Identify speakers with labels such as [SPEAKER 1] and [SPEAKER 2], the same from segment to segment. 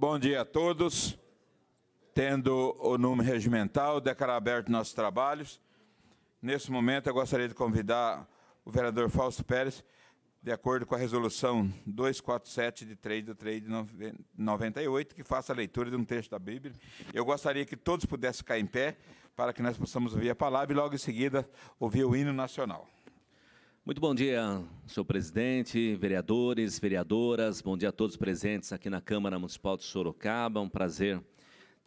[SPEAKER 1] Bom dia a todos. Tendo o número regimental, declaro aberto nossos trabalhos. Nesse momento, eu gostaria de convidar o vereador Fausto Pérez, de acordo com a resolução 247 de 3 de 3 de 98, que faça a leitura de um texto da Bíblia. Eu gostaria que todos pudessem ficar em pé para que nós possamos ouvir a palavra e logo em seguida ouvir o hino nacional.
[SPEAKER 2] Muito bom dia, senhor presidente, vereadores, vereadoras, bom dia a todos presentes aqui na Câmara Municipal de Sorocaba. Um prazer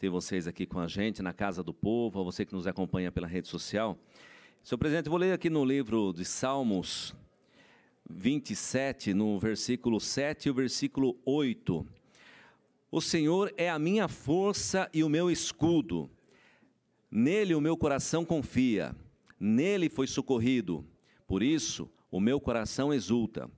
[SPEAKER 2] ter vocês aqui com a gente na Casa do Povo, a você que nos acompanha pela rede social. Senhor presidente, vou ler aqui no livro de Salmos 27, no versículo 7 e o versículo 8. O Senhor é a minha força e o meu escudo. Nele o meu coração confia. Nele foi socorrido por isso, o meu coração exulta,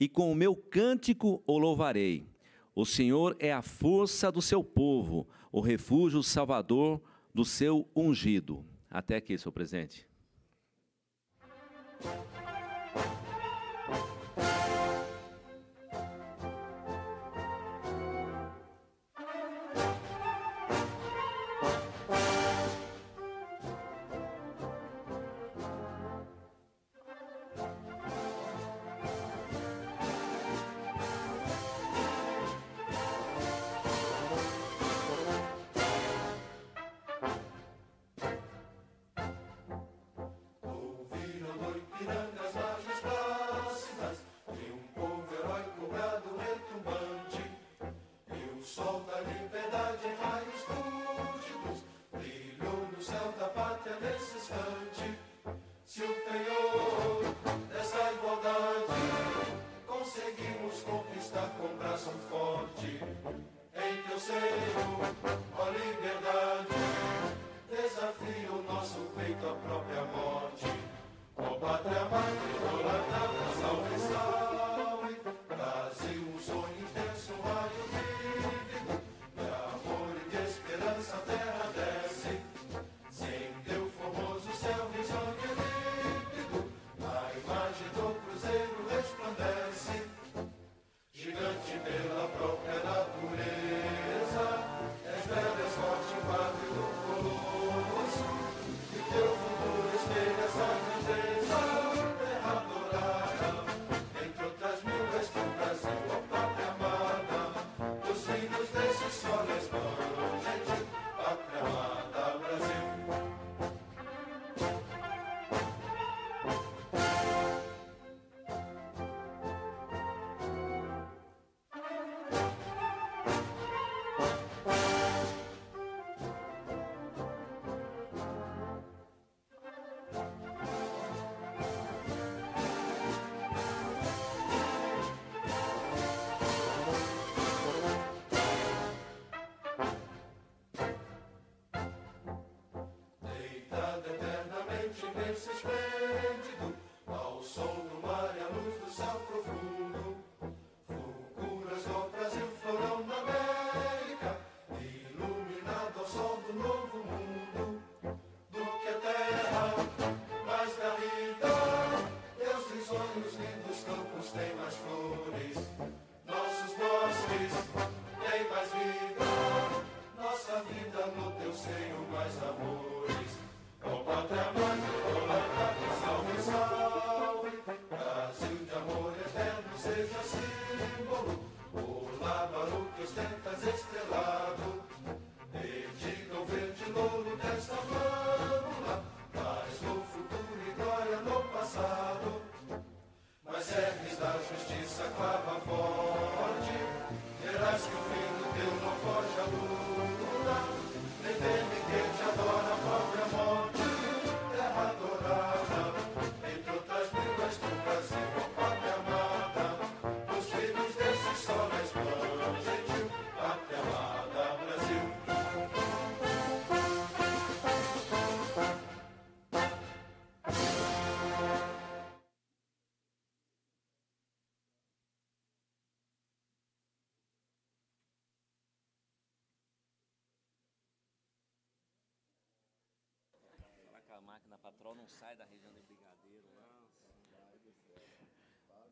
[SPEAKER 2] e com o meu cântico o louvarei. O Senhor é a força do seu povo, o refúgio salvador do seu ungido. Até aqui, seu presente.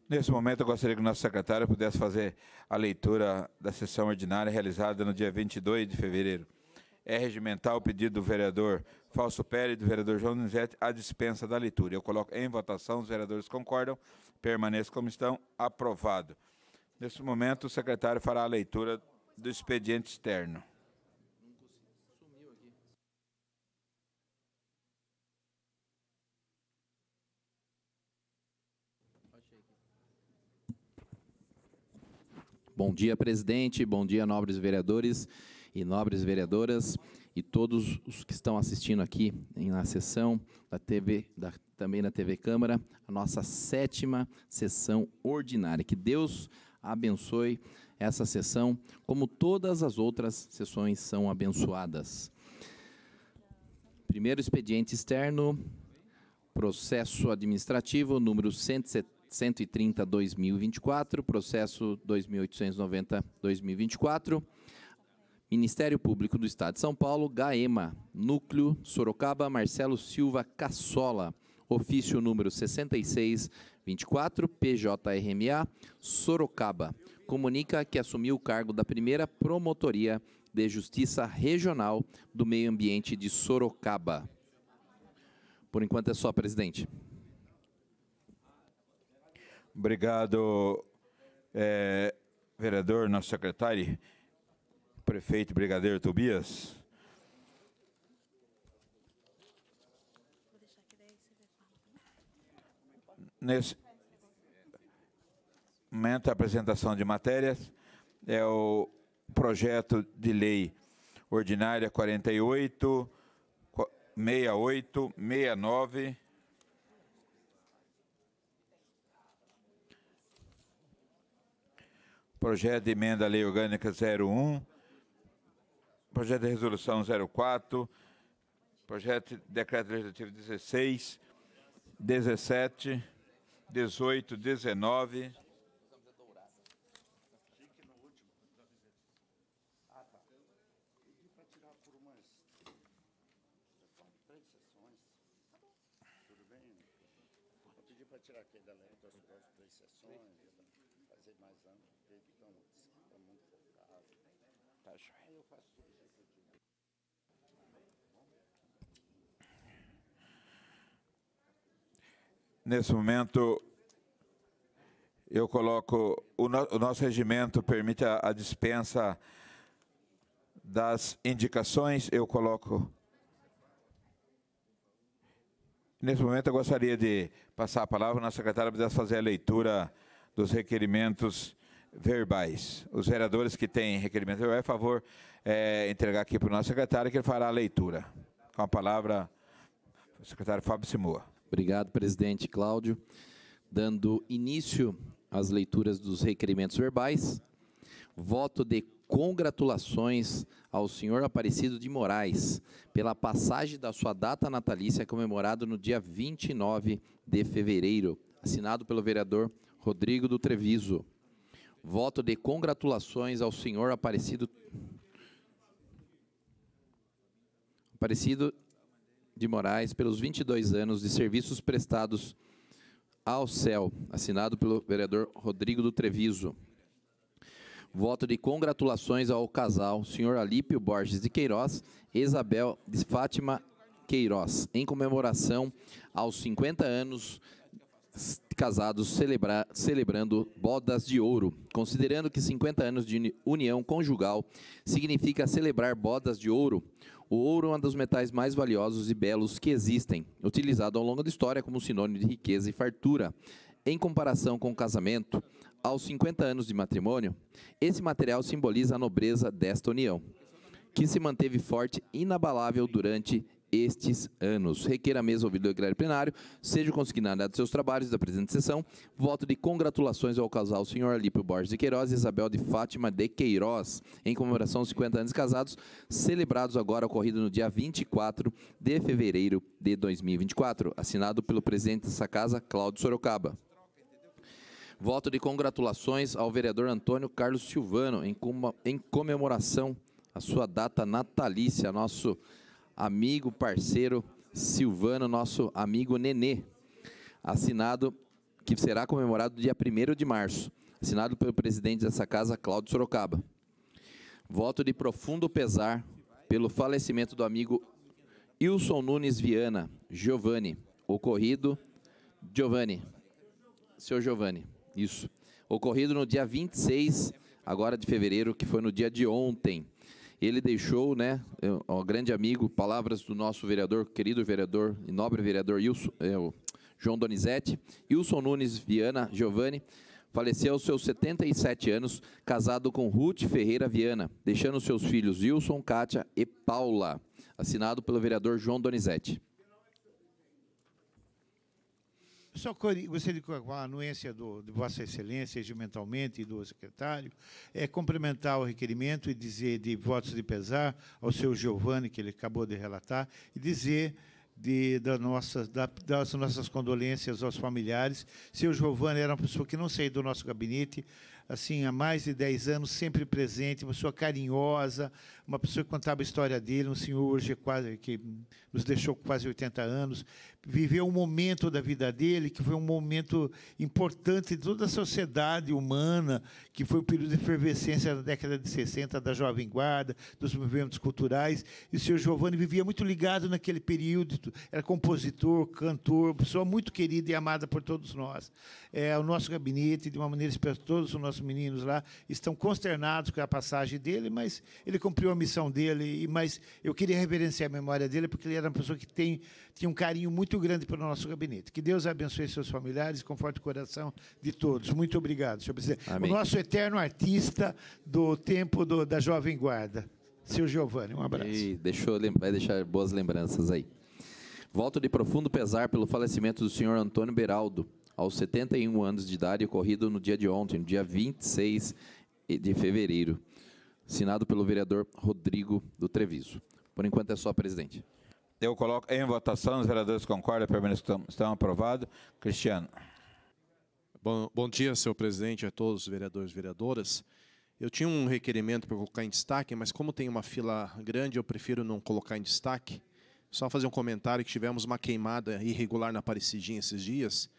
[SPEAKER 1] Nesse momento, eu gostaria que o nosso secretário pudesse fazer a leitura da sessão ordinária realizada no dia 22 de fevereiro. É regimental o pedido do vereador Fausto Pérez e do vereador João Nizete a dispensa da leitura. Eu coloco em votação, os vereadores concordam, permaneça como estão, aprovado. Nesse momento, o secretário fará a leitura do expediente externo.
[SPEAKER 3] Bom dia, presidente. Bom dia, nobres vereadores e nobres vereadoras e todos os que estão assistindo aqui na sessão da TV, da, também na TV Câmara, a nossa sétima sessão ordinária. Que Deus abençoe essa sessão, como todas as outras sessões são abençoadas. Primeiro expediente externo, processo administrativo número 170. 130-2024, processo 2890-2024. Ministério Público do Estado de São Paulo, GAEMA, Núcleo Sorocaba, Marcelo Silva Cassola, ofício número 6624, PJRMA, Sorocaba. Comunica que assumiu o cargo da primeira Promotoria de Justiça Regional do Meio Ambiente de Sorocaba. Por enquanto é só, presidente. Obrigado, é, vereador, nosso
[SPEAKER 1] secretário, prefeito Brigadeiro Tobias. Nesse momento, a apresentação de matérias é o projeto de lei ordinária 48, 68, 69, projeto de emenda à Lei Orgânica 01, projeto de resolução 04, projeto de decreto legislativo 16, 17, 18, 19, Nesse momento, eu coloco. O, no, o nosso regimento permite a, a dispensa das indicações. Eu coloco. Nesse momento, eu gostaria de passar a palavra ao nosso secretária para fazer a leitura dos requerimentos verbais. Os vereadores que têm requerimento verbal, por é favor, é, entregar aqui para o nosso secretário, que ele fará a leitura.
[SPEAKER 3] Com a palavra, o secretário Fábio Simoa Obrigado, presidente Cláudio. Dando início às leituras dos requerimentos verbais, voto de congratulações ao senhor Aparecido de Moraes pela passagem da sua data natalícia comemorada no dia 29 de fevereiro, assinado pelo vereador Rodrigo do Treviso. Voto de congratulações ao senhor Aparecido Aparecido de Moraes pelos 22 anos de serviços prestados ao céu, assinado pelo vereador Rodrigo do Treviso. Voto de congratulações ao casal, senhor Alípio Borges de Queiroz e Isabel de Fátima Queiroz, em comemoração aos 50 anos casados celebra celebrando bodas de ouro, considerando que 50 anos de união conjugal significa celebrar bodas de ouro. O ouro é um dos metais mais valiosos e belos que existem, utilizado ao longo da história como sinônimo de riqueza e fartura. Em comparação com o casamento, aos 50 anos de matrimônio, esse material simboliza a nobreza desta união, que se manteve forte e inabalável durante estes anos. Requeira a mesa ouvido do Eclério Plenário, seja consignada de seus trabalhos da presente sessão, voto de congratulações ao casal Sr. Alípio Borges de Queiroz e Isabel de Fátima de Queiroz, em comemoração aos 50 anos casados, celebrados agora ocorrido no dia 24 de fevereiro de 2024, assinado pelo presidente dessa casa, Cláudio Sorocaba. Voto de congratulações ao vereador Antônio Carlos Silvano, em comemoração à sua data natalícia, nosso amigo, parceiro Silvano, nosso amigo Nenê. Assinado, que será comemorado dia 1 de março. Assinado pelo presidente dessa casa, Cláudio Sorocaba. Voto de profundo pesar pelo falecimento do amigo Wilson Nunes Viana, Giovanni, ocorrido. Giovanni, seu Giovanni, isso. Ocorrido no dia 26, agora de fevereiro, que foi no dia de ontem ele deixou, né, o é, grande amigo, palavras do nosso vereador, querido vereador e nobre vereador Wilson, é, o João Donizete, Wilson Nunes Viana Giovanni, faleceu aos seus 77 anos, casado com Ruth Ferreira Viana, deixando seus filhos Wilson, Kátia e Paula, assinado pelo vereador João Donizete.
[SPEAKER 4] Só gostaria de com a anuência do, de Vossa Excelência, regimentalmente, e do secretário, é cumprimentar o requerimento e dizer de votos de pesar ao seu Giovanni, que ele acabou de relatar, e dizer de, da nossa, da, das nossas condolências aos familiares. Seu Giovanni era uma pessoa que não saiu do nosso gabinete, assim, há mais de 10 anos, sempre presente, uma pessoa carinhosa, uma pessoa que contava a história dele, um senhor hoje quase, que nos deixou com quase 80 anos, viveu um momento da vida dele que foi um momento importante de toda a sociedade humana, que foi o período de efervescência da década de 60, da Jovem Guarda, dos movimentos culturais. E o senhor Giovanni vivia muito ligado naquele período, era compositor, cantor, pessoa muito querida e amada por todos nós. É, o nosso gabinete, de uma maneira especial, todos os nossos meninos lá estão consternados com a passagem dele, mas ele cumpriu a missão dele, mas eu queria reverenciar a memória dele, porque ele era uma pessoa que tem tinha um carinho muito grande pelo nosso gabinete. Que Deus abençoe seus familiares, conforte o coração de todos. Muito obrigado, senhor presidente. Amém. O nosso eterno artista do tempo do, da Jovem Guarda, seu Giovanni. Um abraço.
[SPEAKER 3] E deixou, vai deixar boas lembranças aí. Volto de profundo pesar pelo falecimento do senhor Antônio Beraldo, aos 71 anos de idade, ocorrido no dia de ontem, no dia 26 de fevereiro, assinado pelo vereador Rodrigo do Treviso. Por enquanto é só, presidente.
[SPEAKER 1] Eu coloco em votação, os vereadores concordam, permanecem estão, aprovados. Cristiano.
[SPEAKER 5] Bom, bom dia, senhor presidente, a todos os vereadores e vereadoras. Eu tinha um requerimento para colocar em destaque, mas como tem uma fila grande, eu prefiro não colocar em destaque. Só fazer um comentário que tivemos uma queimada irregular na Aparecidinha esses dias.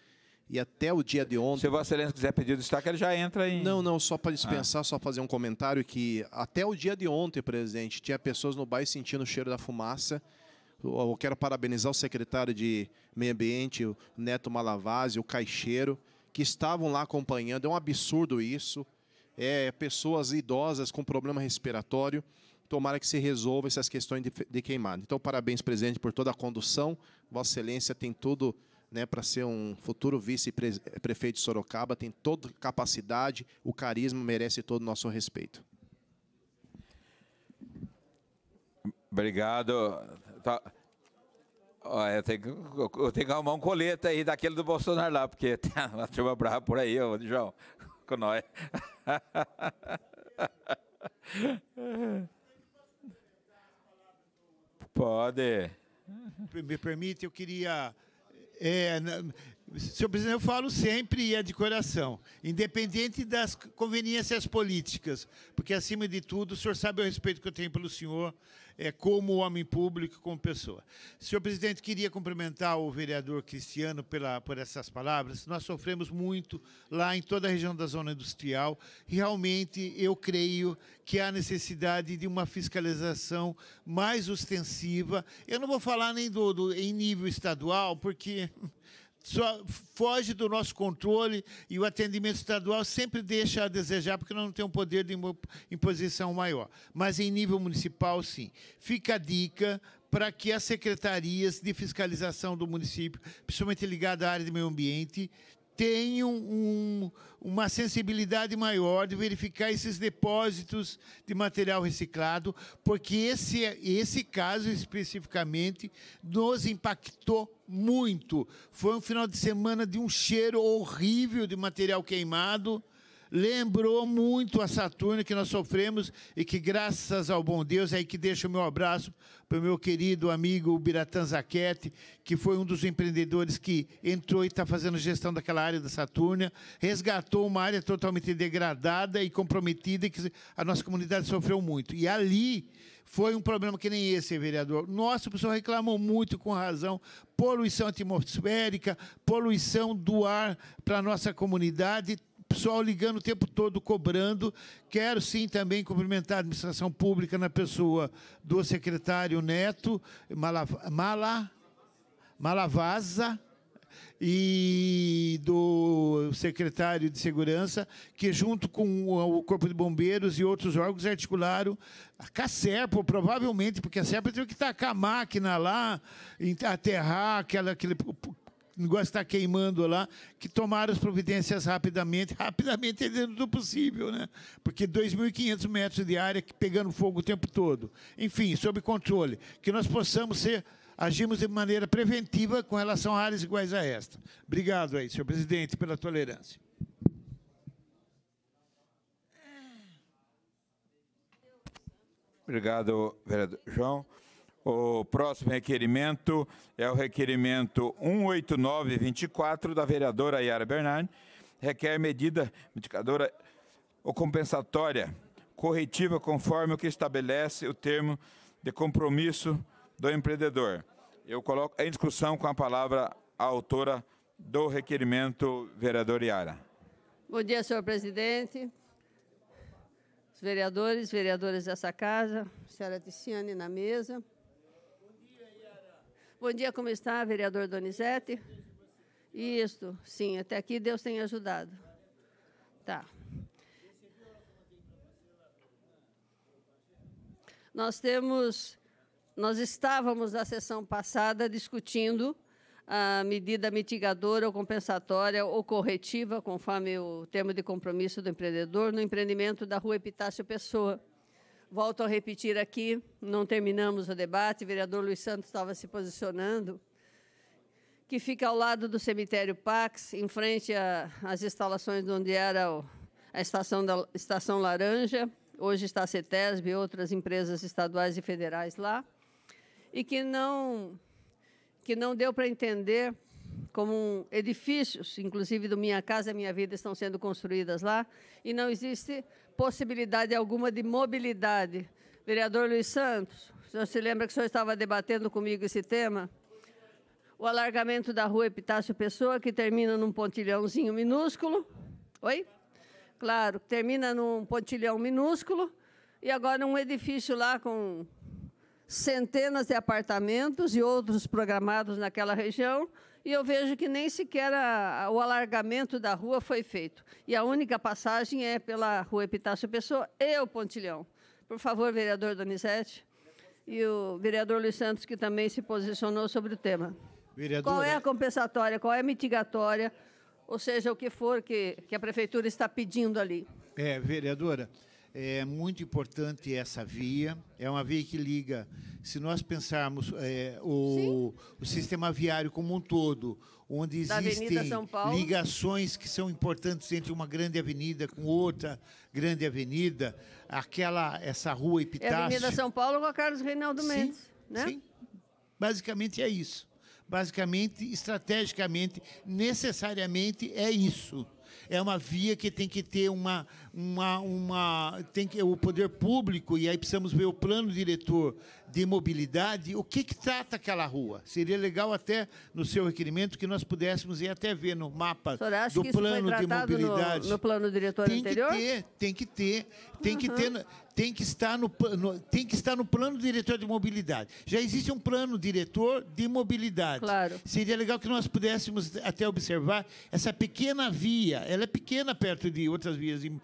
[SPEAKER 5] E até o dia de ontem. Se Vossa Excelência quiser pedir o destaque, ele já entra em. Não, não, só para ah. dispensar, ah. só fazer um comentário que até o dia de ontem, presidente, tinha pessoas no bairro sentindo o cheiro da fumaça eu quero parabenizar o secretário de Meio Ambiente, o Neto Malavasi, o Caixeiro, que estavam lá acompanhando. É um absurdo isso. É, pessoas idosas com problema respiratório. Tomara que se resolva essas questões de, de queimada. Então, parabéns, presidente, por toda a condução. Vossa Excelência tem tudo né, para ser um futuro vice-prefeito de Sorocaba, tem toda capacidade, o carisma merece todo o nosso respeito.
[SPEAKER 1] Obrigado. Tá. Ó, eu, tenho, eu tenho que arrumar um colete aí daquele do Bolsonaro lá, porque tem uma turma brava por aí, ô, João, com nós. Pode.
[SPEAKER 4] Me permite, eu queria. É, Senhor presidente, eu falo sempre e é de coração, independente das conveniências políticas, porque, acima de tudo, o senhor sabe o respeito que eu tenho pelo senhor, é, como homem público, como pessoa. Senhor presidente, queria cumprimentar o vereador Cristiano pela, por essas palavras. Nós sofremos muito lá em toda a região da zona industrial e, realmente, eu creio que há necessidade de uma fiscalização mais ostensiva. Eu não vou falar nem do, do em nível estadual, porque só foge do nosso controle e o atendimento estadual sempre deixa a desejar, porque não tem um poder de imposição maior. Mas em nível municipal, sim. Fica a dica para que as secretarias de fiscalização do município, principalmente ligada à área de meio ambiente, tenham um, uma sensibilidade maior de verificar esses depósitos de material reciclado, porque esse, esse caso especificamente nos impactou muito. Foi um final de semana de um cheiro horrível de material queimado lembrou muito a Saturno que nós sofremos e que, graças ao bom Deus, é aí que deixo o meu abraço para o meu querido amigo Biratan Zaquete, que foi um dos empreendedores que entrou e está fazendo gestão daquela área da Saturnia resgatou uma área totalmente degradada e comprometida que a nossa comunidade sofreu muito. E ali foi um problema que nem esse, vereador. Nossa, o pessoal reclamou muito, com razão, poluição atmosférica, poluição do ar para a nossa comunidade, pessoal ligando o tempo todo, cobrando. Quero sim também cumprimentar a administração pública na pessoa do secretário Neto Malava, Mala, Malavasa e do secretário de Segurança, que junto com o Corpo de Bombeiros e outros órgãos articularam a CACERPO, provavelmente, porque a CERPO teve que tacar a máquina lá, aterrar aquela, aquele negócio está queimando lá, que tomaram as providências rapidamente, rapidamente é dentro do possível, né? porque 2.500 metros de área pegando fogo o tempo todo. Enfim, sob controle, que nós possamos ser agimos de maneira preventiva com relação a áreas iguais a esta. Obrigado aí, senhor presidente, pela tolerância.
[SPEAKER 1] Obrigado, vereador João. O próximo requerimento é o requerimento 18924 da vereadora Yara Bernardi. Requer medida medicadora ou compensatória corretiva conforme o que estabelece o termo de compromisso do empreendedor. Eu coloco em discussão com a palavra a autora do requerimento, vereadora Yara.
[SPEAKER 6] Bom dia, senhor presidente, os vereadores, vereadoras dessa casa, senhora Ticiane na mesa. Bom dia, como está, vereador Donizete? Isso, sim, até aqui Deus tem ajudado. Tá. Nós temos, nós estávamos na sessão passada discutindo a medida mitigadora ou compensatória ou corretiva, conforme o termo de compromisso do empreendedor, no empreendimento da rua Epitácio Pessoa. Volto a repetir aqui, não terminamos o debate, o vereador Luiz Santos estava se posicionando, que fica ao lado do cemitério Pax, em frente às instalações onde era o, a estação, da, estação Laranja, hoje está a CETESB e outras empresas estaduais e federais lá, e que não, que não deu para entender como edifícios, inclusive do Minha Casa Minha Vida, estão sendo construídas lá, e não existe possibilidade alguma de mobilidade. Vereador Luiz Santos, o senhor se lembra que o senhor estava debatendo comigo esse tema? O alargamento da rua Epitácio Pessoa, que termina num pontilhãozinho minúsculo. Oi? Claro, termina num pontilhão minúsculo. E agora um edifício lá com centenas de apartamentos e outros programados naquela região e eu vejo que nem sequer a, o alargamento da rua foi feito. E a única passagem é pela Rua Epitácio Pessoa e o Pontilhão. Por favor, vereador Donizete e o vereador Luiz Santos, que também se posicionou sobre o tema.
[SPEAKER 4] Vereadora. Qual é a
[SPEAKER 6] compensatória, qual é a mitigatória, ou seja, o que for que, que a prefeitura está pedindo ali.
[SPEAKER 4] É, vereadora, é muito importante essa via. É uma via que liga, se nós pensarmos é, o, o, sistema viário como um todo, onde existem ligações que são importantes entre uma grande avenida com outra grande avenida, aquela essa rua Epitácio. É a Avenida
[SPEAKER 6] São Paulo com a Carlos Reinaldo Mendes, sim, né? Sim.
[SPEAKER 4] Basicamente é isso. Basicamente, estrategicamente, necessariamente é isso é uma via que tem que ter uma, uma, uma tem que o poder público e aí precisamos ver o plano diretor de mobilidade, o que, que trata aquela rua? Seria legal até no seu requerimento que nós pudéssemos ir até ver no mapa do plano de mobilidade. No, no
[SPEAKER 6] plano diretor tem anterior? Tem que ter, tem que ter, tem uhum. que ter
[SPEAKER 4] tem que estar no, no, tem que estar no plano diretor de mobilidade. Já existe um plano diretor de mobilidade. Claro. Seria legal que nós pudéssemos até observar essa pequena via. Ela é pequena perto de outras vias em,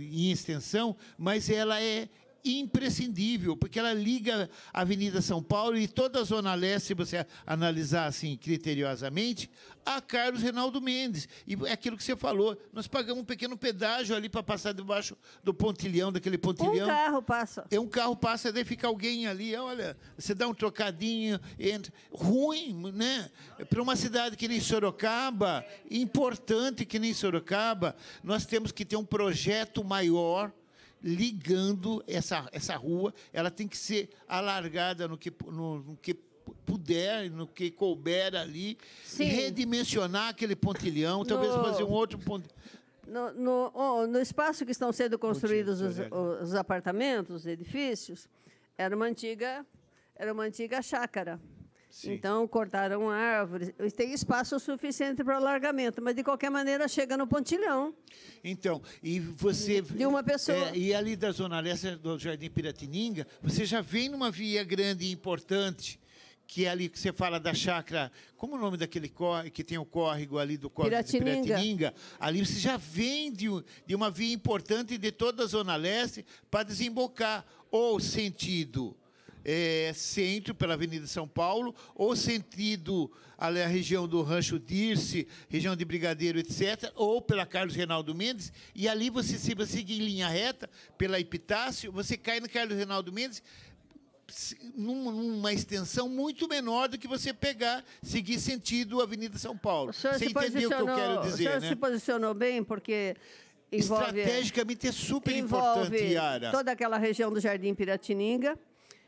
[SPEAKER 4] em extensão, mas ela é imprescindível, porque ela liga a Avenida São Paulo e toda a Zona Leste, se você analisar assim criteriosamente, a Carlos Reinaldo Mendes. E é aquilo que você falou, nós pagamos um pequeno pedágio ali para passar debaixo do pontilhão, daquele pontilhão. Um carro passa. É um carro passa, daí fica alguém ali, ah, olha, você dá um trocadinho, entra. Ruim, né? Para uma cidade que nem Sorocaba, importante que nem Sorocaba, nós temos que ter um projeto maior ligando essa, essa rua. Ela tem que ser alargada no que, no, no que puder, no que couber ali, Sim. redimensionar aquele pontilhão, no... talvez fazer um
[SPEAKER 6] outro pontilhão. No, no, oh, no, espaço que estão sendo construídos os, é. os apartamentos, os edifícios, era uma antiga, era uma antiga chácara. Sim. Então, cortaram árvores. Tem espaço suficiente para alargamento, mas de qualquer maneira chega no pontilhão. Então, e você. De uma pessoa. É,
[SPEAKER 4] e ali da Zona Leste, do Jardim Piratininga, você já vem numa via grande e importante. Que é ali que você fala da chácara, como o nome daquele córrego, que tem o córrego ali do córrego Piratininga. de Piratininga? Ali você já vem de, de uma via importante de toda a Zona Leste para desembocar ou sentido é, centro, pela Avenida São Paulo, ou sentido ali a região do Rancho Dirce, região de Brigadeiro, etc., ou pela Carlos Reinaldo Mendes, e ali você, se você seguir em linha reta, pela Epitácio, você cai no Carlos Reinaldo Mendes, numa extensão muito menor do que você pegar, seguir sentido Avenida São Paulo. Você entendeu o que eu quero dizer, o senhor né? se
[SPEAKER 6] posicionou bem, porque... Envolve, Estrategicamente
[SPEAKER 4] é super importante, Yara. toda
[SPEAKER 6] aquela região do Jardim Piratininga,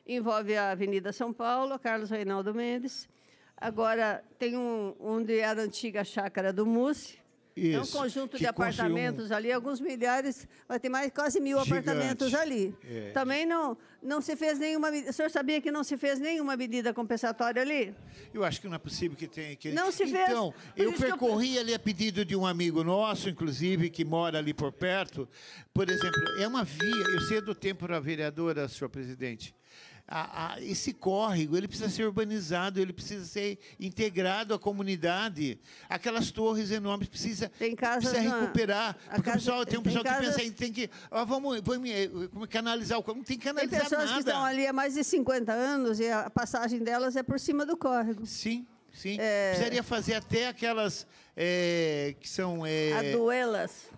[SPEAKER 6] envolve a Avenida São Paulo, Carlos Reinaldo Mendes. Agora tem um onde era a antiga chácara do Mussi. Isso, é um conjunto de apartamentos um... ali, alguns milhares, vai ter mais quase mil Gigante. apartamentos ali. É. Também não, não se fez nenhuma. O senhor sabia que não se fez nenhuma medida compensatória ali?
[SPEAKER 4] Eu acho que não é possível que tenha. Que... Não se então, fez. Então, eu percorri eu... ali a pedido de um amigo nosso, inclusive, que mora ali por perto. Por exemplo, é uma via. Eu sei do tempo da vereadora, senhor presidente a, a, esse córrego, ele precisa ser urbanizado, ele precisa ser integrado à comunidade. Aquelas torres enormes precisa, precisa recuperar. Na, porque casa, pessoal, tem um pessoal tem que casas, pensa, tem que. Ó, vamos, vamos, é canalizar o córrego. Não tem que canalizar nada. Tem pessoas nada. que estão ali
[SPEAKER 6] há mais de 50 anos e a passagem delas é por cima do córrego. Sim. Sim, é... precisaria
[SPEAKER 4] fazer até aquelas é, que são... É... Aduelas.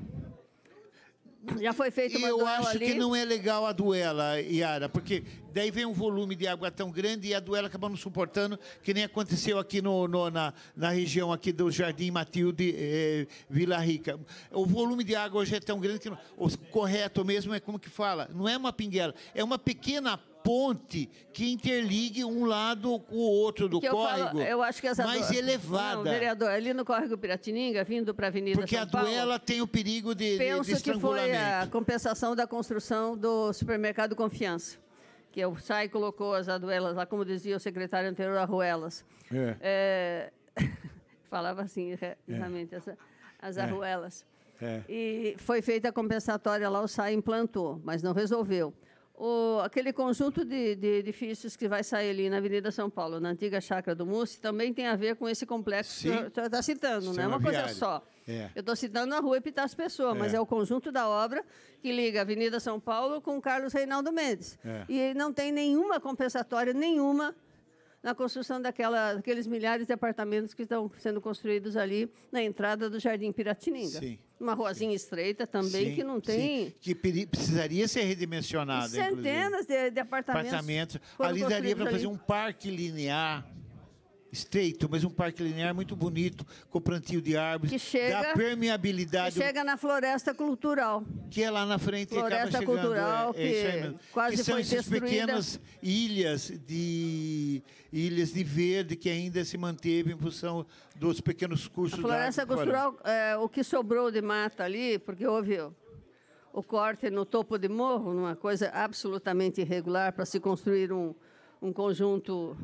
[SPEAKER 4] Já foi feito uma Eu acho que não é legal a duela, Yara, porque daí vem um volume de água tão grande e a duela acaba não suportando, que nem aconteceu aqui no, no na, na região aqui do Jardim Matilde, eh, Vila Rica. O volume de água hoje é tão grande que não, o correto mesmo é como que fala, não é uma pinguela, é uma pequena ponte que interligue um lado com o outro do que córrego. Eu, falo, eu acho que essa mais do... elevada. Não,
[SPEAKER 6] vereador, ali no córrego Piratininga, vindo para a Avenida Porque São a Paulo, tem o perigo de, penso de estrangulamento. que foi a compensação da construção do supermercado Confiança que o SAI colocou as aduelas lá, como dizia o secretário anterior, arruelas. É. É, falava assim, exatamente, é. as é. arruelas. É. E foi feita a compensatória lá, o SAI implantou, mas não resolveu o, aquele conjunto de, de, edifícios que vai sair ali na Avenida São Paulo, na antiga chácara do Mussi, também tem a ver com esse complexo Sim. que você está citando, não é uma coisa só. É. Eu estou citando a rua Epitácio Pessoa, é. mas é o conjunto da obra que liga a Avenida São Paulo com Carlos Reinaldo Mendes. É. E não tem nenhuma compensatória, nenhuma na construção daquela, daqueles milhares de apartamentos que estão sendo construídos ali na entrada do Jardim Piratininga. Sim. Uma ruazinha estreita também sim, que não tem. Sim.
[SPEAKER 4] Que precisaria ser redimensionada. Centenas
[SPEAKER 6] de, de, apartamentos. apartamentos. Ali daria para fazer um
[SPEAKER 4] parque linear estreito, mas um parque linear muito bonito, com plantio de árvores, que chega, da permeabilidade. Que
[SPEAKER 6] chega na floresta cultural. Que é lá na frente floresta chegando, cultural, é, é, que quase que são foi essas destruída. pequenas
[SPEAKER 4] ilhas de ilhas de verde que ainda se manteve em função dos pequenos cursos. A floresta cultural,
[SPEAKER 6] é, o que sobrou de mata ali, porque houve o corte no topo de morro, numa coisa absolutamente irregular para se construir um, um conjunto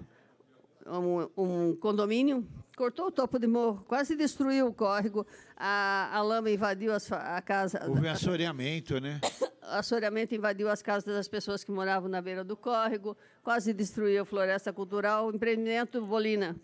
[SPEAKER 6] um, um condomínio, cortou o topo de morro, quase destruiu o córrego, a, a lama invadiu as, a casa. Houve assoreamento, né? assoreamento invadiu as casas das pessoas que moravam na beira do córrego, quase destruiu a floresta cultural, o empreendimento Bolina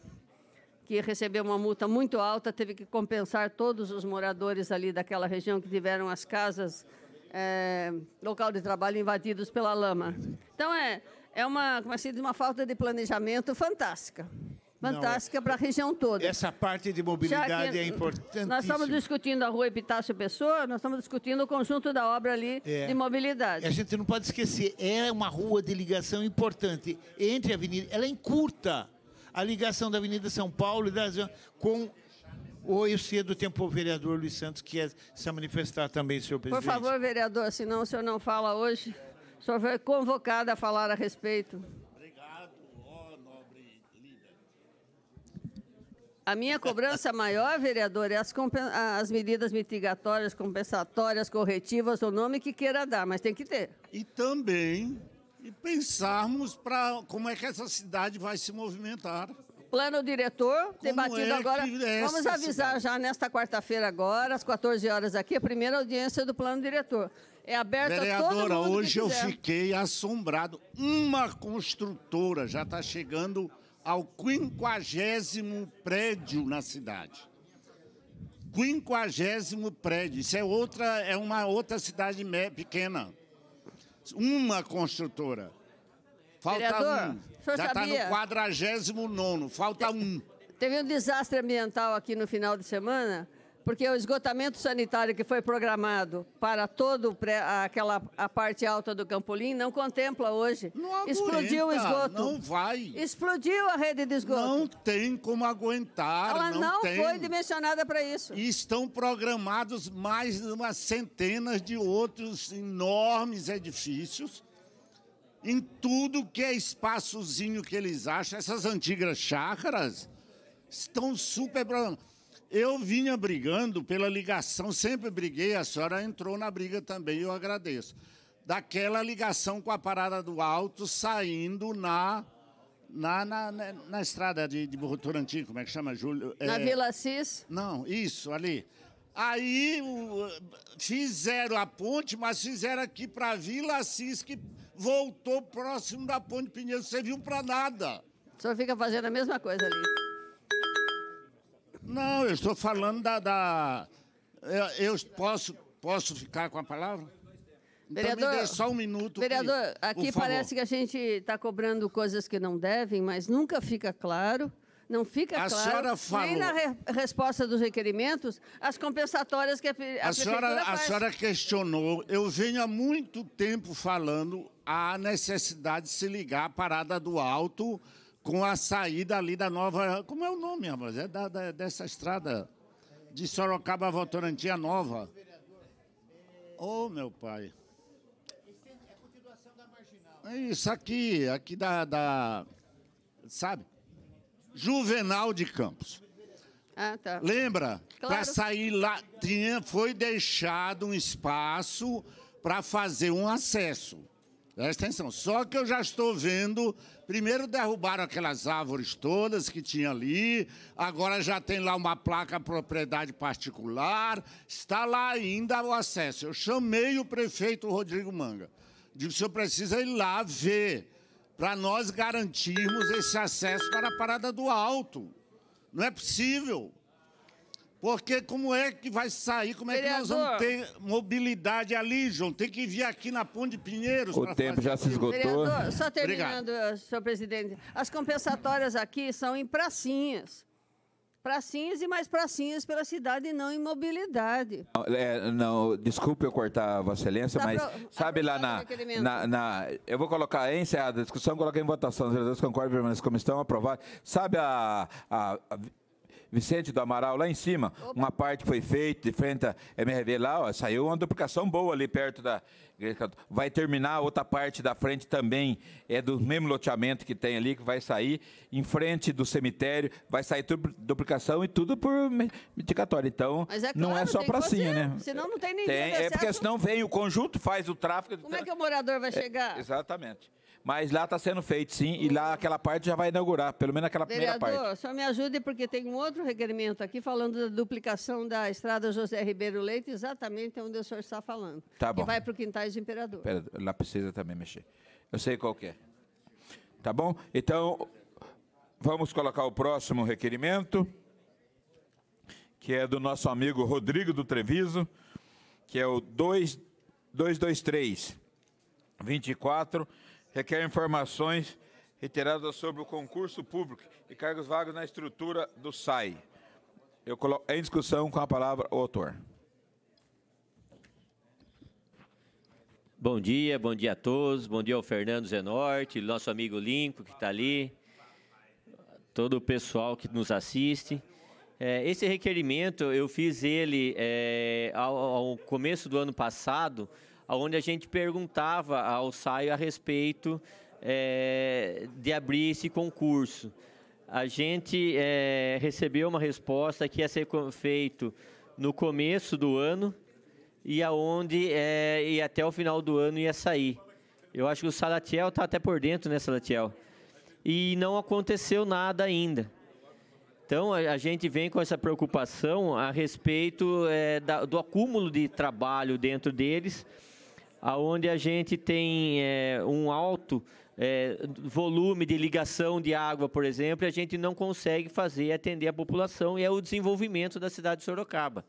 [SPEAKER 6] que recebeu uma multa muito alta, teve que compensar todos os moradores ali daquela região que tiveram as casas, é, local de trabalho invadidos pela lama. Então, é, é uma, como assim, uma falta de planejamento fantástica. É. Fantástica é, para a região toda. Essa parte de mobilidade é importante. Nós estamos discutindo a rua Epitácio Pessoa, nós estamos discutindo o conjunto da obra ali é. de mobilidade. A
[SPEAKER 4] gente não pode esquecer, é uma rua de ligação importante entre a avenida. Ela é encurta a ligação da Avenida São Paulo e da, com o eu cedo tempo o vereador Luiz Santos que quer se manifestar também, senhor presidente. Por favor,
[SPEAKER 6] vereador, senão o senhor não fala hoje. O senhor foi convocado a falar a respeito. Obrigado, ó nobre líder. A minha cobrança maior, vereador, é as, as medidas mitigatórias, compensatórias, corretivas, o nome que queira dar, mas tem que ter. E
[SPEAKER 7] também e pensarmos para como é que essa cidade vai se movimentar.
[SPEAKER 6] Plano diretor, como debatido é agora. Vamos avisar cidade? já nesta quarta-feira agora, às 14 horas aqui, a primeira audiência do plano diretor. É aberto Vereadora, a todo mundo hoje eu
[SPEAKER 8] fiquei
[SPEAKER 7] assombrado. Uma construtora já está chegando ao quinquagésimo prédio na cidade. Quinquagésimo prédio. Isso é outra, é uma outra cidade pequena. Uma construtora. Falta Vereador, um. Já está no quadragésimo nono.
[SPEAKER 6] Falta Te, um. Teve um desastre ambiental aqui no final de semana porque o esgotamento sanitário que foi programado para toda aquela a parte alta do Campolim não contempla hoje. Não aguenta, Explodiu o esgoto. Não vai. Explodiu a rede de esgoto. Não tem como aguentar. Ela não, não foi dimensionada para isso. E estão programados
[SPEAKER 7] mais de umas centenas de outros enormes edifícios em tudo que é espaçozinho que eles acham. Essas antigas chácaras estão super programadas. Eu vinha brigando pela ligação, sempre briguei, a senhora entrou na briga também, eu agradeço. Daquela ligação com a parada do alto saindo na na, na, na, na, estrada de, de Votorantim, como é que chama, Júlio? Na é... Vila Assis? Não, isso, ali. Aí o, fizeram a ponte, mas fizeram aqui para Vila Assis, que voltou próximo da ponte Pinheiro. Você viu para nada. Só fica fazendo a mesma coisa ali. Não, eu estou falando da. da eu, eu posso, posso ficar com a palavra? Vereador, então me dê só um minuto. Vereador, que, aqui parece favor.
[SPEAKER 6] que a gente está cobrando coisas que não devem, mas nunca fica claro. Não fica a claro. Falou, nem na re resposta dos requerimentos, as compensatórias que a, a, a senhora, faz. A
[SPEAKER 7] senhora questionou. Eu venho há muito tempo falando a necessidade de se ligar à parada do alto com a saída ali da nova. Como é o nome, rapaz? É da, da, dessa estrada de Sorocaba a Votorantia Nova. Ô, oh, meu pai. É isso aqui, aqui da. da sabe? Juvenal de Campos. Ah, tá. Lembra? Claro. Para sair lá, tinha, foi deixado um espaço para fazer um acesso. Presta atenção. Só que eu já estou vendo Primeiro derrubaram aquelas árvores todas que tinha ali, agora já tem lá uma placa propriedade particular, está lá ainda o acesso. Eu chamei o prefeito Rodrigo Manga. Digo, o senhor precisa ir lá ver, para nós garantirmos esse acesso para a Parada do Alto. Não é possível. Porque como é que vai sair, como é Vereador. que nós vamos ter mobilidade ali, João? Tem que vir aqui na Ponte de Pinheiros. O tempo já
[SPEAKER 1] se esgotou.
[SPEAKER 6] Vereador, só terminando, Obrigado. Eh, senhor presidente. As compensatórias aqui são em pracinhas. Pracinhas e mais pracinhas pela cidade e não em mobilidade.
[SPEAKER 1] É, não, desculpe eu cortar, Vossa Excelência, tá mas pro, sabe lá na, na, na, Eu vou colocar encerrada a discussão, coloquei em votação. Os vereadores concordam, permaneçam como estão, aprovado. Sabe a, a, a Vicente do Amaral, lá em cima, Opa. uma parte foi feita de frente à MRV lá, ó, saiu uma duplicação boa ali perto da vai terminar a outra parte da frente também, é do mesmo loteamento que tem ali, que vai sair em frente do cemitério, vai sair tudo, duplicação e tudo por medicatório. Então, é, é
[SPEAKER 6] claro, não é só pracinha, né? Senão não tem ninguém. Tem, é porque
[SPEAKER 1] senão vem o conjunto, faz o tráfego. Como
[SPEAKER 6] é que o morador vai é, chegar?
[SPEAKER 1] Exatamente. Mas lá está sendo feito, sim, e lá aquela parte já vai inaugurar, pelo menos aquela Vereador, primeira parte. Vereador,
[SPEAKER 6] só me ajude, porque tem um outro requerimento aqui falando da duplicação da estrada José Ribeiro Leite, exatamente onde o senhor está falando. Tá bom. Que vai para o Quintais do Imperador.
[SPEAKER 1] Pera, lá precisa também mexer. Eu sei qual é. Tá bom? Então, vamos colocar o próximo requerimento, que é do nosso amigo Rodrigo do Treviso, que é o 223 24 requer informações reiteradas sobre o concurso público e cargos vagos na estrutura do SAI. Eu coloco em
[SPEAKER 9] discussão com a palavra o autor. Bom dia, bom dia a todos. Bom dia ao Fernando Zenorte, nosso amigo Linco, que está ali, todo o pessoal que nos assiste. É, esse requerimento, eu fiz ele é, ao, ao começo do ano passado, onde a gente perguntava ao SAIO a respeito é, de abrir esse concurso. A gente é, recebeu uma resposta que ia ser feito no começo do ano e aonde é, e até o final do ano ia sair. Eu acho que o Salatiel está até por dentro, né, Salatiel? E não aconteceu nada ainda. Então, a, a gente vem com essa preocupação a respeito é, da, do acúmulo de trabalho dentro deles aonde a gente tem é, um alto é, volume de ligação de água, por exemplo, e a gente não consegue fazer atender a população e é o desenvolvimento da cidade de Sorocaba,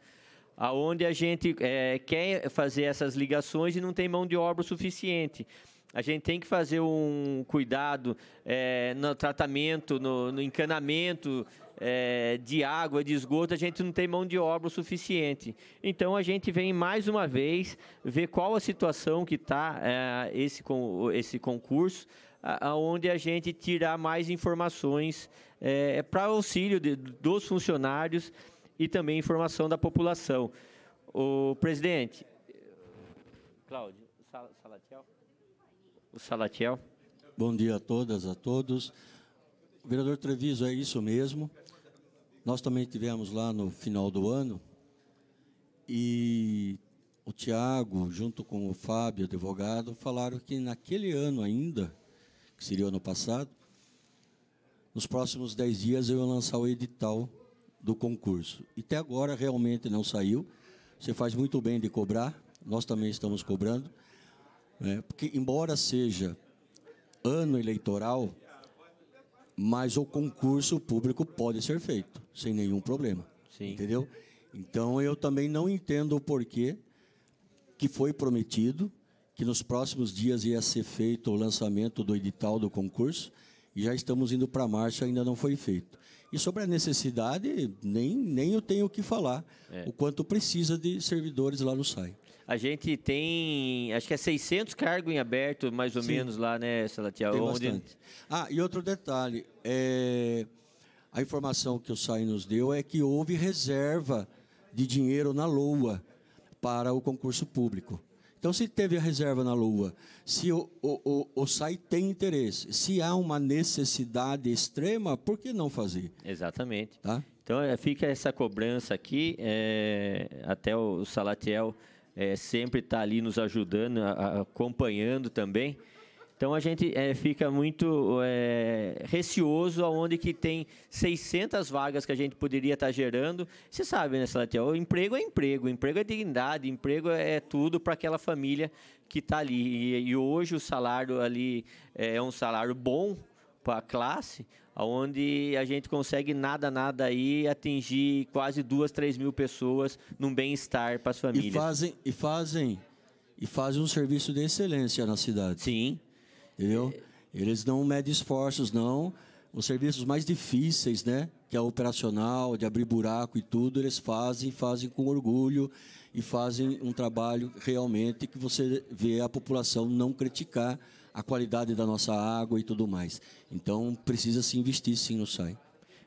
[SPEAKER 9] aonde a gente é, quer fazer essas ligações e não tem mão de obra suficiente. A gente tem que fazer um cuidado é, no tratamento, no, no encanamento é, de água, de esgoto, a gente não tem mão de obra o suficiente. Então a gente vem mais uma vez ver qual a situação que está é, esse, esse concurso, aonde a gente tirar mais informações é, para auxílio de, dos funcionários e também informação da população.
[SPEAKER 10] O presidente,
[SPEAKER 9] Cláudio, Salatiel.
[SPEAKER 10] O Salatiel. Bom dia a todas, a todos. Vereador Treviso, é isso mesmo. Nós também tivemos lá no final do ano e o Tiago, junto com o Fábio, advogado, falaram que naquele ano ainda, que seria o ano passado, nos próximos 10 dias eu ia lançar o edital do concurso. E até agora realmente não saiu. Você faz muito bem de cobrar, nós também estamos cobrando, né? porque embora seja ano eleitoral, mas o concurso público pode ser feito sem nenhum problema. Sim. Entendeu? Então eu também não entendo o porquê que foi prometido que nos próximos dias ia ser feito o lançamento do edital do concurso e já estamos indo para março ainda não foi feito. E sobre a necessidade, nem, nem eu tenho o que falar. É. O quanto precisa de servidores lá no SAI.
[SPEAKER 9] A gente tem, acho que é 600 cargos em aberto, mais ou Sim. menos, lá, né, Salatiel? Tem onde... bastante.
[SPEAKER 10] Ah, e outro detalhe. É... A informação que o SAI nos deu é que houve reserva de dinheiro na LOA para o concurso público. Então, se teve a reserva na Lua, se o, o, o, o SAI tem interesse, se há uma necessidade extrema, por que não fazer?
[SPEAKER 9] Exatamente. Tá? Então, é, fica essa cobrança aqui, é, até o Salatiel é, sempre está ali nos ajudando, a, acompanhando também. Então a gente é, fica muito é, receoso aonde que tem 600 vagas que a gente poderia estar tá gerando. Você sabe, né, Salatiel? O emprego é emprego, emprego é dignidade, emprego é, é tudo para aquela família que está ali. E, e, hoje o salário ali eh, é um salário bom para a classe, onde a gente consegue nada, nada aí atingir quase duas, três mil pessoas num bem-estar
[SPEAKER 10] para as famílias. E fazem, e fazem, e fazem um serviço de excelência na cidade. Sim. Entendeu? É. Eles não medem esforços, não. Os serviços mais difíceis, né? Que é operacional, de abrir buraco e tudo, eles fazem, fazem com orgulho e fazem um trabalho realmente que você vê a população não criticar a qualidade da nossa água e tudo mais. Então, precisa se investir sim no SAI.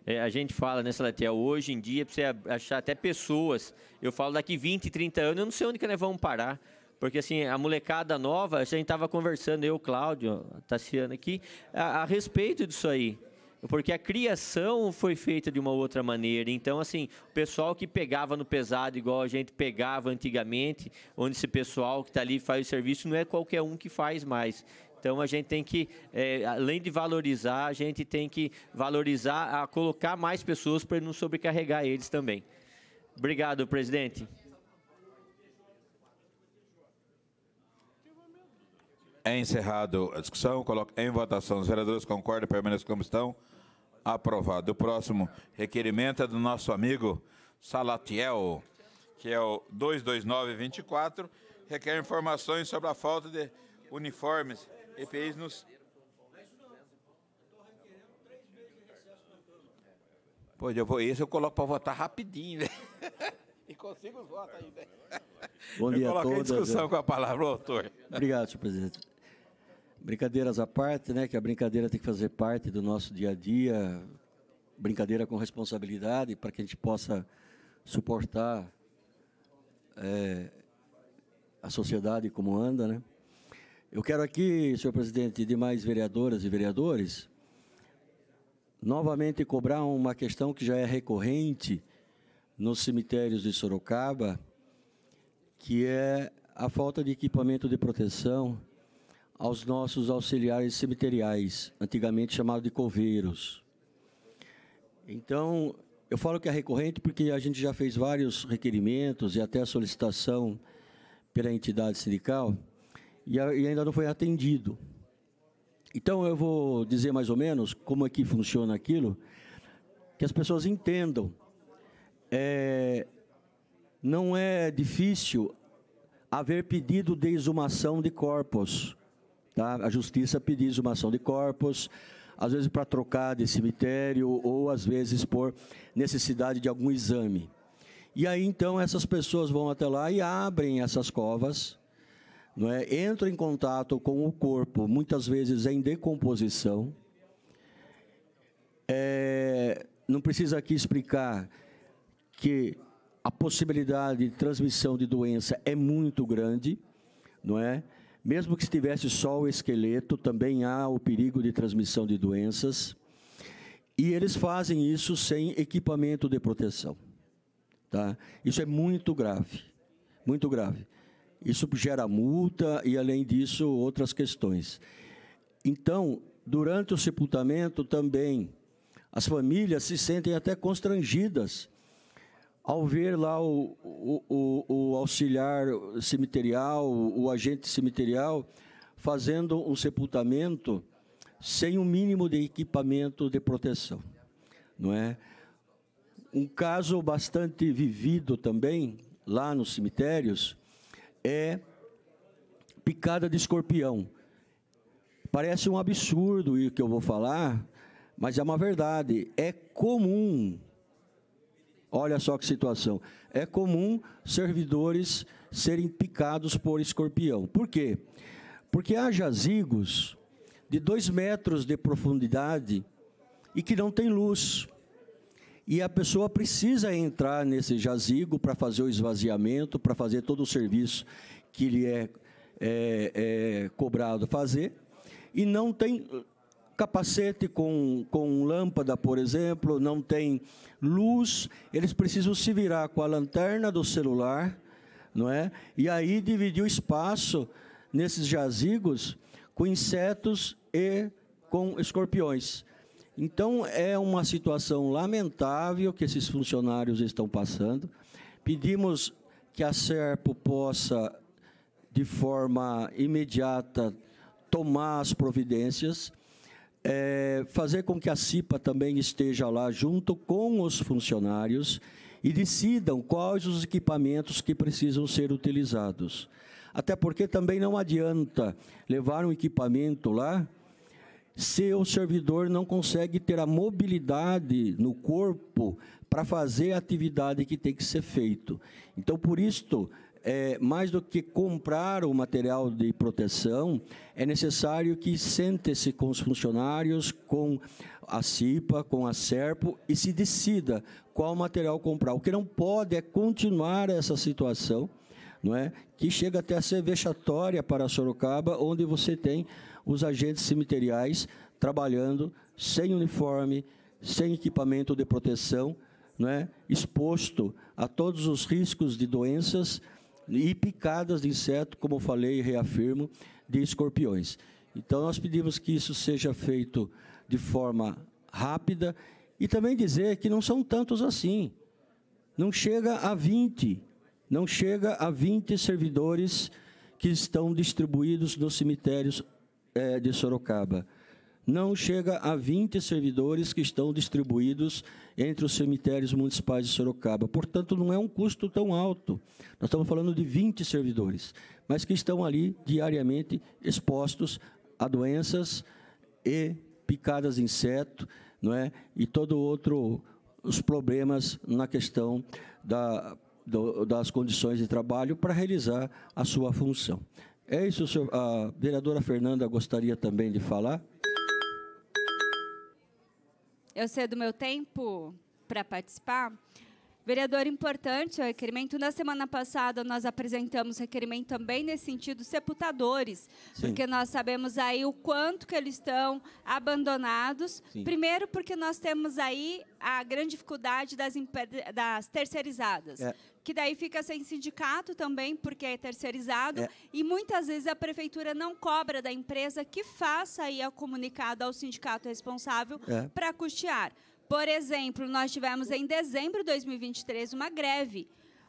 [SPEAKER 9] É, a gente fala, né, Salatiel, hoje em dia, para você achar até pessoas, eu falo daqui 20, 30 anos, eu não sei onde que nós vamos parar. Porque assim, a molecada nova, a gente estava conversando, eu, Cláudio, a Tassiana aqui, a, a respeito disso aí porque a criação foi feita de uma outra maneira. Então, assim, o pessoal que pegava no pesado, igual a gente pegava antigamente, onde esse pessoal que está ali faz o serviço, não é qualquer um que faz mais. Então, a gente tem que, é, além de valorizar, a gente tem que valorizar, a colocar mais pessoas para não sobrecarregar eles também. Obrigado, presidente. É encerrado
[SPEAKER 1] a discussão. Coloco em votação. Os vereadores concordam, permaneçam como estão. Aprovado. O próximo requerimento é do nosso amigo Salatiel, que é o 22924, requer informações sobre a falta de uniformes, EPIs nos... Pode eu vou isso, eu coloco para votar rapidinho, né?
[SPEAKER 8] E consigo os votos ainda.
[SPEAKER 1] Né?
[SPEAKER 10] Bom dia eu coloco a todos. discussão né? com a
[SPEAKER 1] palavra, o autor. Obrigado,
[SPEAKER 10] senhor presidente. Brincadeiras à parte, né? Que a brincadeira tem que fazer parte do nosso dia a dia, brincadeira com responsabilidade, para que a gente possa suportar é, a sociedade como anda, né? Eu quero aqui, senhor presidente, e demais vereadoras e vereadores, novamente cobrar uma questão que já é recorrente nos cemitérios de Sorocaba, que é a falta de equipamento de proteção aos nossos auxiliares cemiteriais, antigamente chamados de coveiros. Então, eu falo que é recorrente porque a gente já fez vários requerimentos e até a solicitação pela entidade sindical e ainda não foi atendido. Então, eu vou dizer mais ou menos como é que funciona aquilo, que as pessoas entendam. É, não é difícil haver pedido de exumação de corpos Tá? A justiça pediu uma ação de corpos, às vezes para trocar de cemitério ou às vezes por necessidade de algum exame. E aí então essas pessoas vão até lá e abrem essas covas, não é? entram em contato com o corpo, muitas vezes em decomposição. É, não precisa aqui explicar que a possibilidade de transmissão de doença é muito grande, não é? Mesmo que estivesse só o esqueleto, também há o perigo de transmissão de doenças. E eles fazem isso sem equipamento de proteção. Tá? Isso é muito grave, muito grave. Isso gera multa e, além disso, outras questões. Então, durante o sepultamento, também as famílias se sentem até constrangidas ao ver lá o, o, o, o auxiliar cemiterial, o agente cemiterial, fazendo um sepultamento sem o um mínimo de equipamento de proteção, não é? Um caso bastante vivido também lá nos cemitérios é picada de escorpião. Parece um absurdo o que eu vou falar, mas é uma verdade. É comum Olha só que situação. É comum servidores serem picados por escorpião. Por quê? Porque há jazigos de dois metros de profundidade e que não tem luz. E a pessoa precisa entrar nesse jazigo para fazer o esvaziamento, para fazer todo o serviço que lhe é, é, é cobrado fazer, e não tem capacete com, com lâmpada, por exemplo, não tem luz, eles precisam se virar com a lanterna do celular, não é? E aí dividir o espaço nesses jazigos com insetos e com escorpiões. Então é uma situação lamentável que esses funcionários estão passando. Pedimos que a SERPO possa, de forma imediata, tomar as providências é, fazer com que a CIPA também esteja lá junto com os funcionários e decidam quais os equipamentos que precisam ser utilizados. Até porque também não adianta levar um equipamento lá se o servidor não consegue ter a mobilidade no corpo para fazer a atividade que tem que ser feito. Então, por isto, é, mais do que comprar o material de proteção, é necessário que sente-se com os funcionários, com a CIPA, com a SERPO e se decida qual material comprar. O que não pode é continuar essa situação, não é? que chega até a ser vexatória para Sorocaba, onde você tem os agentes cemiteriais trabalhando sem uniforme, sem equipamento de proteção, é exposto a todos os riscos de doenças e picadas de inseto, como eu falei e reafirmo, de escorpiões. Então, nós pedimos que isso seja feito de forma rápida e também dizer que não são tantos assim. Não chega a 20, não chega a 20 servidores que estão distribuídos nos cemitérios é, de Sorocaba. Não chega a 20 servidores que estão distribuídos entre os cemitérios municipais de Sorocaba. Portanto, não é um custo tão alto. Nós estamos falando de 20 servidores, mas que estão ali diariamente expostos a doenças e picadas de inseto, não é? E todo outro os problemas na questão da, do, das condições de trabalho para realizar a sua função. É isso, senhor, a vereadora Fernanda gostaria também de falar
[SPEAKER 11] eu cedo meu tempo para participar, Vereador, importante o requerimento. Na semana passada, nós apresentamos requerimento também nesse sentido, sepultadores, Sim. porque nós sabemos aí o quanto que eles estão abandonados. Sim. Primeiro, porque nós temos aí a grande dificuldade das, das terceirizadas. É. Que daí fica sem sindicato também, porque é terceirizado. É. E muitas vezes a prefeitura não cobra da empresa que faça aí o comunicado ao sindicato responsável é. para custear. Por exemplo, nós tivemos em dezembro de 2023 uma greve,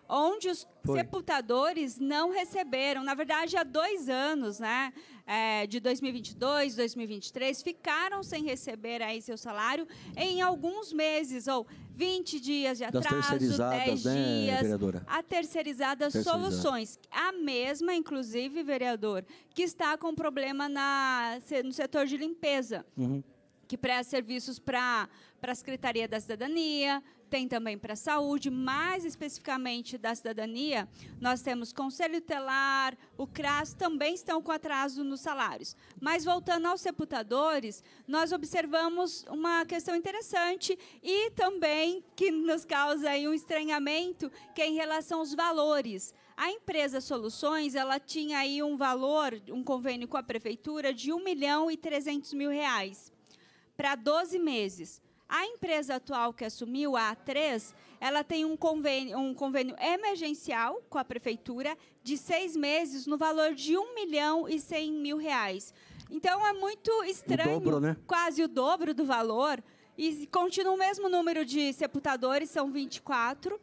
[SPEAKER 11] onde os Foi. sepultadores não receberam, na verdade, há dois anos, né? É, de 2022, 2023, ficaram sem receber aí seu salário em alguns meses, ou 20 dias de atraso, 10 né, dias. Vereadora? A terceirizada, terceirizada Soluções, a mesma, inclusive, vereador, que está com problema na, no setor de limpeza. Uhum. Que presta serviços para para a Secretaria da Cidadania, tem também para a saúde, mais especificamente da cidadania, nós temos Conselho Telar, o CRAS também estão com atraso nos salários. Mas voltando aos deputadores, nós observamos uma questão interessante e também que nos causa um estranhamento, que é em relação aos valores. A empresa Soluções, ela tinha aí um valor, um convênio com a prefeitura de 1 milhão e 300 mil reais para 12 meses. A empresa atual que assumiu, a A3, ela tem um convênio, um convênio emergencial com a prefeitura de seis meses no valor de um milhão e cem mil reais. Então é muito estranho, o dobro, né? quase o dobro do valor. E continua o mesmo número de sepultadores, são 24.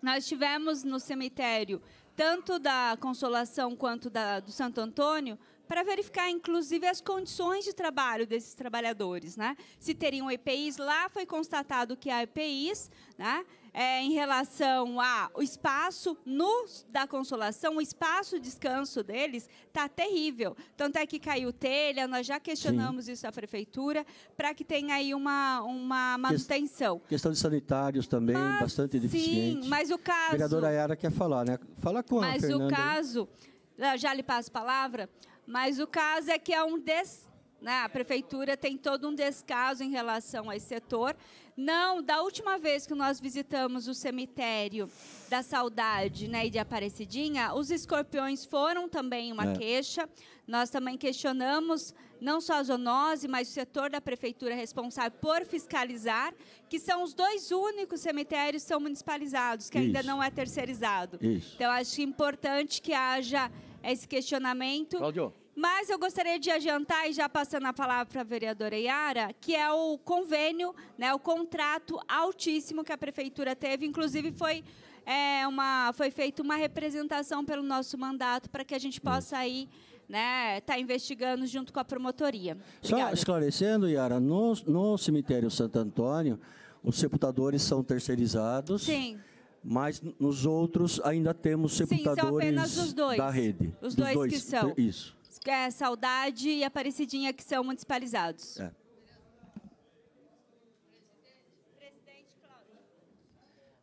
[SPEAKER 11] Nós tivemos no cemitério, tanto da Consolação quanto da, do Santo Antônio, para verificar, inclusive, as condições de trabalho desses trabalhadores. Né? Se teriam EPIs, lá foi constatado que há EPIs né? É, em relação ao espaço no, da consolação, o espaço de descanso deles está terrível. Tanto é que caiu telha, nós já questionamos Sim. isso à prefeitura, para que tenha aí uma, uma manutenção.
[SPEAKER 10] Questão de sanitários também, mas, bastante deficiente. Sim, mas o caso... A vereadora Ayara quer falar, né? Fala com a Mas Fernanda, o caso...
[SPEAKER 11] Aí. Já lhe passo a palavra. Mas o caso é que há é um des... Né? A prefeitura tem todo um descaso em relação a esse setor. Não, da última vez que nós visitamos o cemitério da Saudade né, e de Aparecidinha, os escorpiões foram também uma é. queixa. Nós também questionamos não só a zoonose, mas o setor da prefeitura responsável por fiscalizar, que são os dois únicos cemitérios que são municipalizados, que Isso. ainda não é terceirizado. Isso. Então, acho importante que haja esse questionamento. Claudio. Mas eu gostaria de adiantar, e já passando a palavra para a vereadora Yara, que é o convênio, né, o contrato altíssimo que a prefeitura teve. Inclusive, foi, é, uma, foi feita uma representação pelo nosso mandato para que a gente possa aí, né, tá investigando junto com a promotoria. Obrigada.
[SPEAKER 10] Só esclarecendo, Yara, no, no cemitério Santo Antônio, os sepultadores são terceirizados. Sim. Mas nos outros ainda temos sepultadores Sim, são apenas os dois, da rede. Os, os dois, dois que são. Isso
[SPEAKER 11] é, Saudade e Aparecidinha, que são municipalizados.
[SPEAKER 10] É.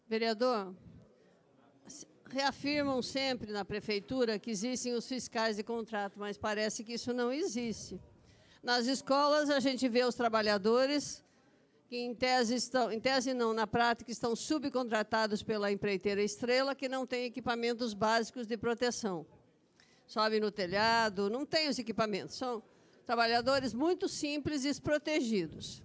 [SPEAKER 6] Vereador, reafirmam sempre na prefeitura que existem os fiscais de contrato, mas parece que isso não existe. Nas escolas, a gente vê os trabalhadores que, em tese, estão, em tese não, na prática, estão subcontratados pela empreiteira Estrela, que não tem equipamentos básicos de proteção. Sobe no telhado, não tem os equipamentos. São trabalhadores muito simples e desprotegidos.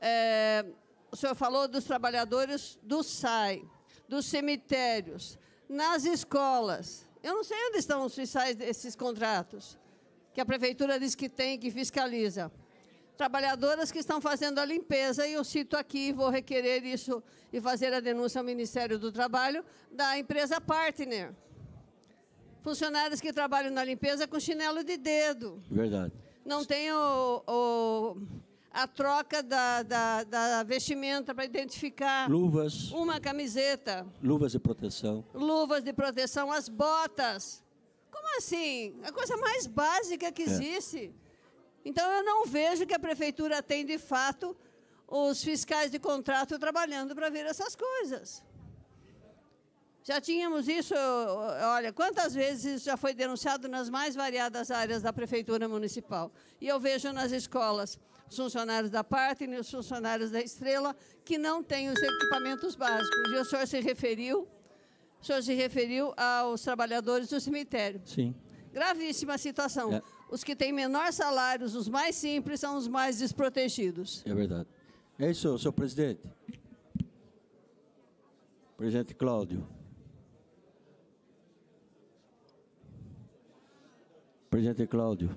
[SPEAKER 6] É, o senhor falou dos trabalhadores do SAI, dos cemitérios, nas escolas. Eu não sei onde estão os desses contratos, que a prefeitura diz que tem, que fiscaliza. Trabalhadoras que estão fazendo a limpeza, e eu cito aqui, vou requerer isso e fazer a denúncia ao Ministério do Trabalho, da empresa Partner funcionários que trabalham na limpeza com chinelo de dedo. Verdade. Não tem o, o a troca da, da, da vestimenta para identificar. Luvas. Uma camiseta.
[SPEAKER 10] Luvas de proteção.
[SPEAKER 6] Luvas de proteção, as botas. Como assim? A coisa mais básica que é. existe. É. Então, eu não vejo que a prefeitura tem, de fato, os fiscais de contrato trabalhando para ver essas coisas. Já tínhamos isso, olha, quantas vezes isso já foi denunciado nas mais variadas áreas da Prefeitura Municipal. E eu vejo nas escolas, os funcionários da e os funcionários da Estrela, que não têm os equipamentos básicos. E o senhor se referiu, o senhor se referiu aos trabalhadores do cemitério. Sim. Gravíssima situação. É. Os que têm menor salários, os mais simples, são os mais desprotegidos.
[SPEAKER 10] É verdade. É isso, senhor presidente. Presidente Cláudio. Presidente Cláudio.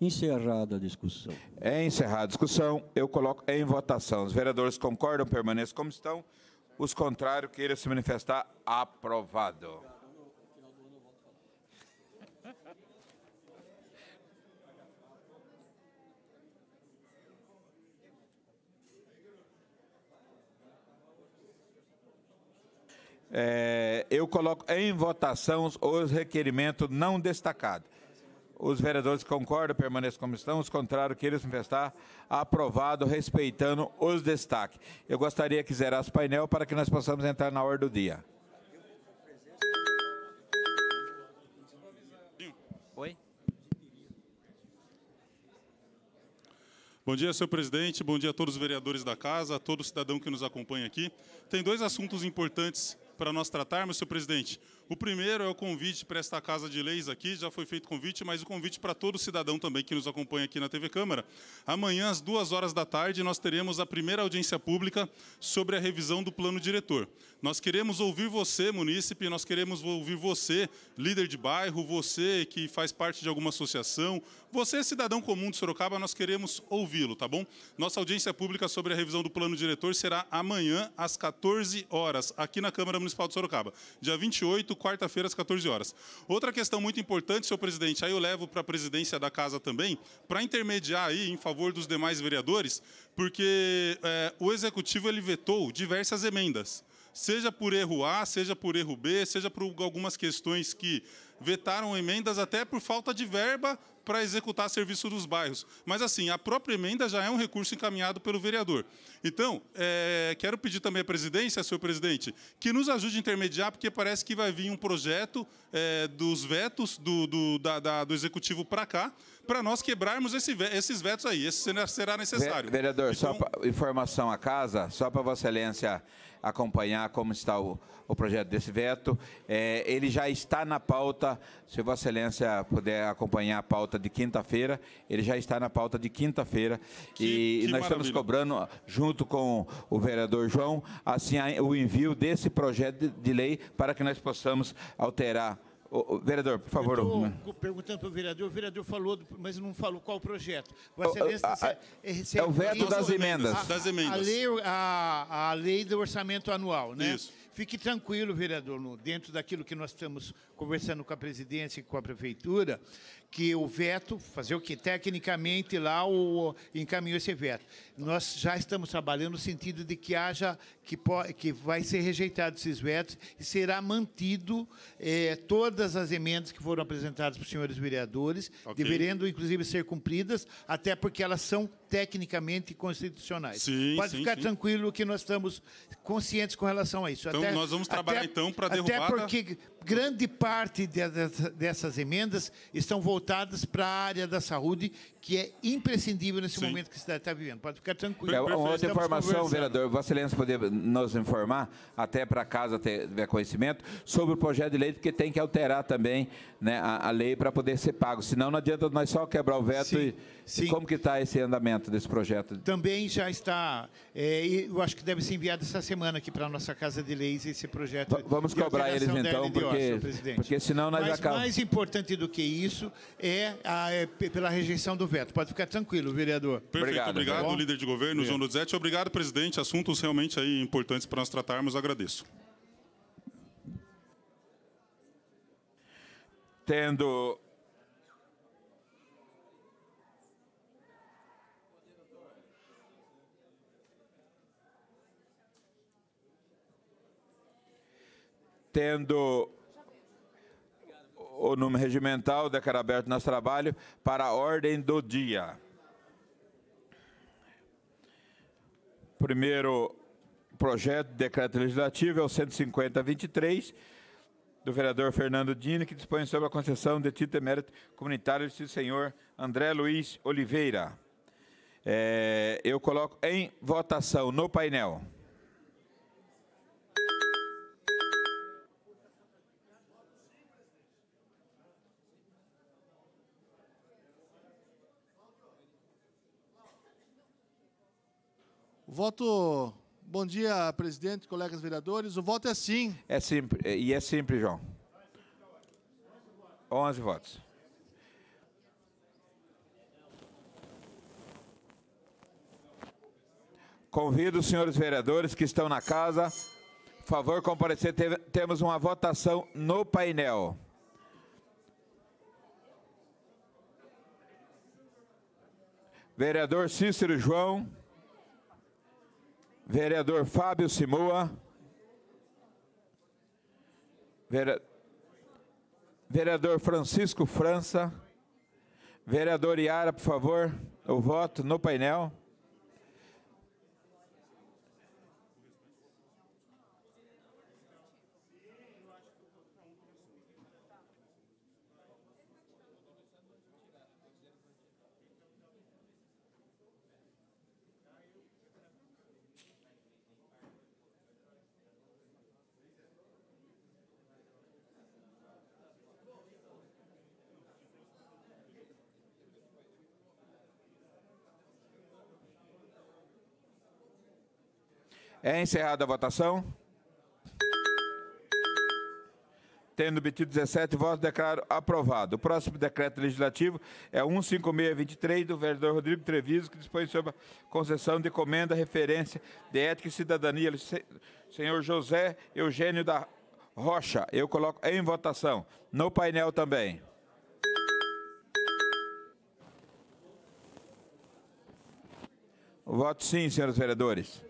[SPEAKER 10] Encerrada a discussão. É encerrada a discussão. Eu
[SPEAKER 1] coloco em votação. Os vereadores concordam, permaneçam como estão. Os contrários, queiram se manifestar, aprovado. É, eu coloco em votação os requerimentos não destacados. Os vereadores concordam permaneçam como estão, os contrários que eles manifestar, aprovado, respeitando os destaques. Eu gostaria que zerasse o painel para que nós possamos entrar na ordem do dia.
[SPEAKER 8] Oi?
[SPEAKER 12] Bom dia, senhor presidente. Bom dia a todos os vereadores da casa, a todo cidadão que nos acompanha aqui. Tem dois assuntos importantes para nós tratarmos, senhor presidente? O primeiro é o convite para esta Casa de Leis aqui, já foi feito convite, mas o convite para todo cidadão também que nos acompanha aqui na TV Câmara. Amanhã, às duas horas da tarde, nós teremos a primeira audiência pública sobre a revisão do plano diretor. Nós queremos ouvir você, munícipe, nós queremos ouvir você, líder de bairro, você que faz parte de alguma associação, você, cidadão comum de Sorocaba, nós queremos ouvi-lo, tá bom? Nossa audiência pública sobre a revisão do plano diretor será amanhã às 14 horas, aqui na Câmara Municipal de Sorocaba. Dia 28, quarta-feira, às 14 horas. Outra questão muito importante, senhor presidente, aí eu levo para a presidência da casa também, para intermediar aí em favor dos demais vereadores, porque é, o executivo ele vetou diversas emendas seja por erro A, seja por erro B, seja por algumas questões que vetaram emendas até por falta de verba para executar serviço dos bairros. Mas, assim, a própria emenda já é um recurso encaminhado pelo vereador. Então, é, quero pedir também à presidência, senhor presidente, que nos ajude a intermediar, porque parece que vai vir um projeto é, dos vetos do, do, da, da, do executivo para cá, para nós quebrarmos esse, esses vetos aí. Esse será necessário.
[SPEAKER 1] Vereador, então, só informação à casa, só para Vossa Excelência acompanhar como está o, o projeto desse veto. É, ele já está na pauta, se Vossa Excelência puder acompanhar a pauta de quinta-feira, ele já está na pauta de quinta-feira. E, nós maravilha. estamos cobrando, junto com o vereador João, assim, o envio desse projeto de, de lei para que nós possamos alterar o, o, vereador, por favor.
[SPEAKER 4] Estou perguntando para o vereador, o vereador falou, mas não falou qual projeto. Vossa Excelência, é, é, é, o veto das emendas. A, das emendas. A, lei, a, a lei do orçamento anual, né? Isso. Fique tranquilo, vereador, dentro daquilo que nós estamos conversando com a presidência e com a prefeitura, que o veto, fazer o que tecnicamente lá o, encaminhou esse veto. Nós já estamos trabalhando no sentido de que haja que, que vai ser rejeitado esses vetos e será mantido eh, todas as emendas que foram apresentadas os senhores vereadores, okay. inclusive ser cumpridas, até porque elas são tecnicamente constitucionais. Sim, Pode sim, ficar sim. tranquilo que nós estamos conscientes com relação a isso. Então até, nós vamos trabalhar até, então para derrubar. Até porque grande parte de, de, dessas emendas estão voltadas voltadas para a área da saúde, que é imprescindível nesse Sim. momento que a cidade está vivendo. Pode ficar tranquilo. É, uma outra informação, vereador,
[SPEAKER 1] Vossa Excelência poder nos informar, até para casa ter, conhecimento, sobre o projeto de lei, porque tem que alterar também né, a, a, lei para poder ser pago. Senão não adianta nós só quebrar o veto Sim. e. Sim. Como que está esse andamento desse projeto? Também já
[SPEAKER 4] está. É, eu acho que deve ser enviado essa semana aqui para a nossa Casa de Leis esse projeto. V
[SPEAKER 12] vamos cobrar eles então, porque, porque senão nós Mas acabamos.
[SPEAKER 4] mais importante do que isso é, a, é pela rejeição do veto. Pode ficar tranquilo, vereador. Perfeito, obrigado, obrigado tá
[SPEAKER 12] líder de governo, João Luzetti. Obrigado, presidente. Assuntos realmente aí importantes para nós tratarmos. Agradeço. Tendo
[SPEAKER 1] tendo o número regimental, decreto aberto nosso trabalho para a ordem do dia. Primeiro projeto de decreto legislativo é o 150-23, do vereador Fernando Dini, que dispõe sobre a concessão de título emérito comunitário do senhor André Luiz Oliveira. É, eu coloco em votação no painel.
[SPEAKER 13] Voto. Bom dia, presidente, colegas vereadores. O voto é sim. É
[SPEAKER 1] simples, e é simples, João. 11 votos. Convido os senhores vereadores que estão na casa, favor comparecer. Temos uma votação no painel. Vereador Cícero João. Vereador Fábio Simoa. Vereador Francisco França. Vereador Iara, por favor, o voto no painel. É encerrada a votação. Tendo obtido 17 votos, declaro aprovado. O próximo decreto legislativo é 15623 do vereador Rodrigo Treviso, que dispõe sobre a concessão de comenda referência de ética e cidadania. Senhor José Eugênio da Rocha, eu coloco em votação. No painel também. Voto sim, senhores vereadores.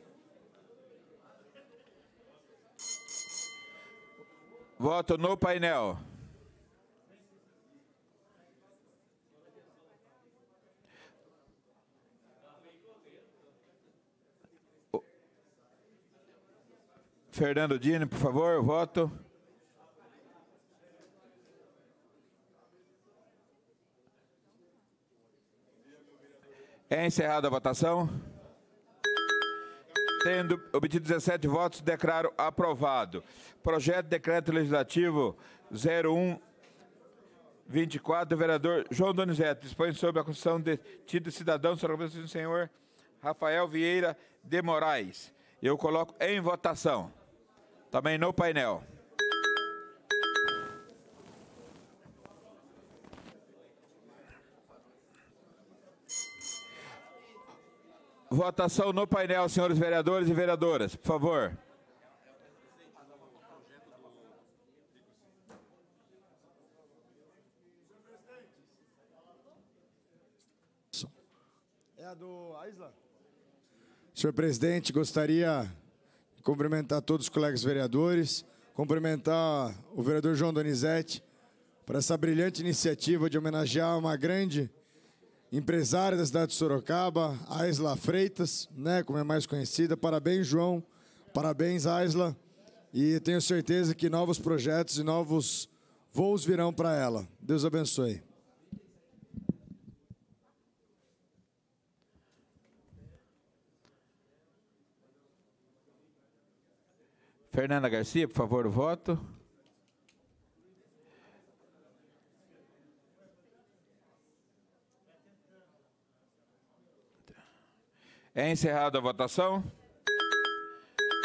[SPEAKER 1] Voto no painel. Fernando Dini, por favor, voto. É encerrada a votação. Tendo obtido 17 votos, declaro aprovado. Projeto de Decreto Legislativo 01 24, do vereador João Donizete, dispõe sobre a construção de título de cidadão sobre a do senhor Rafael Vieira de Moraes. Eu coloco em votação, também no painel. Votação no painel, senhores vereadores e vereadoras, por favor.
[SPEAKER 14] É a do Aisla. Senhor presidente, gostaria de cumprimentar todos os colegas vereadores, cumprimentar o vereador João Donizete por essa brilhante iniciativa de homenagear uma grande empresária da cidade de Sorocaba, Aisla Freitas, né, como é mais conhecida. Parabéns, João. Parabéns, Aisla. E tenho certeza que novos projetos e novos voos virão para ela. Deus abençoe.
[SPEAKER 1] Fernanda Garcia, por favor, o voto. É encerrada a votação.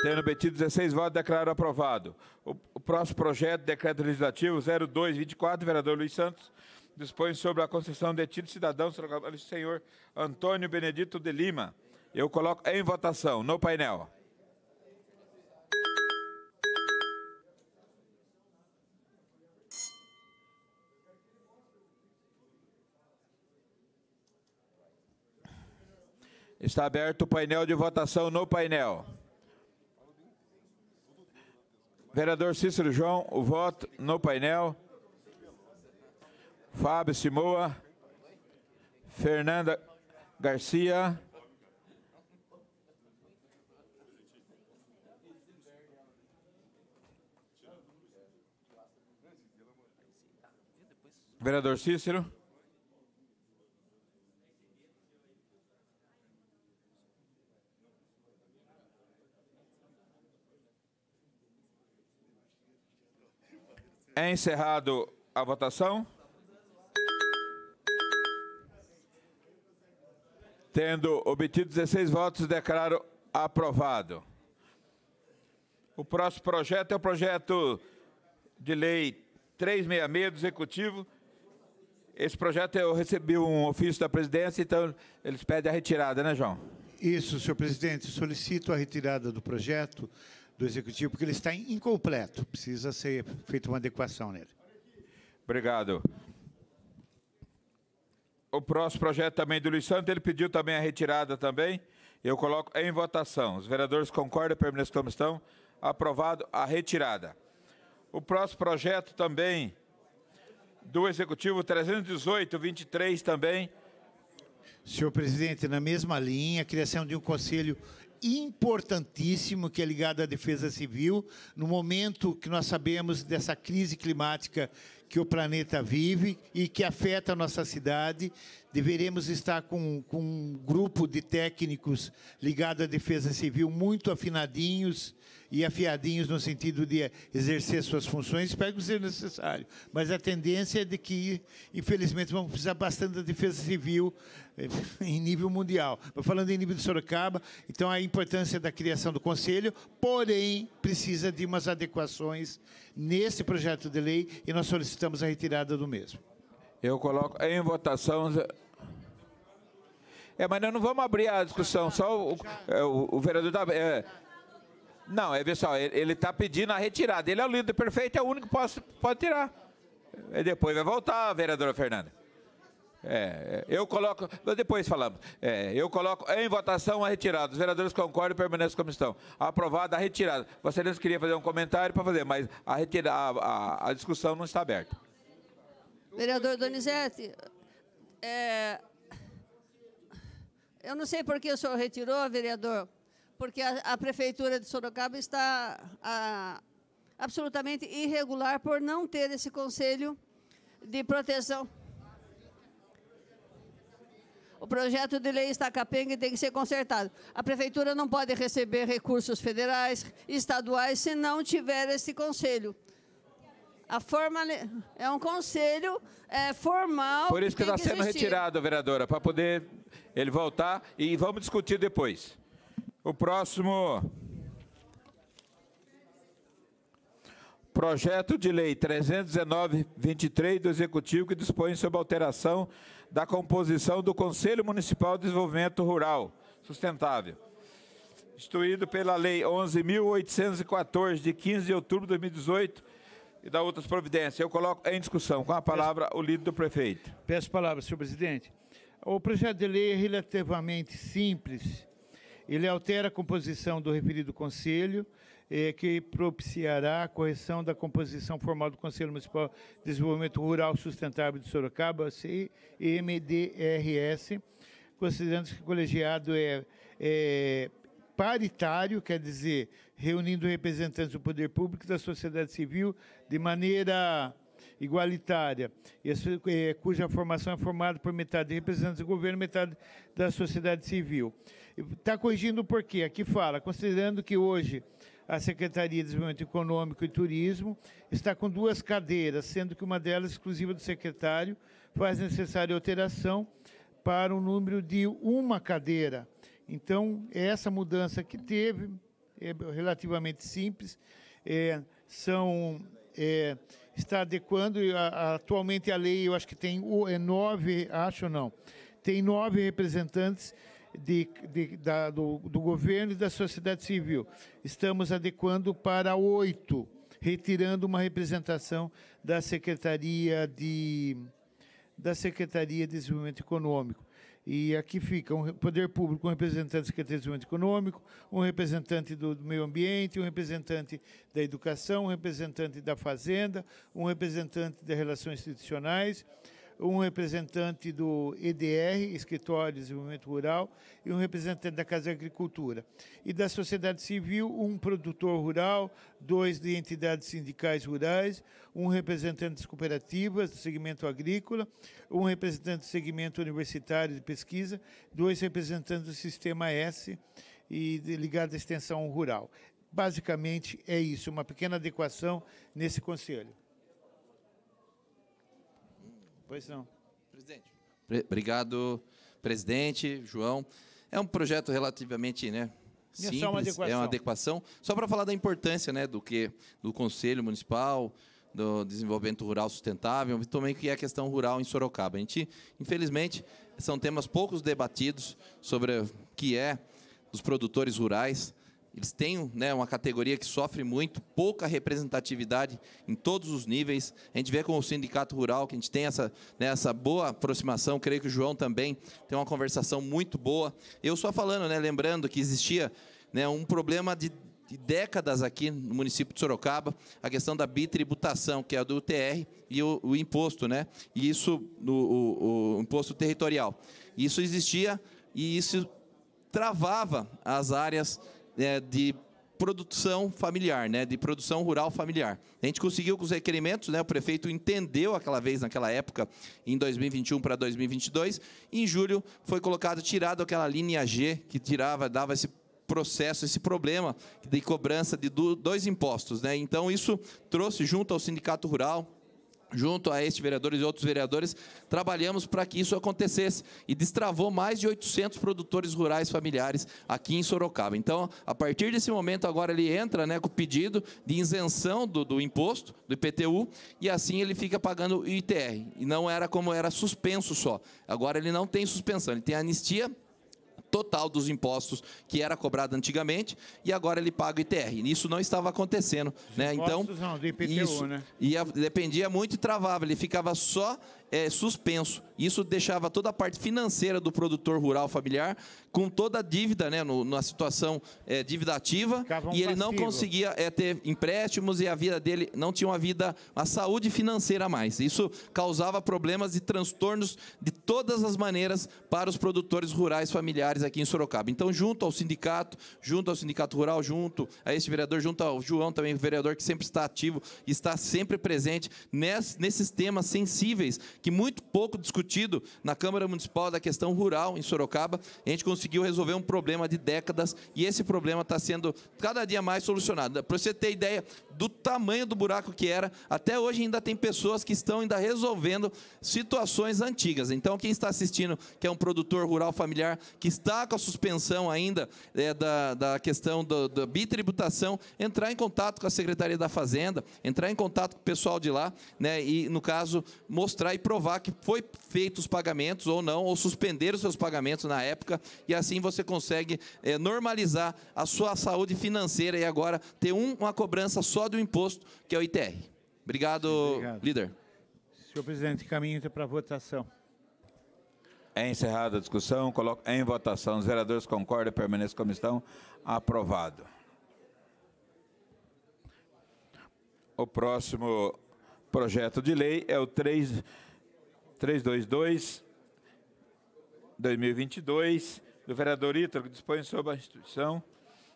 [SPEAKER 1] Tendo obtido 16 votos, declaro aprovado. O, o próximo projeto, decreto legislativo 0224, vereador Luiz Santos, dispõe sobre a concessão de título cidadão senhor Antônio Benedito de Lima. Eu coloco em votação no painel. Está aberto o painel de votação no painel. Vereador Cícero João, o voto no painel. Fábio Simoa. Fernanda Garcia. Vereador Cícero. É encerrado a votação. Tendo obtido 16 votos, declaro aprovado. O próximo projeto é o projeto de lei 366 do Executivo. Esse projeto eu recebi um ofício da presidência, então eles pedem a retirada, né, João? Isso, senhor
[SPEAKER 4] presidente. Solicito a retirada do projeto do executivo, porque ele está incompleto. Precisa ser feita uma adequação nele.
[SPEAKER 1] Obrigado. O próximo projeto também do Luiz Santos, ele pediu também a retirada também. Eu coloco em votação. Os vereadores concordam, permaneçam como estão. Aprovado a retirada. O próximo projeto também do Executivo 318-23 também.
[SPEAKER 4] Senhor presidente, na mesma linha, a criação de um conselho importantíssimo que é ligado à defesa civil. No momento que nós sabemos dessa crise climática que o planeta vive e que afeta a nossa cidade, deveremos estar com, com, um grupo de técnicos ligado à defesa civil muito afinadinhos e afiadinhos no sentido de exercer suas funções, espero que seja necessário. Mas a tendência é de que, infelizmente, vamos precisar bastante da defesa civil eh, em nível mundial. Mas falando em nível de Sorocaba, então a importância da criação do conselho, porém precisa de umas adequações nesse projeto de lei e nós solicitamos a retirada do mesmo. Eu coloco em
[SPEAKER 1] votação. É, mas nós não vamos abrir a discussão, só o, é, o, o vereador está. É, não, é pessoal, ele está pedindo a retirada. Ele é o líder perfeito, é o único que pode, pode tirar. E depois vai voltar, vereadora Fernanda. É, é eu coloco. Depois falamos. É, eu coloco em votação a retirada. Os vereadores concordam e permanecem como estão. Aprovada a retirada. Você não queria fazer um comentário para fazer, mas a, retirada, a, a, a discussão não está aberta.
[SPEAKER 6] Vereador Donizete, é, eu não sei por que o senhor retirou, vereador, porque a, a Prefeitura de Sorocaba está a, absolutamente irregular por não ter esse Conselho de Proteção. O projeto de lei está capenga e tem que ser consertado. A Prefeitura não pode receber recursos federais, estaduais, se não tiver esse Conselho. A forma é um conselho é, formal. Por isso que está sendo retirado,
[SPEAKER 1] vereadora, para poder ele voltar e vamos discutir depois. O próximo projeto de lei 319/23 do executivo que dispõe sobre alteração da composição do Conselho Municipal de Desenvolvimento Rural Sustentável instituído pela Lei 11.814, de 15 de outubro de 2018, e da outras providências. Eu coloco em discussão com a palavra o líder do prefeito. Peço palavra,
[SPEAKER 4] senhor presidente. O projeto de lei é relativamente simples. Ele altera a composição do referido conselho, eh, que propiciará a correção da composição formal do Conselho Municipal de Desenvolvimento Rural Sustentável de Sorocaba, CMDRS, considerando que o colegiado é, é paritário, quer dizer, reunindo representantes do poder público e da sociedade civil de maneira igualitária, eh, cuja formação é formada por metade de representantes do governo, e metade da sociedade civil. Está corrigindo o porquê? Aqui fala, considerando que hoje a Secretaria de Desenvolvimento Econômico e Turismo está com duas cadeiras, sendo que uma delas exclusiva do secretário, faz necessária alteração para o número de uma cadeira. Então, é essa mudança que teve, é relativamente simples, é, são é, está adequando atualmente a lei, eu acho que tem o, é nove, acho não, tem nove representantes de, de, da, do, do governo e da sociedade civil. Estamos adequando para oito, retirando uma representação da secretaria de da Secretaria de Desenvolvimento Econômico. E aqui fica um poder público, um representante do Secretaria de Desenvolvimento Econômico, um representante do, do, meio ambiente, um representante da educação, um representante da fazenda, um representante das relações institucionais um representante do EDR, Escritório de Desenvolvimento Rural, e um representante da Casa da Agricultura. E da sociedade civil, um produtor rural, dois de entidades sindicais rurais, um representante das cooperativas do segmento agrícola, um representante do segmento universitário de pesquisa, dois representantes do Sistema S e ligado à extensão rural. Basicamente é isso, uma pequena adequação nesse conselho. Pois não. Presidente.
[SPEAKER 3] Pre obrigado, presidente, João. É um projeto relativamente, né? É simples, é uma adequação. É uma adequação. Só para falar da importância, né, do que do Conselho Municipal, do desenvolvimento rural sustentável, também que é a questão rural em Sorocaba. A gente, infelizmente, são temas poucos debatidos sobre o que é dos produtores rurais, eles têm né, uma categoria que sofre muito, pouca representatividade em todos os níveis. A gente vê com o Sindicato Rural que a gente tem essa, né, essa boa aproximação. Creio que o João também tem uma conversação muito boa. Eu só falando, né, lembrando que existia né, um problema de, de décadas aqui no município de Sorocaba, a questão da bitributação, que é a do UTR e o, o imposto, né? E isso, no o, o imposto territorial. Isso existia e isso travava as áreas é, de produção familiar, né, de produção rural familiar. A gente conseguiu com os requerimentos, né, o prefeito entendeu aquela vez, naquela época, em 2021 para 2022, em julho foi colocado, tirado aquela linha G que tirava, dava esse processo, esse problema de cobrança de dois impostos. Né? Então, isso trouxe junto ao Sindicato Rural, junto a este vereador e outros vereadores, trabalhamos para que isso acontecesse e destravou mais de 800 produtores rurais familiares aqui em Sorocaba. Então, a partir desse momento, agora ele entra né, com o pedido de isenção do, do imposto, do IPTU, e assim ele fica pagando o ITR. E não era como era suspenso só. Agora ele não tem suspensão, ele tem anistia total dos impostos que era cobrado antigamente e agora ele paga o ITR. Isso não estava acontecendo, né? Então,
[SPEAKER 4] não, do IPTU, isso, né?
[SPEAKER 3] dependia muito e travava, ele ficava só é, suspenso. Isso deixava toda a parte financeira do produtor rural familiar com toda a dívida, né, no, na situação é, dívida ativa, um e ele não conseguia é, ter empréstimos e a vida dele não tinha uma vida, a saúde financeira mais. Isso causava problemas e transtornos de todas as maneiras para os produtores rurais familiares aqui em Sorocaba. Então, junto ao sindicato, junto ao sindicato rural, junto a este vereador, junto ao João também, vereador que sempre está ativo, está sempre presente nesses temas sensíveis que muito pouco discutido na Câmara Municipal da questão rural em Sorocaba, a gente conseguiu resolver um problema de décadas e esse problema está sendo cada dia mais solucionado. Para você ter ideia, do tamanho do buraco que era. Até hoje ainda tem pessoas que estão ainda resolvendo situações antigas. Então, quem está assistindo, que é um produtor rural familiar, que está com a suspensão ainda é, da, da questão do, da bitributação, entrar em contato com a Secretaria da Fazenda, entrar em contato com o pessoal de lá, né, e, no caso, mostrar e provar que foi feito os pagamentos ou não, ou suspender os seus pagamentos na época, e assim você consegue é, normalizar a sua saúde financeira e agora ter um, uma cobrança só do imposto, que é o ITR. Obrigado, Obrigado. líder.
[SPEAKER 4] Senhor presidente, caminho para a votação.
[SPEAKER 1] É encerrada a discussão. Coloco em votação. Os vereadores concordam, permaneçam como estão. Aprovado. O próximo projeto de lei é o 3, 322 2022 do vereador Ítalo, que dispõe sobre a instituição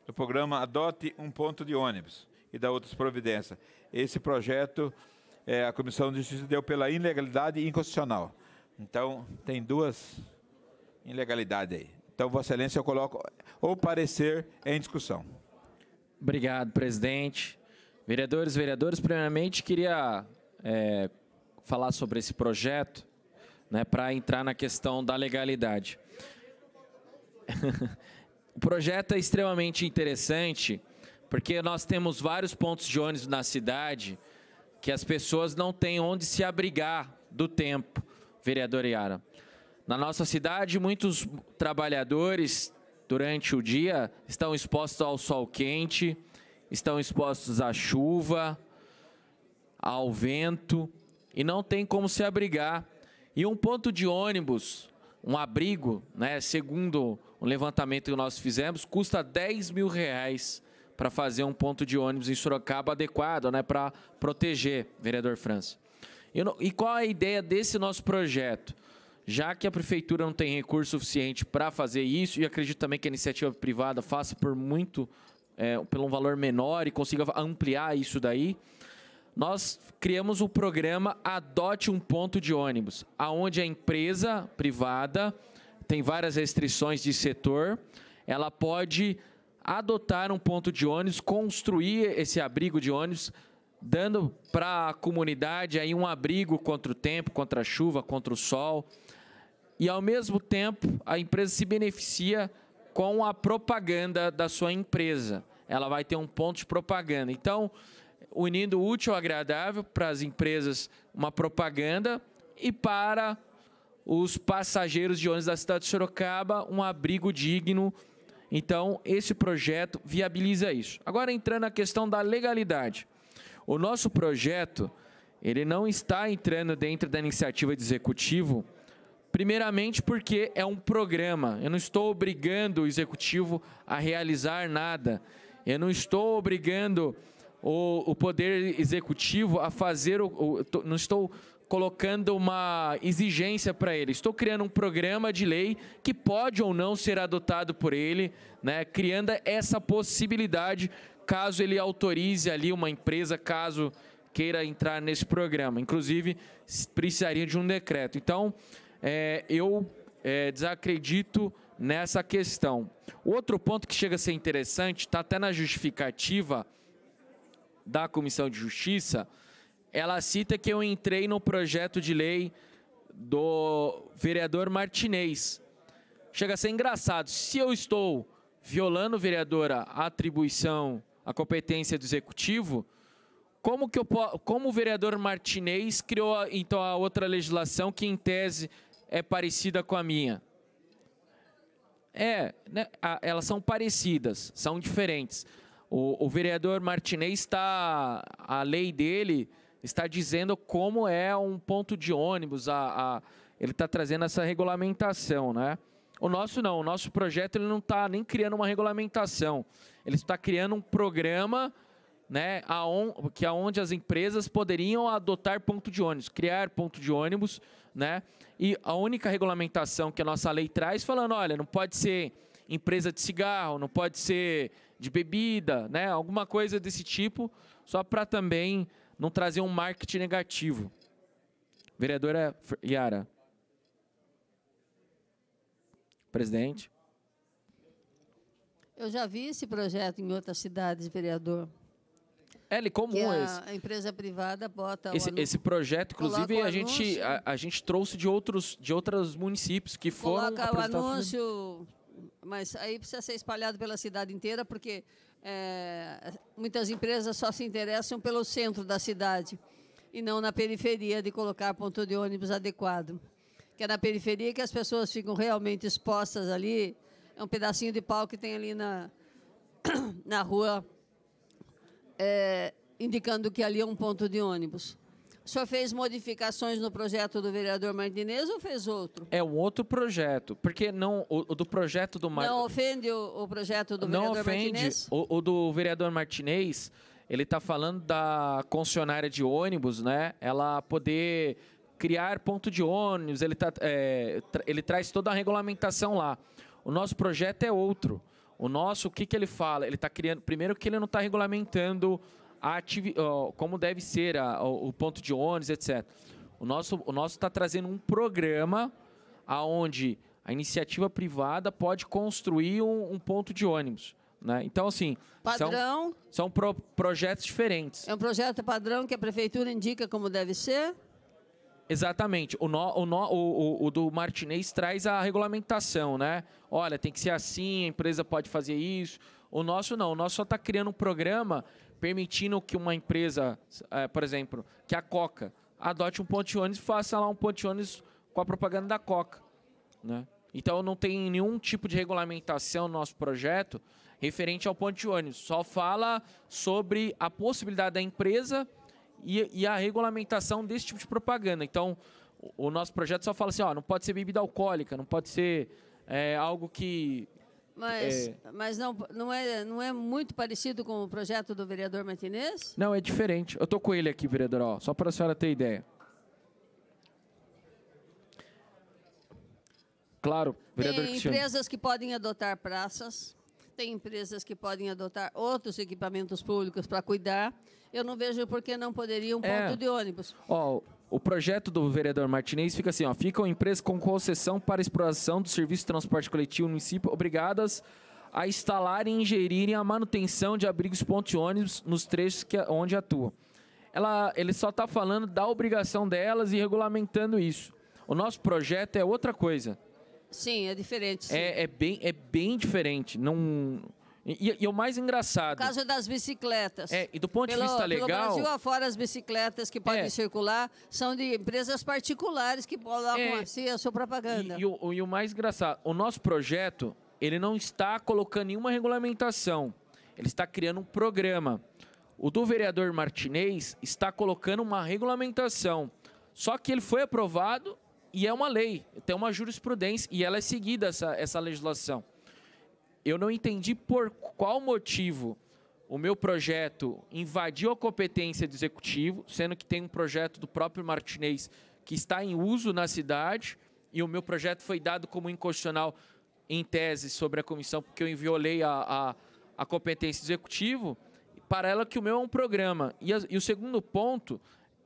[SPEAKER 1] do programa Adote um Ponto de Ônibus e da outras providências. Esse projeto, é, a Comissão de Justiça deu pela ilegalidade e inconstitucional. Então, tem duas ilegalidades aí. Então, Vossa Excelência, eu coloco o parecer
[SPEAKER 15] em discussão. Obrigado, presidente. Vereadores, vereadores, primeiramente queria é, falar sobre esse projeto né, para entrar na questão da legalidade. o projeto é extremamente interessante porque nós temos vários pontos de ônibus na cidade que as pessoas não têm onde se abrigar do tempo, vereador Iara. Na nossa cidade, muitos trabalhadores, durante o dia, estão expostos ao sol quente, estão expostos à chuva, ao vento, e não tem como se abrigar. E um ponto de ônibus, um abrigo, né, segundo o levantamento que nós fizemos, custa 10 mil reais para fazer um ponto de ônibus em Sorocaba adequado, né, para proteger, vereador França. E, e qual a ideia desse nosso projeto? Já que a prefeitura não tem recurso suficiente para fazer isso, e acredito também que a iniciativa privada faça por muito, é, pelo um valor menor e consiga ampliar isso daí, nós criamos o programa Adote um Ponto de Ônibus, aonde a empresa privada tem várias restrições de setor, ela pode adotar um ponto de ônibus, construir esse abrigo de ônibus, dando para a comunidade aí um abrigo contra o tempo, contra a chuva, contra o sol. E ao mesmo tempo, a empresa se beneficia com a propaganda da sua empresa. Ela vai ter um ponto de propaganda. Então, unindo útil ao agradável para as empresas, uma propaganda e para os passageiros de ônibus da cidade de Sorocaba, um abrigo digno então, esse projeto viabiliza isso. Agora, entrando na questão da legalidade. O nosso projeto, ele não está entrando dentro da iniciativa de executivo, primeiramente porque é um programa. Eu não estou obrigando o executivo a realizar nada. Eu não estou obrigando o, o poder executivo a fazer o, o, não estou colocando uma exigência para ele. Estou criando um programa de lei que pode ou não ser adotado por ele, né? criando essa possibilidade caso ele autorize ali uma empresa, caso queira entrar nesse programa. Inclusive, precisaria de um decreto. Então, é, eu é, desacredito nessa questão. Outro ponto que chega a ser interessante, está até na justificativa da Comissão de Justiça, ela cita que eu entrei no projeto de lei do vereador Martinez. Chega a ser engraçado. Se eu estou violando, vereadora, a atribuição, a competência do executivo, como que eu como o vereador Martinez criou então a outra legislação que em tese é parecida com a minha? É, né, elas são parecidas, são diferentes. O, o vereador Martinez está a lei dele está dizendo como é um ponto de ônibus, a, a ele está trazendo essa regulamentação, né? O nosso não, o nosso projeto ele não está nem criando uma regulamentação, ele está criando um programa, né, aon, que aonde é as empresas poderiam adotar ponto de ônibus, criar ponto de ônibus, né? E a única regulamentação que a nossa lei traz falando, olha, não pode ser empresa de cigarro, não pode ser de bebida, né? Alguma coisa desse tipo, só para também não trazer um marketing negativo. Vereadora Yara. Presidente.
[SPEAKER 6] Eu já vi esse projeto em outras cidades, vereador. É, ele comum que a, esse. A empresa privada bota esse, esse
[SPEAKER 15] projeto, inclusive a gente a, a, gente trouxe de outros de outros municípios que foram coloca o anúncio,
[SPEAKER 6] mas aí precisa ser espalhado pela cidade inteira porque é, muitas empresas só se interessam pelo centro da cidade e não na periferia de colocar ponto de ônibus adequado. Que é na periferia que as pessoas ficam realmente expostas ali. É um pedacinho de pau que tem ali na, na rua, é, indicando que ali é um ponto de ônibus. O senhor fez modificações no projeto do vereador Martinez ou fez outro?
[SPEAKER 15] É um outro projeto, porque não o, o do projeto do Mar... Não
[SPEAKER 6] ofende o, o projeto do não vereador
[SPEAKER 15] Martinez? Não ofende. O do vereador Martinez, ele está falando da concessionária de ônibus, né? Ela poder criar ponto de ônibus, ele, tá, é, ele traz toda a regulamentação lá. O nosso projeto é outro. O nosso, o que, que ele fala? Ele está criando. Primeiro que ele não está regulamentando a como deve ser a, o ponto de ônibus, etc. O nosso o nosso está trazendo um programa aonde a iniciativa privada pode construir um, um ponto de ônibus. Né? Então, assim, padrão, são, são pro, projetos diferentes.
[SPEAKER 6] É um projeto padrão que a prefeitura indica como deve ser?
[SPEAKER 15] Exatamente. O, no, o, no, o, o, do Martinez traz a regulamentação, né? Olha, tem que ser assim, a empresa pode fazer isso. O nosso não, o nosso só está criando um programa permitindo que uma empresa, é, por exemplo, que a Coca adote um ponto de ônibus e faça lá um ponto de ônibus com a propaganda da Coca. Né? Então não tem nenhum tipo de regulamentação no nosso projeto referente ao ponto de ônibus. Só fala sobre a possibilidade da empresa e, e a regulamentação desse tipo de propaganda. Então o, o nosso projeto só fala assim, ó, não pode ser bebida alcoólica, não pode ser é, algo que
[SPEAKER 6] mas, é... mas não, não, é, não é muito parecido com o projeto do vereador Martinez?
[SPEAKER 15] Não, é diferente. Eu estou com ele aqui, vereador, ó, só para a senhora ter ideia.
[SPEAKER 6] Claro, vereador Tem Cristiano. empresas que podem adotar praças, tem empresas que podem adotar outros equipamentos públicos para cuidar. Eu não vejo por que não poderia um é. ponto é. de ônibus.
[SPEAKER 15] Ó, o projeto do vereador Martinez fica assim, ó, ficam empresas com concessão para exploração do serviço de transporte coletivo no município obrigadas a instalarem e ingerirem a manutenção de abrigos pontos ônibus nos trechos que, onde atuam. Ela, ele só está falando da obrigação delas e regulamentando isso. O nosso projeto é outra coisa.
[SPEAKER 6] Sim, é diferente. Sim.
[SPEAKER 15] É, é, bem, é bem diferente. Não... E, e, o mais engraçado. O caso
[SPEAKER 6] das bicicletas. É, e do ponto pelo, de vista legal. Pelo Brasil afora, as bicicletas que podem é, circular são de empresas particulares que colocam é, assim a sua propaganda. E, e,
[SPEAKER 15] o, e o mais engraçado, o nosso projeto, ele não está colocando nenhuma regulamentação. Ele está criando um programa. O do vereador Martinez está colocando uma regulamentação. Só que ele foi aprovado e é uma lei, tem uma jurisprudência e ela é seguida essa, essa legislação eu não entendi por qual motivo o meu projeto invadiu a competência do executivo, sendo que tem um projeto do próprio Martinez que está em uso na cidade e o meu projeto foi dado como inconstitucional em tese sobre a comissão, porque eu inviolei a, a, a competência do executivo, para ela que o meu é um programa. E, a, e o segundo ponto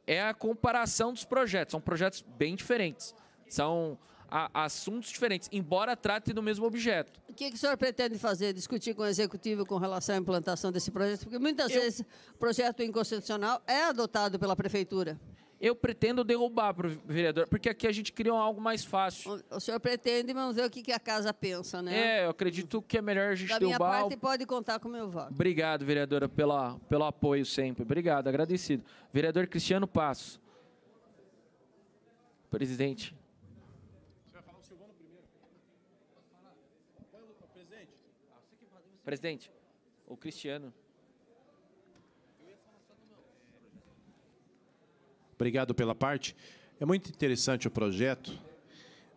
[SPEAKER 15] é a comparação dos projetos. São projetos bem diferentes. São a, assuntos diferentes, embora tratem do mesmo objeto.
[SPEAKER 6] O que, que o senhor pretende fazer? Discutir com o executivo com relação à implantação desse projeto? Porque muitas Eu... vezes o projeto inconstitucional é adotado pela prefeitura.
[SPEAKER 15] Eu pretendo derrubar, vereador, porque aqui a gente criou algo mais fácil.
[SPEAKER 6] O, senhor pretende, vamos ver o que, que, a casa pensa, né?
[SPEAKER 15] É, eu acredito que é melhor a gente da derrubar. Da minha parte,
[SPEAKER 6] pode contar com o meu voto.
[SPEAKER 15] Obrigado, vereadora, pela, pelo apoio sempre. Obrigado, agradecido. Vereador Cristiano Passos. Presidente. Presidente, o Cristiano.
[SPEAKER 5] Obrigado pela parte. É muito interessante o projeto,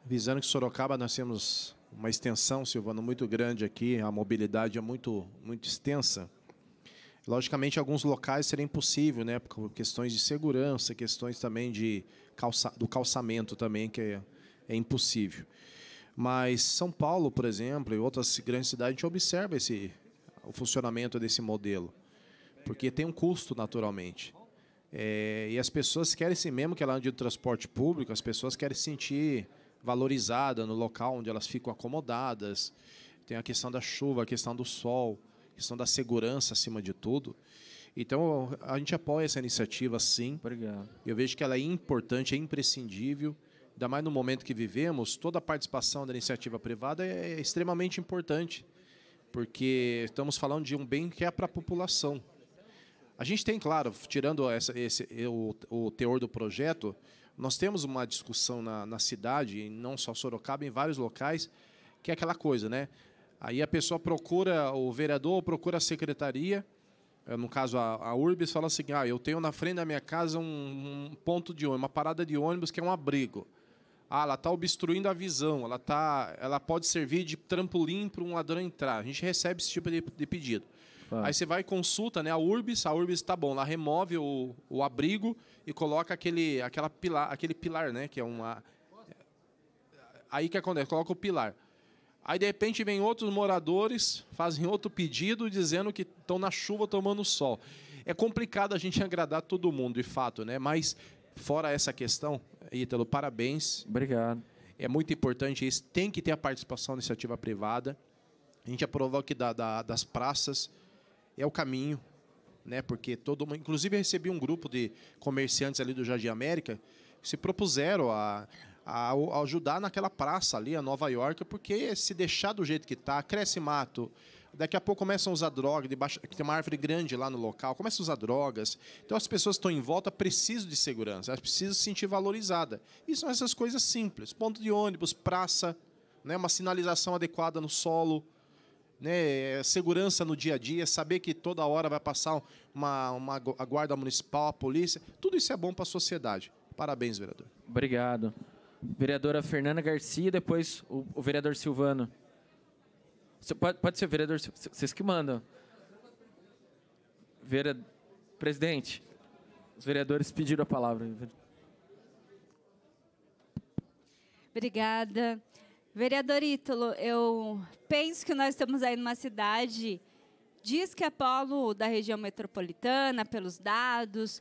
[SPEAKER 5] visando que Sorocaba nós temos uma extensão, Silvano, muito grande aqui, a mobilidade é muito, muito extensa. Logicamente, alguns locais seria impossível, né? Por questões de segurança, questões também de calça, do calçamento também, que é, é impossível. Mas São Paulo, por exemplo, e outras grandes cidades, a gente observa esse, o funcionamento desse modelo, porque tem um custo naturalmente. É, e as pessoas querem, se mesmo que ela ande de transporte público, as pessoas querem se sentir valorizada no local onde elas ficam acomodadas. Tem a questão da chuva, a questão do sol, a questão da segurança acima de tudo. Então, a gente apoia essa iniciativa, sim. Obrigado. Eu vejo que ela é importante, é imprescindível ainda mais no momento que vivemos, toda a participação da iniciativa privada é, é extremamente importante, porque estamos falando de um bem que é para a população. A gente tem, claro, tirando essa, esse, o, o, teor do projeto, nós temos uma discussão na, na cidade, não só Sorocaba, em vários locais, que é aquela coisa, né? Aí a pessoa procura o vereador ou procura a secretaria, eh, no caso a, a Urbis, fala assim: ah, eu tenho na frente da minha casa um, um ponto de ônibus, uma parada de ônibus que é um abrigo ah, ela está obstruindo a visão, ela, tá, ela pode servir de trampolim para um ladrão entrar. A gente recebe esse tipo de, de pedido. Ah. Aí você vai e consulta né, a URBS, a URBS está bom, ela remove o, o abrigo e coloca aquele, aquela pilar, aquele pilar, né? Que é uma. Aí que acontece, coloca o pilar. Aí de repente vem outros moradores, fazem outro pedido dizendo que estão na chuva tomando sol. É complicado a gente agradar todo mundo, de fato, né? Mas fora essa questão, Ítalo, parabéns. Obrigado. É muito importante isso. Tem que ter a participação da iniciativa privada. A gente aprovou que da, da, das praças é o caminho, né? Porque todo mundo, inclusive eu recebi um grupo de comerciantes ali do Jardim América que se propuseram a, a, a ajudar naquela praça ali, a Nova York, porque se deixar do jeito que está, cresce mato, Daqui a pouco começam a usar droga, debaixo, tem uma árvore grande lá no local, começam a usar drogas. Então as pessoas que estão em volta precisam de segurança, elas precisam se sentir valorizadas. E são essas coisas simples: ponto de ônibus, praça, né, uma sinalização adequada no solo, né, segurança no dia a dia, saber que toda hora vai passar uma, uma a guarda municipal, a polícia. Tudo isso é bom para a sociedade. Parabéns, vereador.
[SPEAKER 15] Obrigado. Vereadora Fernanda Garcia, depois o, o vereador Silvano. Você pode, pode ser vereador, vocês que mandam. Vera, presidente, os vereadores pediram a palavra.
[SPEAKER 11] Obrigada. Vereador Ítalo, eu penso que nós estamos aí numa cidade, diz que é polo da região metropolitana, pelos dados,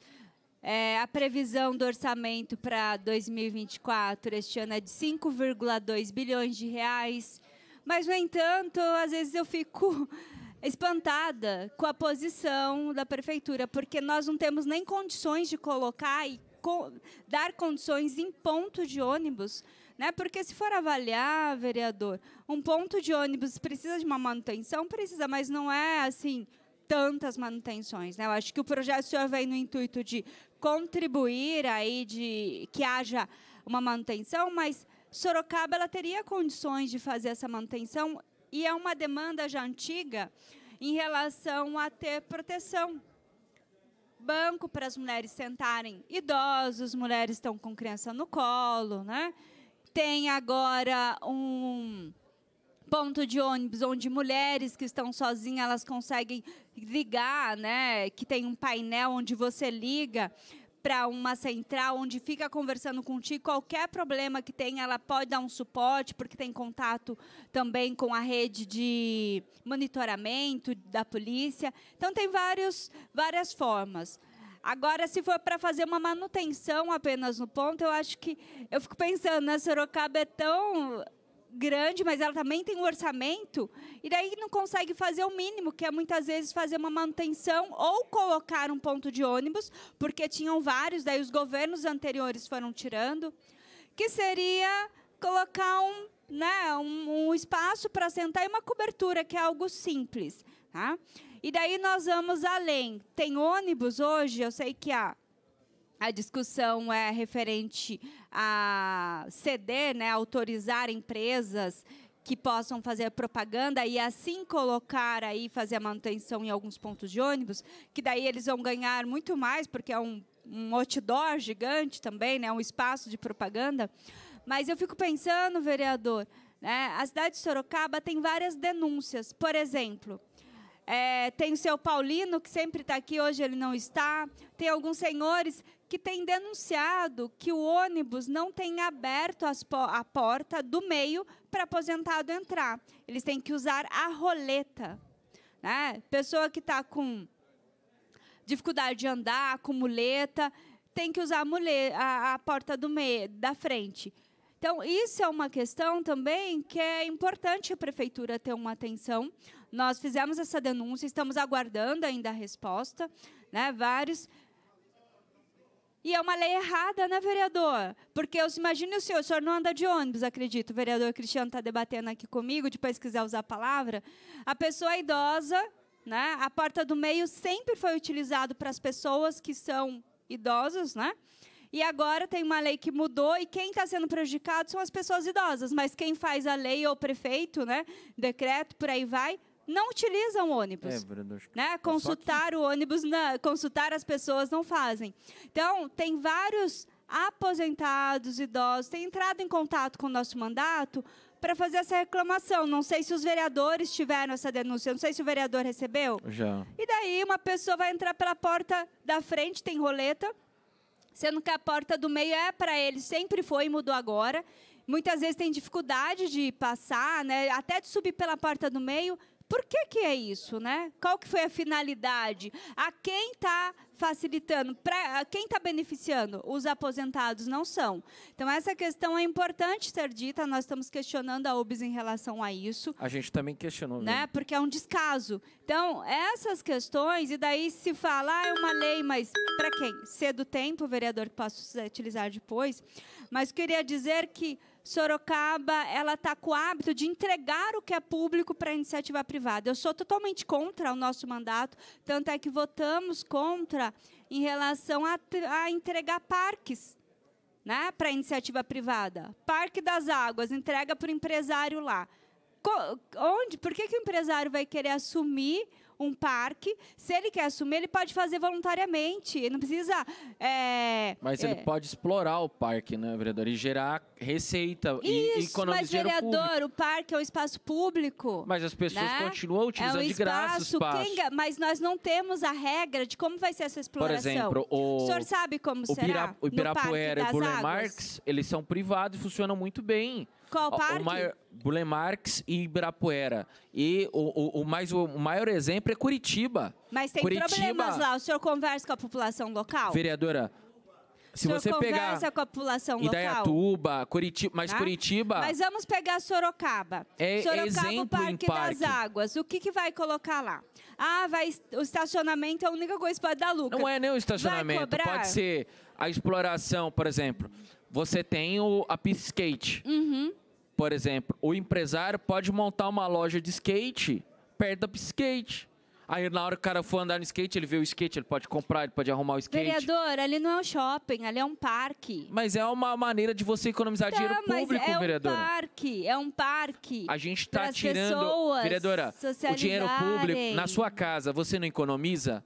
[SPEAKER 11] é, a previsão do orçamento para 2024 este ano é de 5,2 bilhões de reais. Mas, no entanto, às vezes eu fico espantada com a posição da prefeitura, porque nós não temos nem condições de colocar e co dar condições em ponto de ônibus, né? Porque se for avaliar, vereador, um ponto de ônibus precisa de uma manutenção, precisa, mas não é assim tantas manutenções, né? Eu acho que o projeto senhor vem no intuito de contribuir aí de que haja uma manutenção, mas Sorocaba ela teria condições de fazer essa manutenção e é uma demanda já antiga em relação a ter proteção. Banco para as mulheres sentarem, idosos, mulheres estão com criança no colo, né? Tem agora um ponto de ônibus onde mulheres que estão sozinhas elas conseguem ligar, né? Que tem um painel onde você liga para uma central onde fica conversando contigo. Qualquer problema que tenha, ela pode dar um suporte, porque tem contato também com a rede de monitoramento da polícia. Então, tem vários, várias formas. Agora, se for para fazer uma manutenção apenas no ponto, eu acho que. Eu fico pensando, né? Sorocaba é tão grande, mas ela também tem um orçamento, e daí não consegue fazer o mínimo, que é muitas vezes fazer uma manutenção ou colocar um ponto de ônibus, porque tinham vários, daí os governos anteriores foram tirando, que seria colocar um, né, um, um espaço para sentar e uma cobertura, que é algo simples. Tá? E daí nós vamos além. Tem ônibus hoje, eu sei que há a discussão é referente a ceder, né, autorizar empresas que possam fazer propaganda e assim colocar aí fazer a manutenção em alguns pontos de ônibus, que daí eles vão ganhar muito mais porque é um, um outdoor gigante também, né, um espaço de propaganda. Mas eu fico pensando, vereador, né, a cidade de Sorocaba tem várias denúncias. Por exemplo, é, tem o seu Paulino, que sempre está aqui, hoje ele não está. Tem alguns senhores que tem denunciado que o ônibus não tem aberto po a porta do meio para aposentado entrar. Eles têm que usar a roleta. Né? Pessoa que está com dificuldade de andar, com muleta, tem que usar a, muleta, a, a porta do meio, da frente. Então, isso é uma questão também que é importante a prefeitura ter uma atenção. Nós fizemos essa denúncia, estamos aguardando ainda a resposta, né? Vários e é uma lei errada, né, vereador? Porque eu imagino o senhor, o senhor não anda de ônibus, acredito. O vereador Cristiano está debatendo aqui comigo, depois quiser usar a palavra. A pessoa idosa, né? A porta do meio sempre foi utilizado para as pessoas que são idosas, né? E agora tem uma lei que mudou e quem está sendo prejudicado são as pessoas idosas. Mas quem faz a lei ou o prefeito, né? Decreto, por aí vai, não utilizam ônibus. É, Bruno, né? Consultar o ônibus, consultar as pessoas não fazem. Então, tem vários aposentados, idosos, têm entrado em contato com o nosso mandato para fazer essa reclamação. Não sei se os vereadores tiveram essa denúncia, não sei se o vereador recebeu. Já. E daí uma pessoa vai entrar pela porta da frente, tem roleta, sendo que a porta do meio é para ele, sempre foi e mudou agora. Muitas vezes tem dificuldade de passar, né? até de subir pela porta do meio. Por que, que é isso, né? Qual que foi a finalidade? A quem está facilitando? Pra, quem está beneficiando? Os aposentados não são. Então, essa questão é importante ser dita. Nós estamos questionando a UBS em relação a isso.
[SPEAKER 15] A gente também questionou. Né? Mesmo.
[SPEAKER 11] Porque é um descaso. Então, essas questões, e daí se fala, ah, é uma lei, mas para quem? Cedo tempo, vereador, que posso utilizar depois. Mas queria dizer que Sorocaba ela está com o hábito de entregar o que é público para a iniciativa privada. Eu sou totalmente contra o nosso mandato, tanto é que votamos contra em relação a, a entregar parques né, para a iniciativa privada. Parque das Águas, entrega para o empresário lá. Co onde? Por que, que o empresário vai querer assumir um parque. Se ele quer assumir, ele pode fazer voluntariamente. Ele não precisa. É, mas ele é. pode
[SPEAKER 15] explorar o parque, né, vereador? E gerar receita Isso, e economizar. Mas, vereador,
[SPEAKER 11] o parque é um espaço público. Mas as pessoas né? continuam utilizando é um espaço, de graça o espaço. Quem, mas nós não temos a regra de como vai ser essa exploração. Por exemplo, o, o senhor sabe como o será? o Ibirapuera e o Burle
[SPEAKER 15] Marx, eles são privados e funcionam muito bem. Qual o parque? O maior, e Ibirapuera. E o, o, o, mais, o maior exemplo é Curitiba. Mas tem Curitiba, problemas lá. O
[SPEAKER 11] senhor conversa com a população local?
[SPEAKER 15] Vereadora, se você pegar com
[SPEAKER 11] a população
[SPEAKER 15] Idaiatuba, Curitiba, mas tá? Curitiba. Mas
[SPEAKER 11] vamos pegar Sorocaba. É Sorocaba, o Parque, Parque, das Águas. O que, que vai colocar lá? Ah, vai o estacionamento é a única coisa que pode dar lucro. Não é nem o estacionamento, pode ser
[SPEAKER 15] a exploração, por exemplo. Você tem o a pista skate. Uhum por exemplo, o empresário pode montar uma loja de skate perto da skate. Aí na hora que o cara for andar no skate, ele vê o skate, ele pode comprar, ele pode arrumar o skate.
[SPEAKER 11] Vereador, ali não é um shopping, ali é um parque. Mas é uma maneira de você economizar tá, dinheiro público, é vereadora. É um parque, é um parque. A
[SPEAKER 15] gente está tirando, pessoas vereadora, o dinheiro público na sua casa, você não economiza?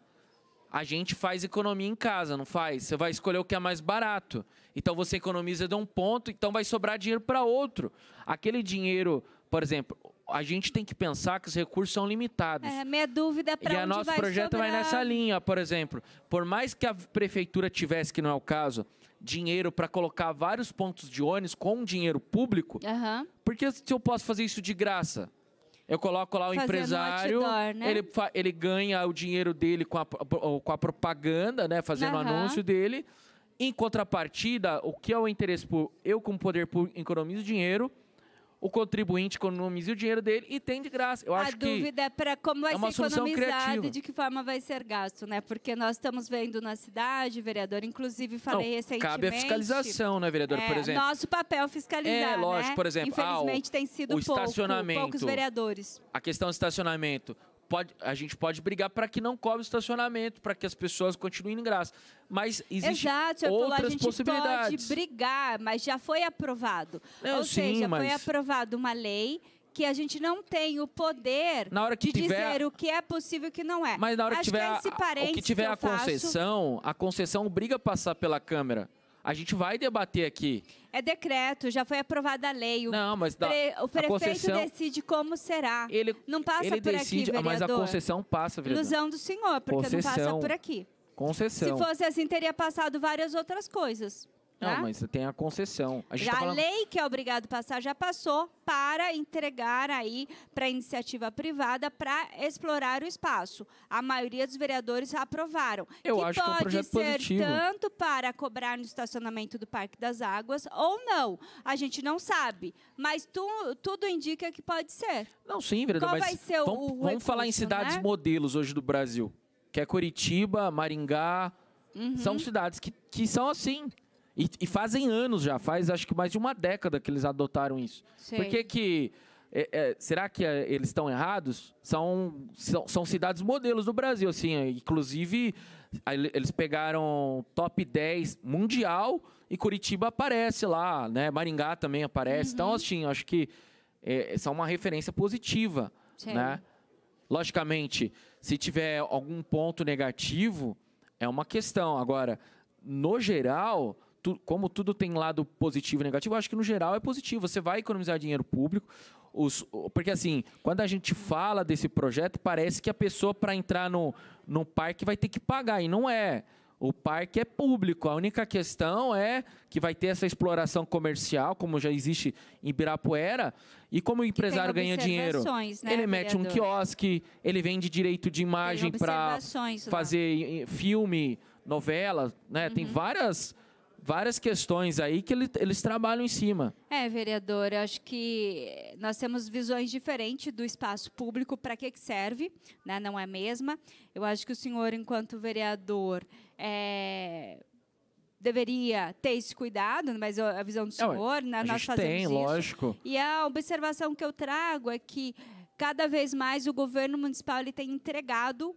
[SPEAKER 15] A gente faz economia em casa, não faz? Você vai escolher o que é mais barato. Então você economiza de um ponto, então vai sobrar dinheiro para outro. Aquele dinheiro, por exemplo, a gente tem que pensar que os recursos são limitados.
[SPEAKER 11] É, minha dúvida é para E o nosso projeto sobrar. vai nessa
[SPEAKER 15] linha, por exemplo. Por mais que a prefeitura tivesse, que não é o caso, dinheiro para colocar vários pontos de ônibus com dinheiro público, uhum. porque se eu posso fazer isso de graça, eu coloco lá o Fazendo empresário, outdoor, né? ele, ele ganha o dinheiro dele com a, com a propaganda, né? Fazendo o uhum. anúncio dele. Em contrapartida, o que é o interesse público? Eu, como poder público, economizo dinheiro o contribuinte economiza o dinheiro dele e tem de graça. Eu a acho que a dúvida
[SPEAKER 11] é para como vai é ser economizado e de que forma vai ser gasto, né? Porque nós estamos vendo na cidade, vereador, inclusive falei Não, recentemente. Cabe a fiscalização, né, vereador? É, por exemplo. Nosso papel fiscalizar. É, lógico, né? por exemplo. Infelizmente ah, o, tem sido o pouco, estacionamento, poucos vereadores.
[SPEAKER 15] A questão do estacionamento Pode, a gente pode brigar para que não cobre estacionamento, para que as pessoas continuem em graça. Mas existe Exato, outras falou, a gente possibilidades. pode
[SPEAKER 11] brigar, mas já foi aprovado. Não, Ou sim, seja, mas... foi aprovada uma lei que a gente não tem o poder de tiver, dizer o que é possível e o que não é. Mas na hora Acho que tiver, que é a, o que tiver que a concessão,
[SPEAKER 15] faço... a concessão obriga a passar pela Câmara. A gente vai debater aqui.
[SPEAKER 11] É decreto, já foi aprovada a lei. O não, mas da, pre, o prefeito concessão, decide como será. Ele não passa ele por decide, aqui, vereador. Mas a concessão
[SPEAKER 15] passa, vereador. Ilusão
[SPEAKER 11] do senhor, porque concessão, não passa por aqui.
[SPEAKER 15] Concessão. Se fosse
[SPEAKER 11] assim, teria passado várias outras coisas. Não, tá? mas
[SPEAKER 15] tem a concessão. A, já tá falando... a lei
[SPEAKER 11] que é obrigado a passar já passou para entregar aí para iniciativa privada para explorar o espaço. A maioria dos vereadores aprovaram. Eu que acho que é um projeto ser positivo. tanto para cobrar no estacionamento do Parque das Águas ou não. A gente não sabe, mas tu, tudo indica que pode ser. Não, sim, vereador, Qual mas vai ser vamos, o, vamos falar em né? cidades né?
[SPEAKER 15] modelos hoje do Brasil, que é Curitiba, Maringá,
[SPEAKER 11] uhum. são cidades
[SPEAKER 15] que, que são assim. E, e, fazem anos já, faz acho que mais de uma década que eles adotaram isso. Sei. Por que que... É, é, será que é, eles estão errados? São, são, são, cidades modelos do Brasil, assim. É, inclusive, eles pegaram top 10 mundial e Curitiba aparece lá, né? Maringá também aparece. Então, uhum. Então, assim, acho que é, são uma referência positiva, Sim. né? Logicamente, se tiver algum ponto negativo, é uma questão. Agora, no geral, tu, como tudo tem lado positivo e negativo, eu acho que no geral é positivo. Você vai economizar dinheiro público. Os, porque assim, quando a gente fala desse projeto, parece que a pessoa para entrar no, no parque vai ter que pagar, e não é. O parque é público. A única questão é que vai ter essa exploração comercial, como já existe em Ibirapuera, e como o empresário ganha dinheiro, né, ele mete um quiosque, ele vende direito de imagem para fazer filme, novela, né? Uhum. Tem várias várias questões aí que ele, eles trabalham em cima.
[SPEAKER 11] É, vereador, acho que nós temos visões diferentes do espaço público, para que, que serve, né? não é a mesma. Eu acho que o senhor, enquanto vereador, é, deveria ter esse cuidado, né? mas a visão do é, senhor, Não, né? nós fazemos tem, isso.
[SPEAKER 15] lógico.
[SPEAKER 11] E a observação que eu trago é que cada vez mais o governo municipal ele tem entregado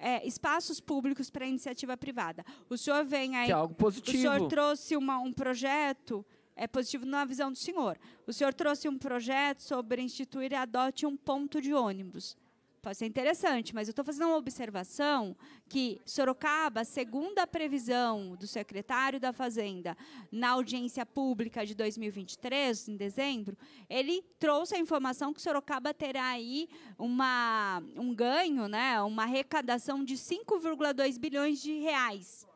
[SPEAKER 11] é, espaços públicos para iniciativa privada. O senhor vem aí. Que é algo positivo. O senhor trouxe uma, um projeto. É positivo na visão do senhor. O senhor trouxe um projeto sobre instituir e adote um ponto de ônibus pode ser interessante, mas eu estou fazendo uma observação que Sorocaba, segundo a previsão do secretário da Fazenda na audiência pública de 2023, em dezembro, ele trouxe a informação que Sorocaba terá aí uma, um ganho, né, uma arrecadação de 5,2 bilhões de reais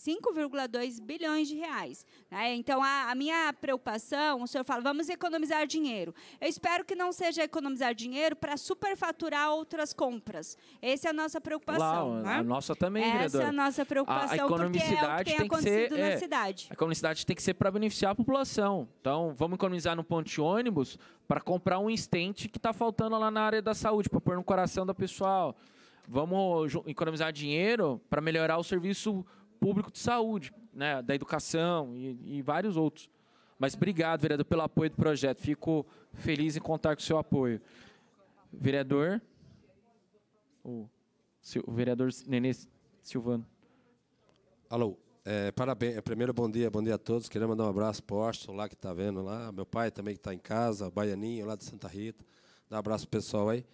[SPEAKER 11] 5,2 bilhões de reais. Né? Então, a, a, minha preocupação, o senhor fala, vamos economizar dinheiro. Eu espero que não seja economizar dinheiro para superfaturar outras compras. Essa é a nossa preocupação. Lá, né? A nossa também, Essa é a nossa preocupação, a, a é economicidade é tem, tem que ser, é, cidade. A
[SPEAKER 15] economicidade tem que ser para beneficiar a população. Então, vamos economizar no ponto de ônibus para comprar um estente que está faltando lá na área da saúde, para pôr no coração da pessoal. Vamos economizar dinheiro para melhorar o serviço público público de saúde, né, da educação e, e vários outros. Mas obrigado, vereador, pelo apoio do projeto. Fico feliz em contar com o seu apoio. Vereador. O,
[SPEAKER 16] vereador Nenê Silvano. Alô. É, parabéns. Primeiro, bom dia, bom dia a todos. Queria mandar um abraço para o Austin, lá que está vendo lá. Meu pai também que está em casa, Baianinho, lá de Santa Rita. Dá um abraço pro pessoal aí.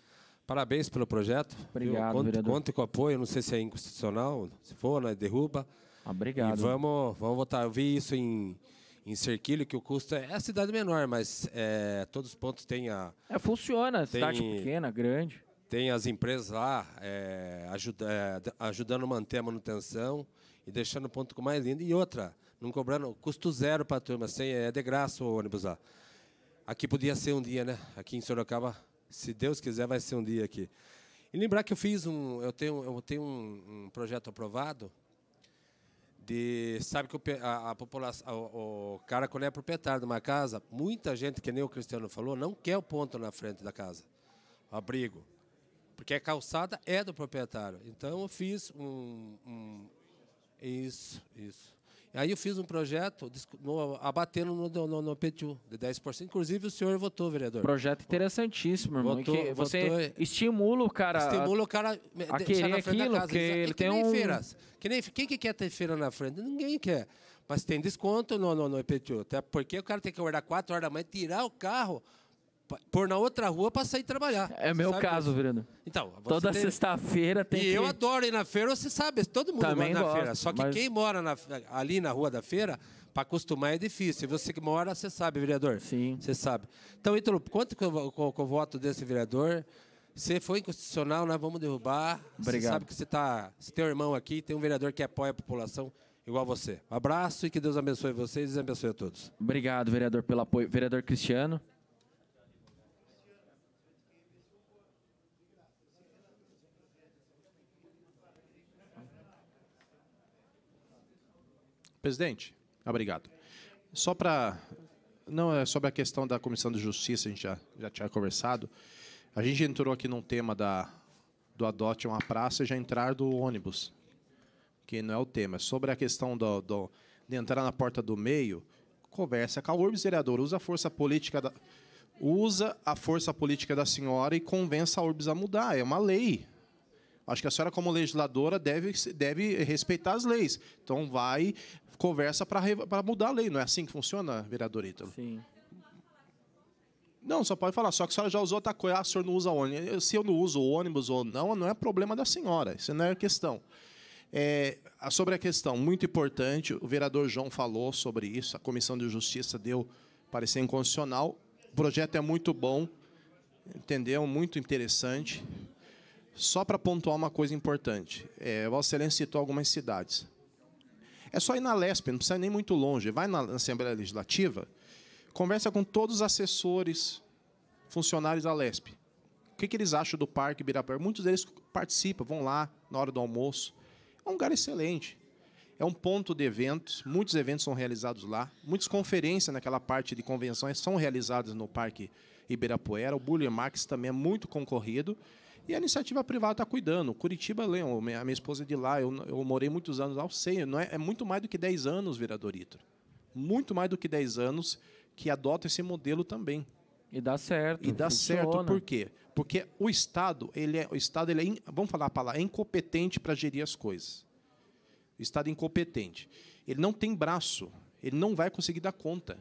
[SPEAKER 16] Parabéns pelo projeto. Obrigado, Conto vereador. Conte com apoio, não sei se é inconstitucional, se for, né, derruba. Ah, obrigado. E vamos, vamos votar. Eu vi isso em, em Cerquilho, que o custo é, é a cidade menor, mas é, todos os pontos têm a. É,
[SPEAKER 15] funciona, tem, cidade pequena, grande.
[SPEAKER 16] Tem as empresas lá é, ajuda, é, ajudando a manter a manutenção e deixando o ponto mais lindo. E outra, não cobrando custo zero para a turma, sem, é de graça o ônibus lá. Aqui podia ser um dia, né? Aqui em Sorocaba se Deus quiser, vai ser um dia aqui. E lembrar que eu fiz um. Eu tenho, eu tenho um, um projeto aprovado de. Sabe que a, a população. O, o, cara, quando é proprietário de uma casa, muita gente, que nem o Cristiano falou, não quer o ponto na frente da casa, o abrigo. Porque a calçada é do proprietário. Então eu fiz um. um isso, isso. Aí eu fiz um projeto no, abatendo no, no, no PTU de 10%. Inclusive, o senhor votou, vereador. Projeto interessantíssimo, irmão. Votou, que você votou, é. estimula o cara. Estimula o cara a querer aquilo, é que ele tem nem um... feiras. Que nem, quem que quer ter feira na frente? Ninguém quer. Mas tem desconto no, no, no IPTU. Até porque o cara tem que guardar 4 horas da manhã, tirar o carro pôr na outra rua para sair trabalhar. É meu sabe? caso, Bruno. Então, toda tem... sexta-feira tem. E que... eu adoro ir na feira, você sabe, todo mundo Também gosta na gosto, feira. Só que mas... quem mora na, ali na rua da feira, para acostumar é difícil. Você que mora, você sabe, vereador. Sim. Você sabe. Então, Ítalo, quanto que eu, com, com o voto desse vereador? Você foi inconstitucional, nós né? vamos derrubar. Obrigado. Você sabe que você tá, você tem um irmão aqui, tem um vereador que apoia a população igual você. Um abraço e que Deus abençoe vocês e abençoe a todos.
[SPEAKER 15] Obrigado, vereador, pelo apoio. Vereador Cristiano.
[SPEAKER 5] Presidente, obrigado. Só para. Não, é sobre a questão da Comissão de Justiça, a gente já, já tinha conversado. A gente entrou aqui num tema da, do adote uma praça e já entrar do ônibus, que não é o tema. Sobre a questão do, do de entrar na porta do meio, conversa com a URBS, vereador. Usa a força política da. Usa a força política da senhora e convença a URBS a mudar. É uma lei. Acho que a senhora, como legisladora, deve, deve respeitar as leis. Então, vai, conversa para mudar a lei. Não é assim que funciona, vereador Ítalo? Sim. Não, só pode falar, só que a senhora já usou outra coisa, ah, o senhor não usa ônibus. Se eu não uso ônibus ou não, não é problema da senhora, isso não é questão. É, sobre a questão, muito importante, o vereador João falou sobre isso, a Comissão de Justiça deu parecer inconstitucional. O projeto é muito bom, entendeu? Muito interessante. Só para pontuar uma coisa importante, é, Vossa Excelência citou algumas cidades. É só ir na LESP, não precisa nem muito longe. Vai na Assembleia Legislativa, conversa com todos os assessores, funcionários da LESP. O que, que eles acham do Parque Ibirapuera? Muitos deles participam, vão lá na hora do almoço. É um lugar excelente. É um ponto de eventos, muitos eventos são realizados lá. Muitas conferências naquela parte de convenções são realizadas no Parque Ibirapuera. O Bully Max também é muito concorrido. E a iniciativa privada está cuidando. Curitiba, a minha esposa é de lá, eu, eu morei muitos anos lá, eu sei, não é, é muito mais do que 10 anos, vereador Ito. Muito mais do que 10 anos que adota esse modelo também. E dá certo. E dá funciona. certo por quê? Porque o Estado, ele é, o Estado ele é, in, vamos falar a palavra, é incompetente para gerir as coisas. O Estado é incompetente. Ele não tem braço, ele não vai conseguir dar conta.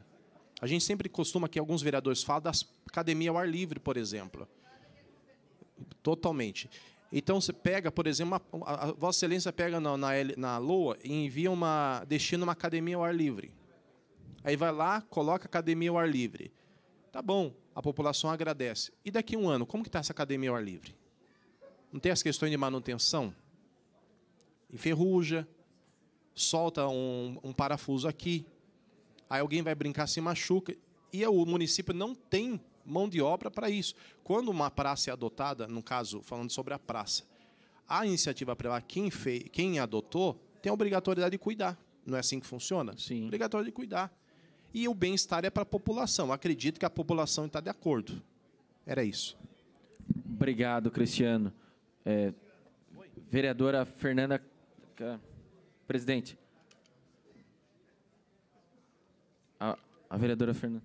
[SPEAKER 5] A gente sempre costuma que alguns vereadores falam das academia ao ar livre, por exemplo. Totalmente. Então você pega, por exemplo, uma, a, a Vossa Excelência pega na, na, na LOA e envia uma. destina uma academia ao ar livre. Aí vai lá, coloca academia ao ar livre. Tá bom, a população agradece. E daqui a um ano, como que está essa academia ao ar livre? Não tem as questões de manutenção? Enferruja, solta um, um parafuso aqui, aí alguém vai brincar, se machuca. E o município não tem mão de obra para isso. Quando uma praça é adotada, no caso, falando sobre a praça, a iniciativa privada, quem, fez, quem adotou, tem a obrigatoriedade de cuidar. Não é assim que funciona? Sim. Obrigatório de cuidar. E o bem-estar é para a população. Acredito que a população está de acordo. Era isso.
[SPEAKER 15] Obrigado, Cristiano. É, vereadora Fernanda. Presidente. A, a vereadora Fernanda.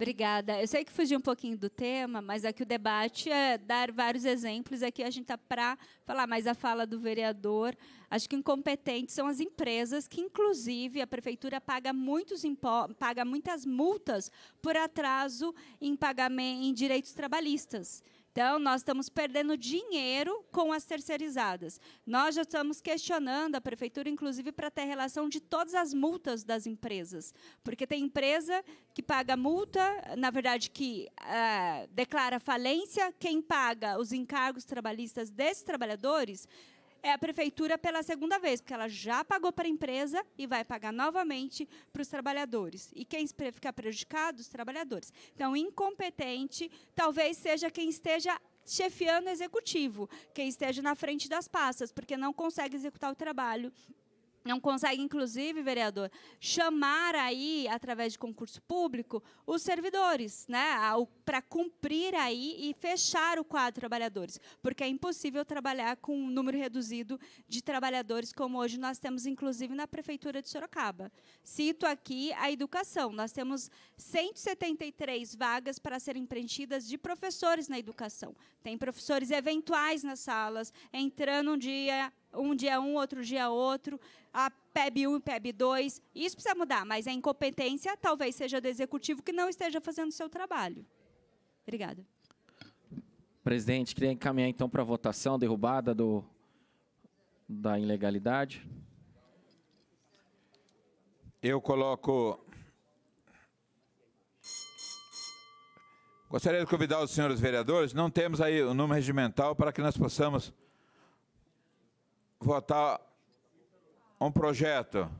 [SPEAKER 11] Obrigada. Eu sei que fugi um pouquinho do tema, mas aqui o debate é dar vários exemplos. Aqui a gente está para falar mais a fala do vereador. Acho que incompetentes são as empresas que, inclusive, a prefeitura paga, muitos paga muitas multas por atraso em pagamento em direitos trabalhistas. Então, nós estamos perdendo dinheiro com as terceirizadas. Nós já estamos questionando a prefeitura, inclusive, para ter relação de todas as multas das empresas. Porque tem empresa que paga multa, na verdade, que ah, declara falência, quem paga os encargos trabalhistas desses trabalhadores é a prefeitura pela segunda vez, porque ela já pagou para a empresa e vai pagar novamente para os trabalhadores. E quem fica prejudicado? Os trabalhadores. Então, incompetente talvez seja quem esteja chefiando o executivo, quem esteja na frente das pastas, porque não consegue executar o trabalho não consegue, inclusive, vereador, chamar aí, através de concurso público, os servidores, né, para cumprir aí e fechar o quadro de trabalhadores, porque é impossível trabalhar com um número reduzido de trabalhadores, como hoje nós temos, inclusive, na Prefeitura de Sorocaba. Cito aqui a educação. Nós temos 173 vagas para serem preenchidas de professores na educação. Tem professores eventuais nas salas, entrando um dia, um dia um, outro dia outro, a PEB 1 e PEB 2. Isso precisa mudar, mas a incompetência talvez seja do executivo que não esteja fazendo o seu trabalho. Obrigada.
[SPEAKER 15] Presidente, queria encaminhar então para a votação, derrubada do, da ilegalidade.
[SPEAKER 1] Eu coloco. Gostaria de convidar os senhores vereadores, não temos aí o número regimental para que nós possamos votar um projeto.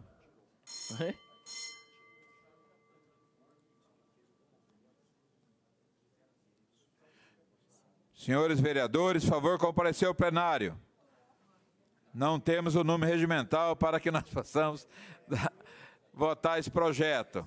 [SPEAKER 1] Senhores vereadores, favor comparecer ao plenário. Não temos o número regimental para que nós possamos votar esse projeto.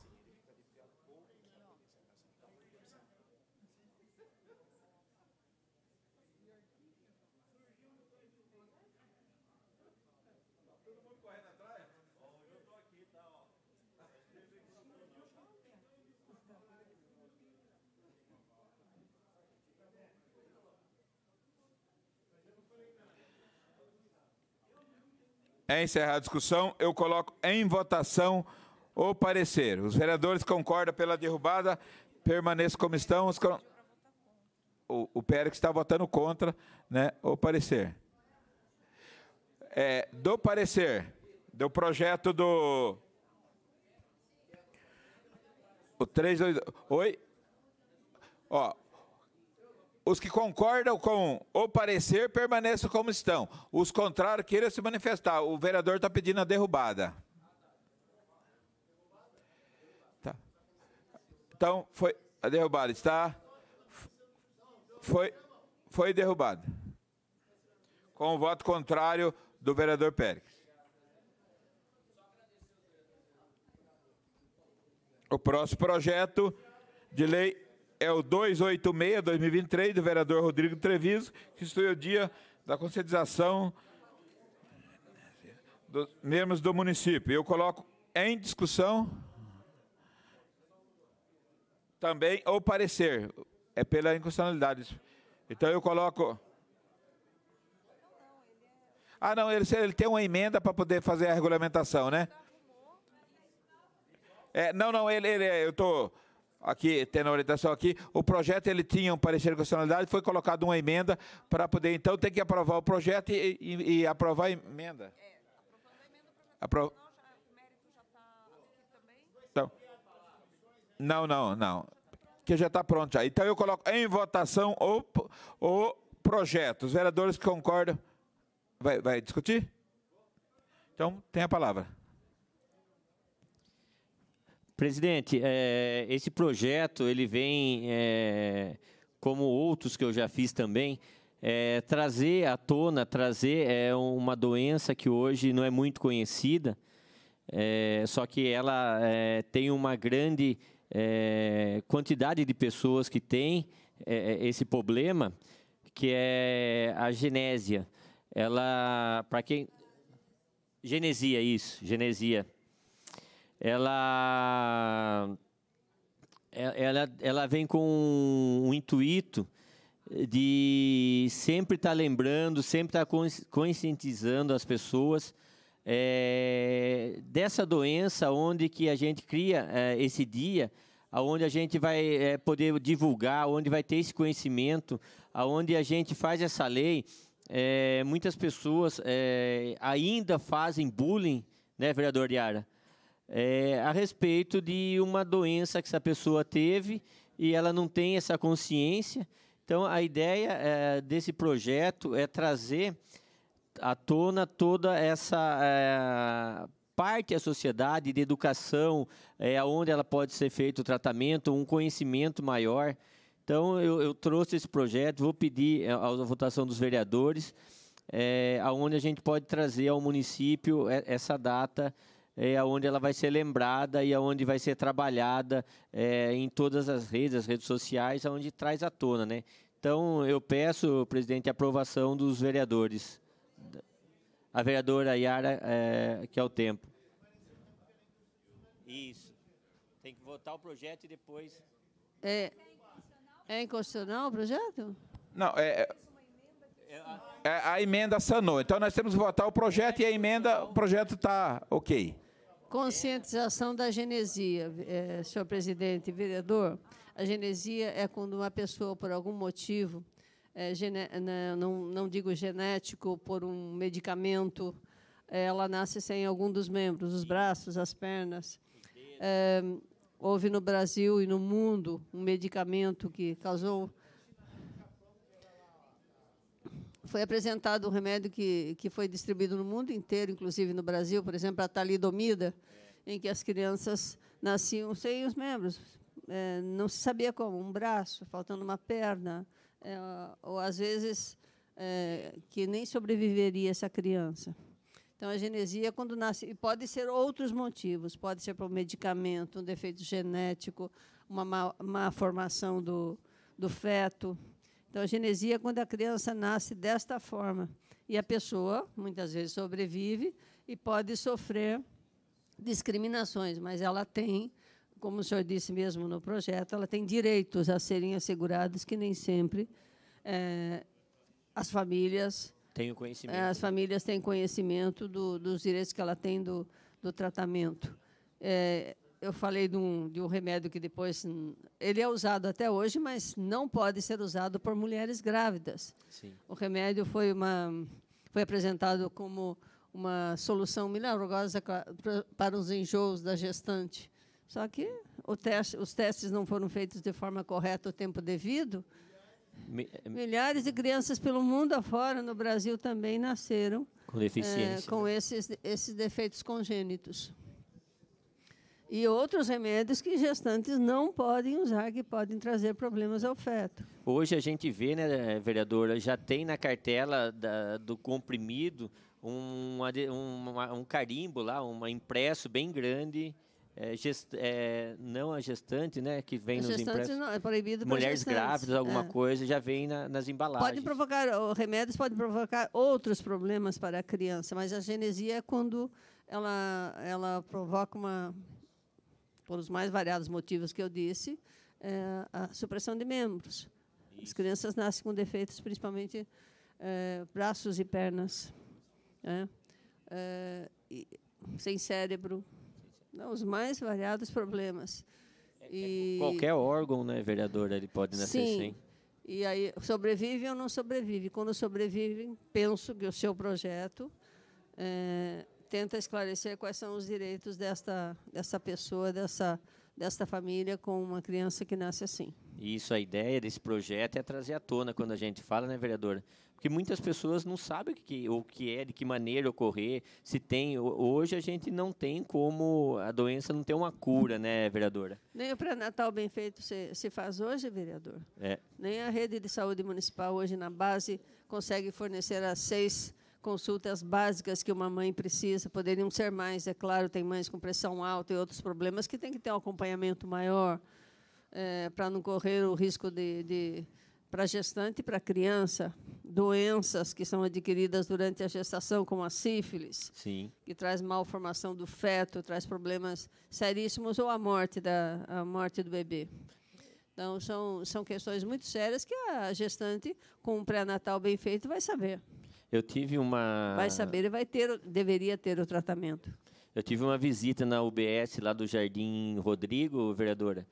[SPEAKER 1] É encerrada a discussão. Eu coloco em votação o parecer. Os vereadores concordam pela derrubada. Permaneça como estão. Os... O, o Pérez está votando contra né, o parecer. É, do parecer do projeto do. O 3, 2, Oi? Ó, os que concordam com o parecer permaneçam como estão. Os contrários queiram se manifestar. O vereador está pedindo a derrubada. Tá. Então, foi a derrubada. Está. Foi, foi derrubada. Com o voto contrário do vereador Pérez. O próximo projeto de lei é o 286-2023 do vereador Rodrigo Treviso, que institui o dia da conscientização dos membros do município. Eu coloco em discussão também o parecer, é pela inconstitucionalidade. Então eu coloco... Ah, não, ele, ele tem uma emenda para poder fazer a regulamentação, né? É, não, não, ele, ele é, eu estou... Tô aqui, tendo a orientação aqui, o projeto ele tinha um parecer de constitucionalidade, foi colocado uma emenda para poder, então, ter que aprovar o projeto e, e, e aprovar a emenda. É, aprovando a emenda, Apro... Tá então, não, não, não. Que já está pronto já. Então eu coloco em votação o, o projeto. Os vereadores que concordam. Vai, vai discutir? Então, tem a palavra.
[SPEAKER 9] Presidente, é, esse projeto ele vem, é, como outros que eu já fiz também, é, trazer à tona, trazer é, uma doença que hoje não é muito conhecida, é, só que ela é, tem uma grande é, quantidade de pessoas que têm esse problema, que é a genésia. Ela, para quem... Genesia, isso, genesia ela, é, ela, ela vem com um intuito de sempre estar tá lembrando, sempre estar tá conscientizando as pessoas é, dessa doença, onde que a gente cria é, esse dia, aonde a gente vai é, poder divulgar, onde vai ter esse conhecimento, aonde a gente faz essa lei. É, muitas pessoas é, ainda fazem bullying, né, vereador Diara? é, a respeito de uma doença que essa pessoa teve e ela não tem essa consciência. Então, a ideia é, desse projeto é trazer à tona toda essa é, parte da sociedade de educação, é, onde ela pode ser feito o tratamento, um conhecimento maior. Então, eu, eu trouxe esse projeto, vou pedir a, é, a votação dos vereadores, é, onde a gente pode trazer ao município é, essa data é onde ela vai ser lembrada e aonde vai ser trabalhada é, em todas as redes, as redes sociais, aonde traz à tona, né? Então eu peço, presidente, a aprovação dos vereadores. A vereadora Yara, é, que é o tempo. Isso. Tem que votar o projeto e depois.
[SPEAKER 6] É, é inconstitucional o projeto? Não,
[SPEAKER 1] é. é, é a emenda sanou. Então nós temos que votar o projeto e a emenda, o projeto está ok.
[SPEAKER 6] Conscientização da genesia, é, senhor presidente, vereador. A genesia é quando uma pessoa, por algum motivo, é, gene, né, não, não digo genético, por um medicamento, é, ela nasce sem algum dos membros, os braços, as pernas. É, houve no Brasil e no mundo um medicamento que causou foi apresentado um remédio que, que foi distribuído no mundo inteiro, inclusive no Brasil, por exemplo, a talidomida, em que as crianças nasciam sem os membros. É, não se sabia como, um braço, faltando uma perna, é, ou às vezes é, que nem sobreviveria essa criança. Então, a genesia, quando nasce, e pode ser outros motivos, pode ser por medicamento, um defeito genético, uma má, má formação do, do feto, então, a genesia é quando a criança nasce desta forma. E a pessoa, muitas vezes, sobrevive e pode sofrer discriminações, mas ela tem, como o senhor disse mesmo no projeto, ela tem direitos a serem assegurados que nem sempre é, as famílias tem o é, conhecimento. As famílias têm conhecimento do, dos direitos que ela tem do, do tratamento. É, eu falei de um, de um remédio que depois. Ele é usado até hoje, mas não pode ser usado por mulheres grávidas. Sim. O remédio foi, uma, foi apresentado como uma solução milagrosa para os enjoos da gestante. Só que teste, os testes não foram feitos de forma correta o tempo devido. Eh, Milhares de crianças pelo mundo afora, no Brasil também, nasceram com, deficiência. É, com né? esses, esses defeitos congênitos e outros remédios que gestantes não podem usar, que podem trazer problemas ao feto.
[SPEAKER 9] Hoje a gente vê, né, vereadora, já tem na cartela da, do comprimido um, um, um, carimbo lá, um impresso bem grande. É, gest, é, não a gestante, né? Que vem a nos impressos. Não,
[SPEAKER 6] é proibido Mulheres gestantes. grávidas, alguma é.
[SPEAKER 9] coisa, já vem na, nas embalagens. Podem
[SPEAKER 6] provocar, remédios podem provocar outros problemas para a criança, mas a genesia é quando ela, ela provoca uma por os mais variados motivos que eu disse, é a supressão de membros. As crianças nascem com defeitos, principalmente é, braços e pernas, né? é, e sem cérebro, não, os mais variados problemas. É, e... É qualquer
[SPEAKER 9] órgão, né, vereador, ele pode nascer Sim. sem.
[SPEAKER 6] E aí, sobrevive ou não sobrevive? Quando sobrevive, penso que o seu projeto é, tenta esclarecer quais são os direitos desta, dessa pessoa, dessa, desta família com uma criança que nasce assim.
[SPEAKER 9] Isso, a ideia desse projeto é trazer à tona quando a gente fala, né, vereadora? Porque muitas pessoas não sabem o que, o que é, de que maneira ocorrer, se tem. Hoje a gente não tem como. A doença não tem uma cura, né, vereadora?
[SPEAKER 6] Nem o pré-natal bem feito se, se faz hoje, vereador. É. Nem a rede de saúde municipal hoje na base consegue fornecer as seis consultas básicas que uma mãe precisa, poderiam ser mais, é claro, tem mães com pressão alta e outros problemas que tem que ter um acompanhamento maior é, para não correr o risco de, de para gestante e para criança, doenças que são adquiridas durante a gestação, como a sífilis, Sim. que traz malformação do feto, traz problemas seríssimos ou a morte da a morte do bebê. Então são são questões muito sérias que a gestante com um pré-natal bem feito vai saber.
[SPEAKER 9] Eu tive uma. Vai saber, ele
[SPEAKER 6] vai ter, deveria ter o tratamento.
[SPEAKER 9] Eu tive uma visita na UBS lá do Jardim Rodrigo, vereadora.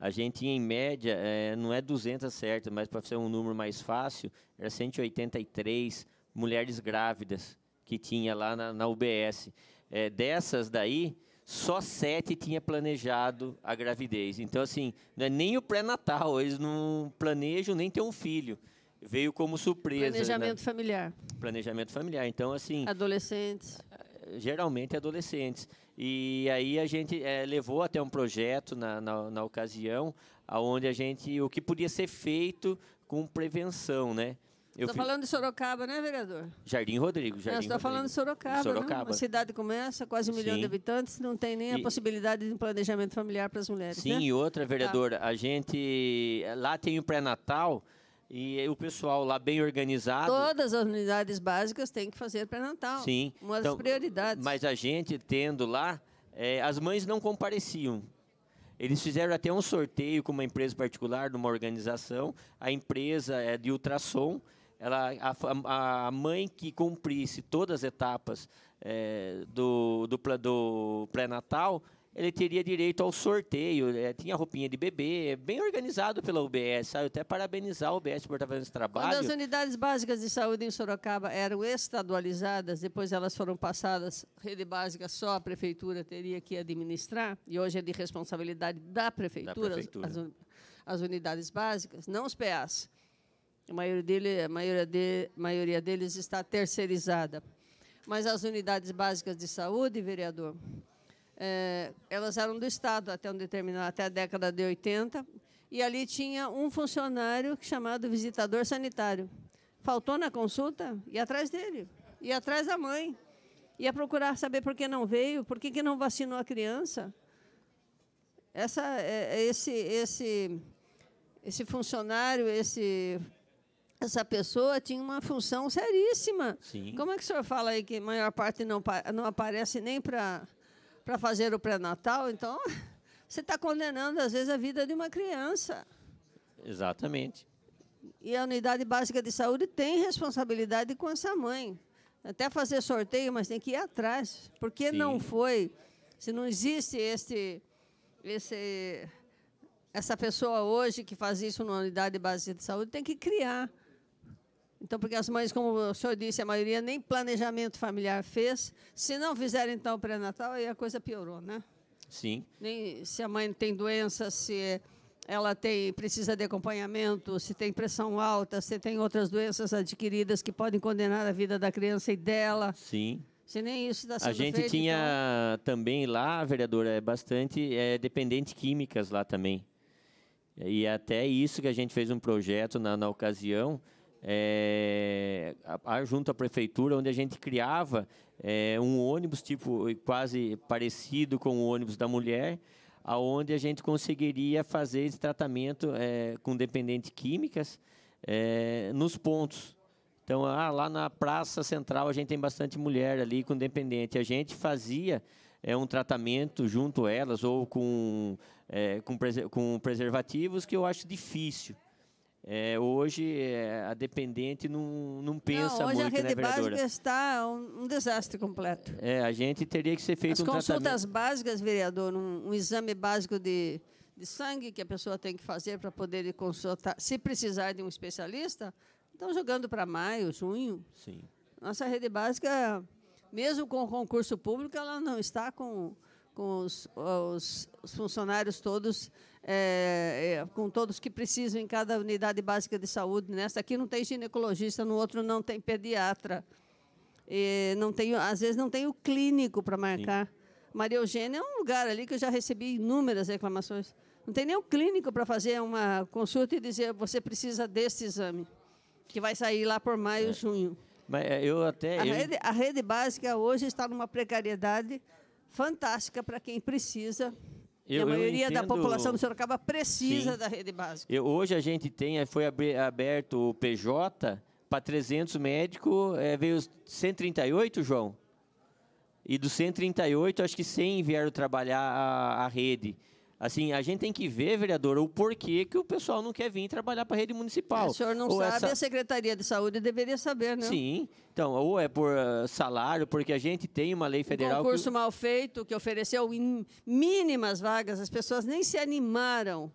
[SPEAKER 9] A gente, em média, é, não é 200 certo, mas para ser um número mais fácil, era 183 mulheres grávidas que tinha lá na, na UBS. É, dessas daí, só sete tinha planejado a gravidez. Então, assim, não é nem o pré-natal, eles não planejam nem ter um filho veio como surpresa. Né? Planejamento né? familiar. Planejamento familiar. Então, assim.
[SPEAKER 6] Adolescentes.
[SPEAKER 9] Eh, geralmente adolescentes. E aí a gente é, levou até um projeto na, na, na ocasião, aonde a gente. o que podia ser feito com prevenção, né? Estou tá falando
[SPEAKER 6] de Sorocaba, né, vereador?
[SPEAKER 9] Jardim Rodrigo. Jardim estou tá falando
[SPEAKER 6] de Sorocaba, né? Sorocaba. Né? Uma cidade como essa, quase um Sim. milhão de habitantes, não tem nem e... a possibilidade de um planejamento familiar para as mulheres. Sim, né? e
[SPEAKER 9] outra, tá. vereadora, tá. a gente. Eh, lá tem o pré-natal e o pessoal lá bem organizado.
[SPEAKER 6] Todas as unidades básicas têm que fazer pré-natal. Sim. Uma então, das prioridades.
[SPEAKER 9] Mas a gente tendo lá, é, as mães não compareciam. Eles fizeram até um sorteio com uma empresa particular, de uma organização. A empresa é de ultrassom. Ela, a, a mãe que cumprisse todas as etapas é, do, do, do pré-natal ele teria direito ao sorteio, é, tinha roupinha de bebê, bem organizado pela UBS. Eu até parabenizar a UBS por estar tá fazendo esse trabalho. Quando as
[SPEAKER 6] unidades básicas de saúde em Sorocaba eram estadualizadas, depois elas foram passadas, rede básica só a prefeitura teria que administrar, e hoje é de responsabilidade da prefeitura, da prefeitura. As, as, unidades básicas, não os PAs. A maioria, dele, a maioria, de, a maioria deles está terceirizada. Mas as unidades básicas de saúde, vereador, é, elas eram do Estado até um determinado, até a década de 80, e ali tinha um funcionário chamado visitador sanitário. Faltou na consulta, ia atrás dele, ia atrás da mãe, ia procurar saber por que não veio, por que, que não vacinou a criança. Essa, eh, esse, esse, esse funcionário, esse essa pessoa tinha uma função seríssima. Sim. Como é que o senhor fala aí que a maior parte não, não aparece nem para para fazer o pré-natal, então você está condenando, às vezes, a vida de uma criança.
[SPEAKER 9] Exatamente.
[SPEAKER 6] E a unidade básica de saúde tem responsabilidade com essa mãe. Até fazer sorteio, mas tem que ir atrás. Por que Sim. não foi? Se não existe este, esse, essa pessoa hoje que faz isso na unidade básica de saúde, tem que criar. Então, porque as mães, como o senhor disse, a maioria nem planejamento familiar fez. Se não fizeram, então, o pré-natal, aí a coisa piorou, né? Sim. Nem, se a mãe tem doença, se ela tem precisa de acompanhamento, se tem pressão alta, se tem outras doenças adquiridas que podem condenar a vida da criança e dela. Sim. Se nem isso está sendo A gente feito, então
[SPEAKER 9] tinha então... também lá, vereadora, é bastante é, dependente químicas lá também. E até isso que a gente fez um projeto na, na ocasião, é, a, a, junto à prefeitura, onde a gente criava é, um ônibus tipo quase parecido com o ônibus da mulher, aonde a gente conseguiria fazer esse tratamento é, com dependente químicas é, nos pontos. Então, ah, lá na Praça Central a gente tem bastante mulher ali com dependente. A gente fazia é, um tratamento junto a elas ou com, é, com, com preservativos que eu acho difícil. É, hoje é, a dependente não, não pensa não, hoje a né, rede né, básica
[SPEAKER 6] está um, um, desastre completo.
[SPEAKER 9] É, a gente teria que ser feito As um consultas
[SPEAKER 6] básicas, vereador, um, um exame básico de, de sangue que a pessoa tem que fazer para poder consultar, se precisar de um especialista, estão jogando para maio, junho. Sim. Nossa rede básica, mesmo com o concurso público, ela não está com com os, os, os funcionários todos, é, é, com todos que precisam em cada unidade básica de saúde. Nesta aqui não tem ginecologista, no outro não tem pediatra. E não tem, às vezes não tem o clínico para marcar. Sim. Maria Eugênia é um lugar ali que eu já recebi inúmeras reclamações. Não tem nem o clínico para fazer uma consulta e dizer você precisa desse exame, que vai sair lá por maio, é. junho.
[SPEAKER 9] Mas é, eu até. A, eu... Rede,
[SPEAKER 6] a rede básica hoje está numa precariedade fantástica para quem precisa.
[SPEAKER 9] Eu, a maioria entendo... da população do
[SPEAKER 6] Sorocaba precisa Sim. da rede básica.
[SPEAKER 9] Eu, hoje a gente tem, eh, foi aberto o PJ para 300 médicos, é, veio 138, João? E dos 138, acho que 100 vieram trabalhar a, a rede. Assim, a gente tem que ver, vereador, o porquê que o pessoal não quer vir trabalhar para a rede municipal. É, o senhor não ou é sabe, essa... a
[SPEAKER 6] Secretaria de Saúde deveria saber, né?
[SPEAKER 9] Sim. Então, ou é por eh, salário, porque a gente tem uma lei federal... Um concurso que...
[SPEAKER 6] mal feito, que ofereceu mínimas vagas, as pessoas nem se animaram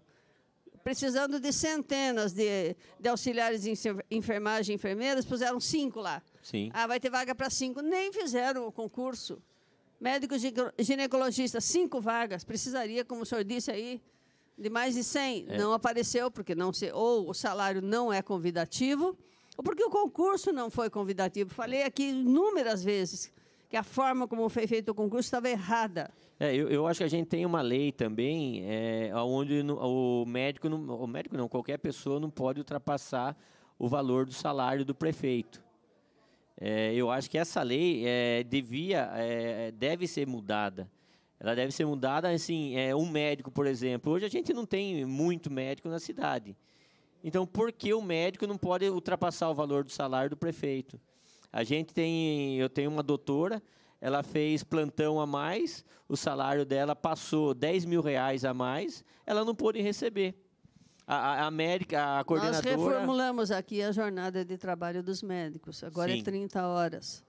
[SPEAKER 6] precisando de centenas de, de, auxiliares de enfermagem enfermeiras, puseram cinco lá. Sim. Ah, vai ter vaga para cinco. Nem fizeram o concurso. Médico ginecologista, cinco vagas. Precisaria, como o senhor disse aí, de mais de 100. É. Não apareceu, porque não se, ou o salário não é convidativo, ou porque o concurso não foi convidativo. Falei aqui inúmeras vezes que a forma como foi feito o concurso estava errada.
[SPEAKER 9] É, eu, eu, acho que a gente tem uma lei também, é, onde o médico, não, o médico não, qualquer pessoa não pode ultrapassar o valor do salário do prefeito. É, eu acho que essa lei é, devia, é, deve ser mudada. Ela deve ser mudada, assim, é, um médico, por exemplo. Hoje a gente não tem muito médico na cidade. Então, por que o médico não pode ultrapassar o valor do salário do prefeito? A gente tem, eu tenho uma doutora, ela fez plantão a mais, o salário dela passou 10 mil reais a mais, ela não pôde receber a, a América, a coordenadora... Nós reformulamos
[SPEAKER 6] aqui a jornada de trabalho dos médicos. Agora é Sim. é 30 horas.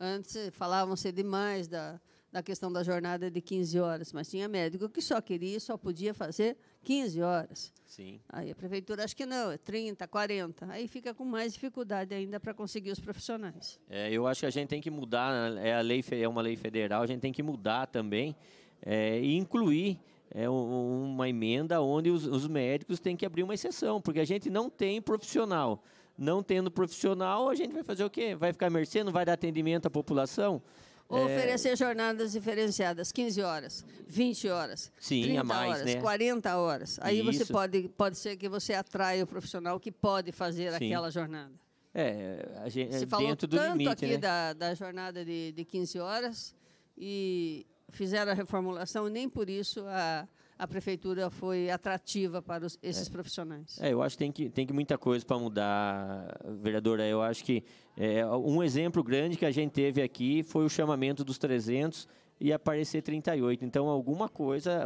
[SPEAKER 6] Antes falavam-se demais da, da questão da jornada de 15 horas, mas tinha médico que só queria, só podia fazer 15 horas. Sim. Aí a prefeitura acha que não, é 30, 40. Aí fica com mais dificuldade ainda para conseguir os profissionais.
[SPEAKER 9] É, eu acho que a gente tem que mudar, é a lei é uma lei federal, a gente tem que mudar também é, e incluir é uma emenda onde os, os, médicos têm que abrir uma exceção, porque a gente não tem profissional. Não tendo profissional, a gente vai fazer o quê? Vai ficar à mercê, não vai dar atendimento à população? Ou é... oferecer
[SPEAKER 6] jornadas diferenciadas, 15 horas, 20 horas, Sim, 30 mais, horas, né? 40 horas. Aí Isso. você pode, pode ser que você atraia o profissional que pode fazer Sim. aquela jornada.
[SPEAKER 9] É, a gente, Se é falou dentro do tanto limite, aqui né? da,
[SPEAKER 6] da jornada de, de 15 horas, e, fizeram a reformulação e nem por isso a, a prefeitura foi atrativa para os, esses é. profissionais.
[SPEAKER 9] É, eu acho que tem que, tem que muita coisa para mudar, vereadora. É, eu acho que é, um exemplo grande que a gente teve aqui foi o chamamento dos 300 e aparecer 38. Então, alguma coisa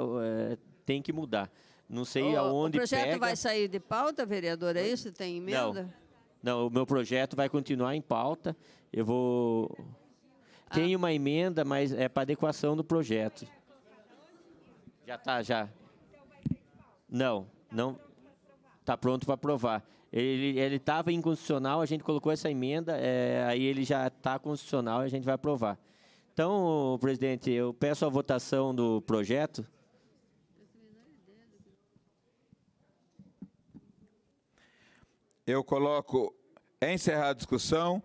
[SPEAKER 9] é, tem que mudar. Não sei o, aonde. O projeto pega. vai
[SPEAKER 6] sair de pauta, vereadora? É isso? Tem emenda? Não.
[SPEAKER 9] Não, o meu projeto vai continuar em pauta. Eu vou. Tem ah. uma emenda, mas é para adequação do projeto. Já está, já. Não, não. Está pronto para aprovar. Ele estava inconstitucional, a gente colocou essa emenda, é, aí ele já está constitucional e a gente vai aprovar. Então, presidente, eu peço a votação do projeto.
[SPEAKER 1] Eu coloco encerrar a discussão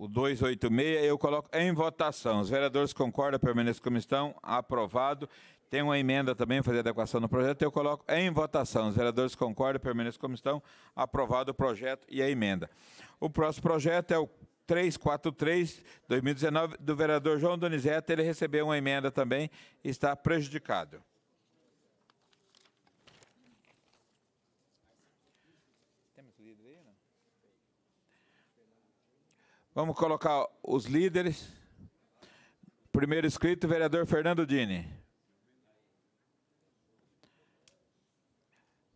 [SPEAKER 1] o 286, eu coloco em votação. Os vereadores concordam, permaneçam como estão. Aprovado. Tem uma emenda também, fazer adequação no projeto, eu coloco em votação. Os vereadores concordam, permaneçam como estão. Aprovado o projeto e a emenda. O próximo projeto é o 343, 2019, do vereador João Donizete. Ele recebeu uma emenda também, está prejudicado. Vamos colocar os líderes. Primeiro escrito, vereador Fernando Dini.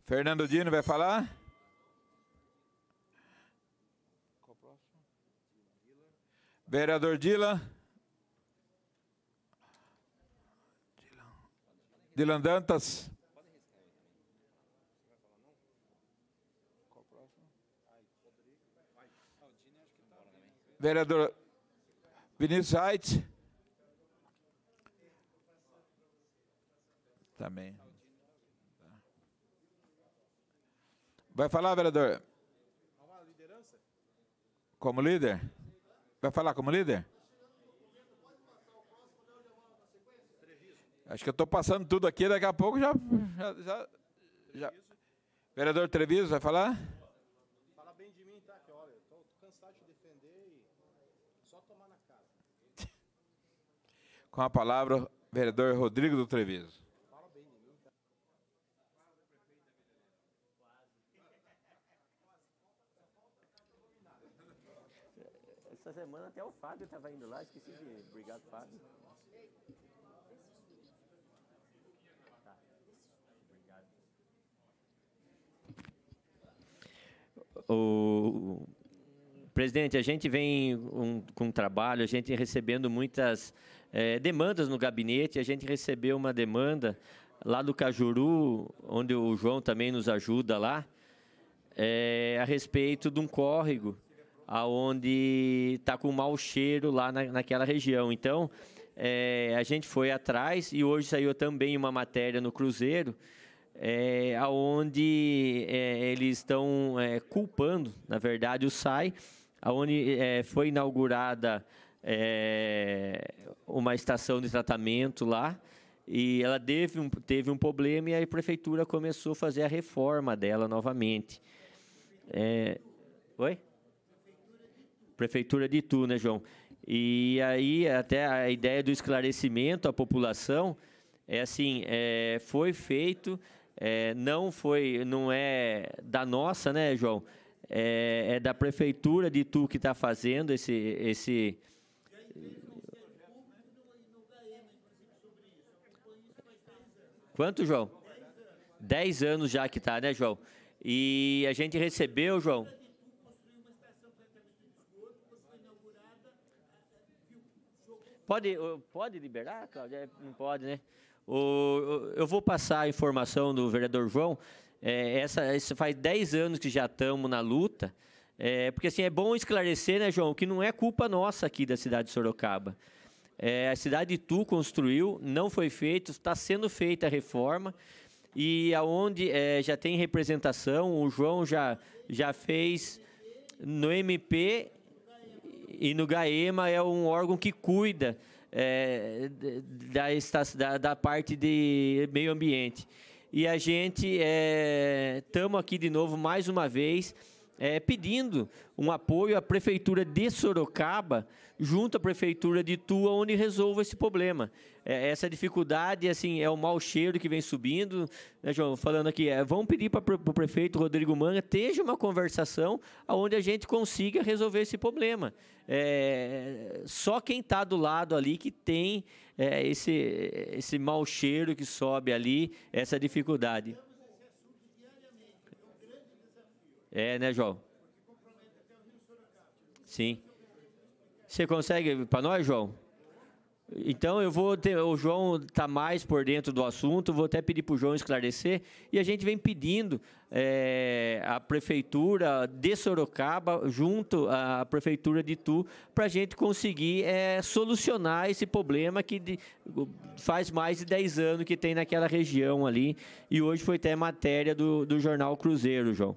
[SPEAKER 1] Fernando Dini vai falar? Vereador Dila. Dilan Dantas. vereador Vinícius Reitz. Também. Vai falar, vereador? Como líder? Vai falar como líder? Acho que eu estou passando tudo aqui, daqui a pouco já. já, já, já. Vereador Treviso, vai falar? Com a palavra, vereador Rodrigo do Treviso.
[SPEAKER 9] Essa semana até o Fábio estava indo lá, esqueci de Obrigado, Fábio. O presidente, a gente vem um, com trabalho, a gente recebendo muitas é, demandas no gabinete. A gente recebeu uma demanda lá do Cajuru, onde o João também nos ajuda lá, é, a respeito de um córrego aonde está com mau cheiro lá na, naquela região. Então, é, a gente foi atrás e hoje saiu também uma matéria no Cruzeiro, é, aonde é, eles estão é, culpando, na verdade, o SAI, aonde é, foi inaugurada é, uma estação de tratamento lá e ela teve um, teve um problema e a prefeitura começou a fazer a reforma dela novamente. É, oi? Prefeitura de Itu, né, João? E aí até a ideia do esclarecimento à população é assim, é, foi feito, é, não foi, não é da nossa, né, João? É, é da prefeitura de Itu que está fazendo esse, esse, Quanto, João? Dez anos já que está, né, João? E a gente recebeu, João. Pode, pode liberar, Cláudia? É, não pode, né? O, eu vou passar a informação do vereador João. É, essa, essa faz 10 anos que já estamos na luta. É, porque assim, é bom esclarecer, né, João, que não é culpa nossa aqui da cidade de Sorocaba. É, a cidade de Tu construiu, não foi feito, está sendo feita a reforma e aonde é, já tem representação, o João já, já fez no MP e no GAEMA é um órgão que cuida é, da, da, da, parte de meio ambiente. E a gente estamos é, aqui de novo mais uma vez é, pedindo um apoio à Prefeitura de Sorocaba, junto à Prefeitura de Tua, onde resolva esse problema. É, essa dificuldade, assim, é o mau cheiro que vem subindo. Né, João, falando aqui, é, vamos pedir para o prefeito Rodrigo Manga esteja uma conversação onde a gente consiga resolver esse problema. É, só quem está do lado ali que tem é, esse, esse mau cheiro que sobe ali, essa dificuldade. É, né, João? Sim. Você consegue para nós, João? Então eu vou ter, o João está mais por dentro do assunto, vou até pedir para o João esclarecer e a gente vem pedindo é, a prefeitura de Sorocaba junto à prefeitura de Itu para a gente conseguir é, solucionar esse problema que de, faz mais de 10 anos que tem naquela região ali e hoje foi até matéria do, do jornal Cruzeiro, João.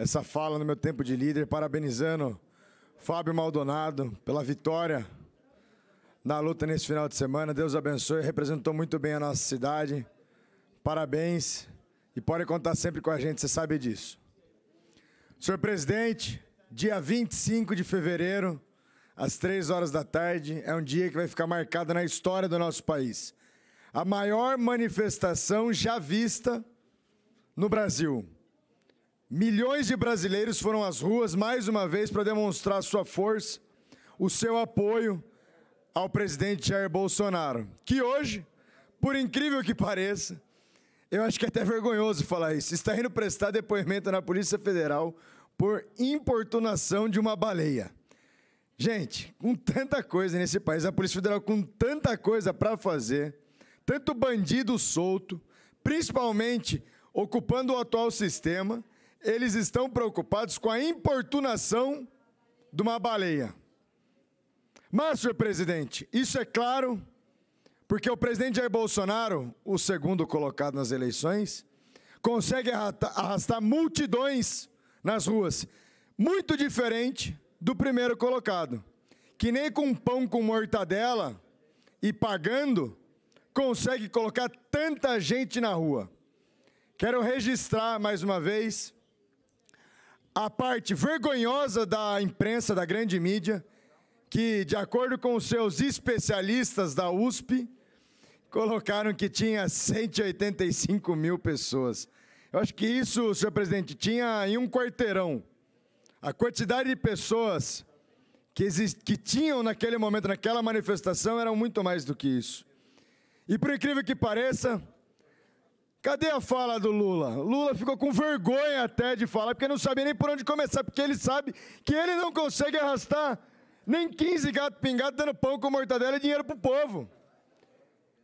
[SPEAKER 14] essa fala no meu tempo de líder, parabenizando Fábio Maldonado pela vitória na luta nesse final de semana. Deus abençoe, representou muito bem a nossa cidade. Parabéns e pode contar sempre com a gente, você sabe disso. Senhor presidente, dia 25 de fevereiro, às 3 horas da tarde, é um dia que vai ficar marcado na história do nosso país. A maior manifestação já vista no Brasil. Milhões de brasileiros foram às ruas mais uma vez para demonstrar sua força, o seu apoio ao presidente Jair Bolsonaro, que hoje, por incrível que pareça, eu acho que é até vergonhoso falar isso, está indo prestar depoimento na Polícia Federal por importunação de uma baleia. Gente, com tanta coisa nesse país, a Polícia Federal com tanta coisa para fazer, tanto bandido solto, principalmente ocupando o atual sistema, eles estão preocupados com a importunação de uma baleia. Mas, senhor presidente, isso é claro, porque o presidente Jair Bolsonaro, o segundo colocado nas eleições, consegue arrastar multidões nas ruas, muito diferente do primeiro colocado, que nem com pão com mortadela e pagando consegue colocar tanta gente na rua. Quero registrar mais uma vez a parte vergonhosa da imprensa, da grande mídia, que, de acordo com os seus especialistas da USP, colocaram que tinha 185 mil pessoas. Eu acho que isso, senhor presidente, tinha em um quarteirão. A quantidade de pessoas que, exist... que tinham naquele momento, naquela manifestação, eram muito mais do que isso. E por incrível que pareça, Cadê a fala do Lula? Lula ficou com vergonha até de falar, porque não sabia nem por onde começar, porque ele sabe que ele não consegue arrastar nem 15 gatos pingados dando pão com mortadela e dinheiro para o povo.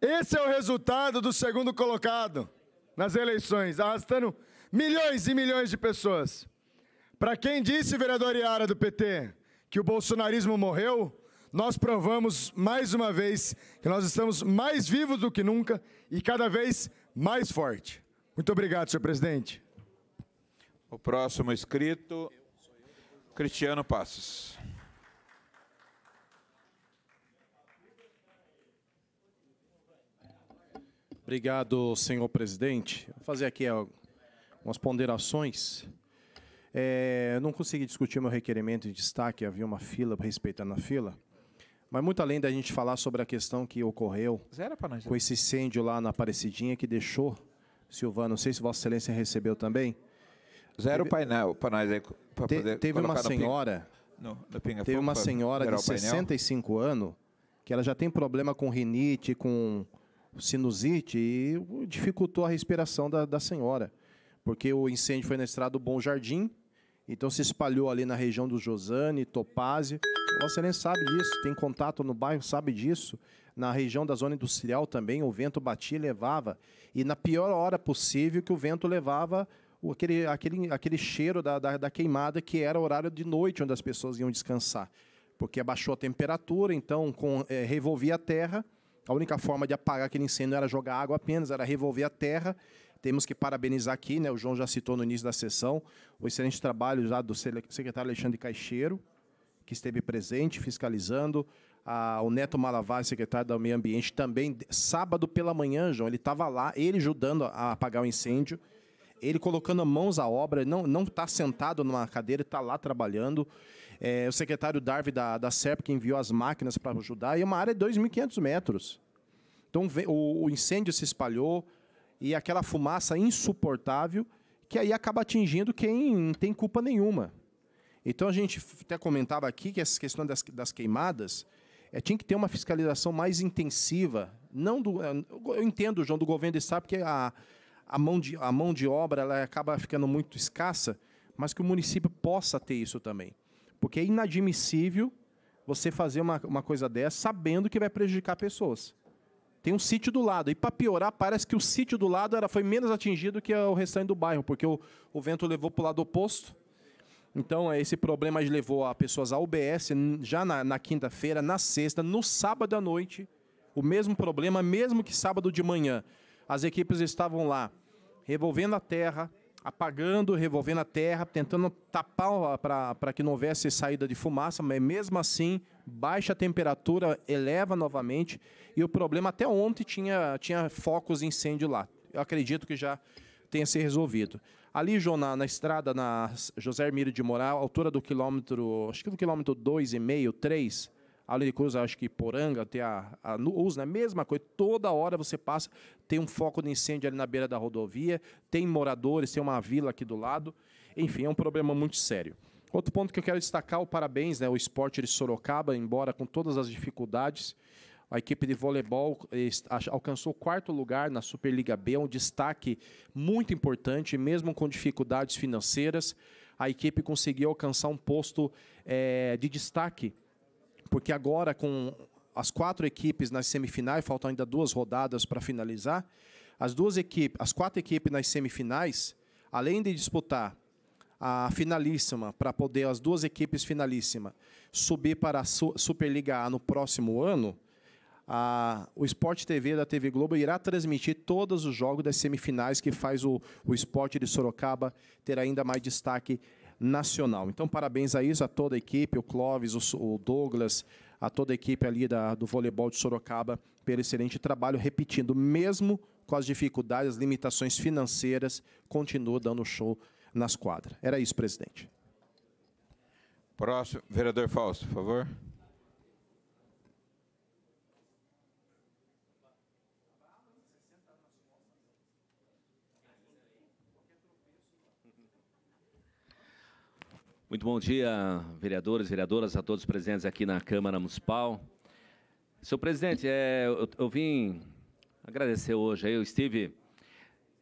[SPEAKER 14] Esse é o resultado do segundo colocado nas eleições, arrastando milhões e milhões de pessoas. Para quem disse, vereador Iara do PT, que o bolsonarismo morreu, nós provamos mais uma vez que nós estamos mais vivos do que nunca e cada vez mais mais forte. Muito obrigado, senhor presidente.
[SPEAKER 1] O próximo inscrito,
[SPEAKER 5] Cristiano Passos. Obrigado, senhor presidente. Vou fazer aqui algumas ponderações. É, não consegui discutir meu requerimento de destaque, havia uma fila, respeitando a fila. Mas muito além da gente falar sobre a questão que ocorreu nós, com esse incêndio lá na Aparecidinha que deixou, Silvano, não sei se Vossa Excelência recebeu também. Zero teve,
[SPEAKER 1] painel para nós aí.
[SPEAKER 5] Te, poder teve uma senhora.
[SPEAKER 1] No, no, teve uma senhora de 65
[SPEAKER 5] anos que ela já tem problema com rinite, com sinusite e dificultou a respiração da, da senhora. Porque o incêndio foi na estrada do Bom Jardim, então se espalhou ali na região do Josane, Topázio. Você nem sabe disso, tem contato no bairro, sabe disso. Na região da zona industrial também, o vento batia e levava. E na pior hora possível que o vento levava aquele, aquele, aquele cheiro da, da, da queimada, que era horário de noite, onde as pessoas iam descansar. Porque abaixou a temperatura, então com, é, revolvia a terra. A única forma de apagar aquele incêndio era jogar água apenas, era revolver a terra. Temos que parabenizar aqui, né? o João já citou no início da sessão, o excelente trabalho já do secretário Alexandre Caixeiro, que esteve presente fiscalizando. Ah, o Neto Malavar, secretário do Meio Ambiente, também, sábado pela manhã, João, ele estava lá, ele ajudando a apagar o incêndio, ele colocando mãos à obra, não está sentado numa cadeira, está lá trabalhando. É, o secretário Darby da, da SERP, que enviou as máquinas para ajudar, e é uma área de 2.500 metros. Então, o, o incêndio se espalhou, e aquela fumaça insuportável, que aí acaba atingindo quem não tem culpa nenhuma. Então a gente até comentava aqui que essa questão das, das queimadas é, tinha que ter uma fiscalização mais intensiva. Não do, eh, eu entendo, João, do governo do Estado, porque a, a, mão, de, a mão de obra ela acaba ficando muito escassa, mas que o município possa ter isso também. Porque é inadmissível você fazer uma, uma coisa dessa sabendo que vai prejudicar pessoas. Tem um sítio do lado. E para piorar, parece que o sítio do lado era, foi menos atingido que o restante do bairro, porque o, o vento levou para o lado oposto então, é, esse problema levou a pessoas à UBS já na, na quinta-feira, na sexta, no sábado à noite. O mesmo problema, mesmo que sábado de manhã. As equipes estavam lá revolvendo a terra, apagando, revolvendo a terra, tentando tapar para que não houvesse saída de fumaça, mas mesmo assim, baixa a temperatura, eleva novamente. E o problema até ontem tinha, tinha focos de incêndio lá. Eu acredito que já tenha se resolvido. Ali, na estrada, na José Hermílio de Moral, altura do quilômetro, acho que do quilômetro 2,5, 3, ali cruza, acho que Poranga, tem a, a Usna, né? a mesma coisa. Toda hora você passa, tem um foco de incêndio ali na beira da rodovia, tem moradores, tem uma vila aqui do lado. Enfim, é um problema muito sério. Outro ponto que eu quero destacar, o parabéns, né, o esporte de Sorocaba, embora com todas as dificuldades, a equipe de voleibol eh, alcançou quarto lugar na Superliga B, um destaque muito importante, mesmo com dificuldades financeiras. A equipe conseguiu alcançar um posto é, de destaque, porque agora, com as quatro equipes nas semifinais, faltam ainda duas rodadas para finalizar. As duas equipes, as quatro equipes nas semifinais, além de disputar a finalíssima, para poder as duas equipes finalíssima subir para a Superliga A no próximo ano, a, o Esporte TV da TV Globo irá transmitir todos os jogos das semifinais que faz o, o esporte de Sorocaba ter ainda mais destaque nacional. Então, parabéns a isso, a toda a equipe, o Clóvis, o, o Douglas, a toda a equipe ali da, do voleibol de Sorocaba pelo excelente trabalho, repetindo, mesmo com as dificuldades, as limitações financeiras, continua dando show nas quadras. Era isso, presidente.
[SPEAKER 1] Próximo, vereador Fausto, por favor.
[SPEAKER 2] Muito bom dia, vereadores, vereadoras, a todos presentes aqui na Câmara Municipal. Senhor presidente, é, eu, eu, vim agradecer hoje. Eu estive,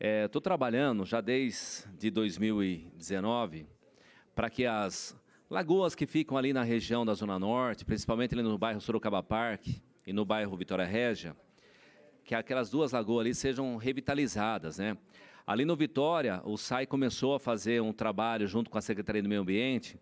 [SPEAKER 2] estou é, trabalhando já desde 2019 para que as lagoas que ficam ali na região da Zona Norte, principalmente ali no bairro Sorocaba Park e no bairro Vitória Régia, que aquelas duas lagoas ali sejam revitalizadas, né? Ali no Vitória, o SAI começou a fazer um trabalho junto com a Secretaria do Meio Ambiente,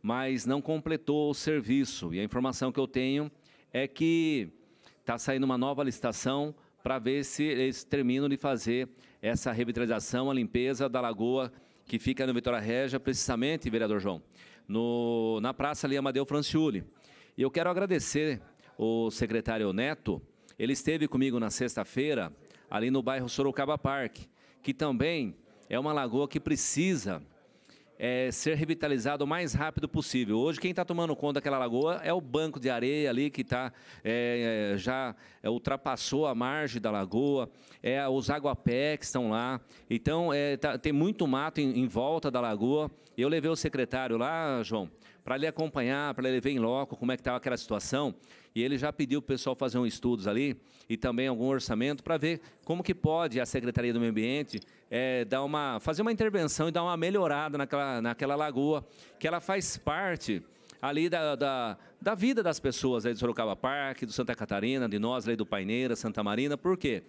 [SPEAKER 2] mas não completou o serviço. E a informação que eu tenho é que está saindo uma nova licitação para ver se eles terminam de fazer essa revitalização, a limpeza da lagoa que fica no Vitória Régia, precisamente, vereador João, no, na praça ali Amadeu Franciuli. E eu quero agradecer o secretário Neto, ele esteve comigo na sexta-feira, ali no bairro Sorocaba Park que também é uma lagoa que precisa é, ser revitalizada o mais rápido possível. Hoje, quem está tomando conta daquela lagoa é o banco de areia ali que tá, é, é já é, ultrapassou a margem da lagoa, é, os aguapé que estão lá. Então, é, tá, tem muito mato em, em volta da lagoa. Eu levei o secretário lá, João, para ele acompanhar, para ele ver em loco como é que estava aquela situação e ele já pediu para o pessoal fazer um estudos ali e também algum orçamento para ver como que pode a Secretaria do Meio Ambiente é, dar uma, fazer uma intervenção e dar uma melhorada naquela, naquela lagoa, que ela faz parte ali da, da, da vida das pessoas aí do Sorocaba Parque, do Santa Catarina, de nós, ali do Paineira, Santa Marina. Por quê?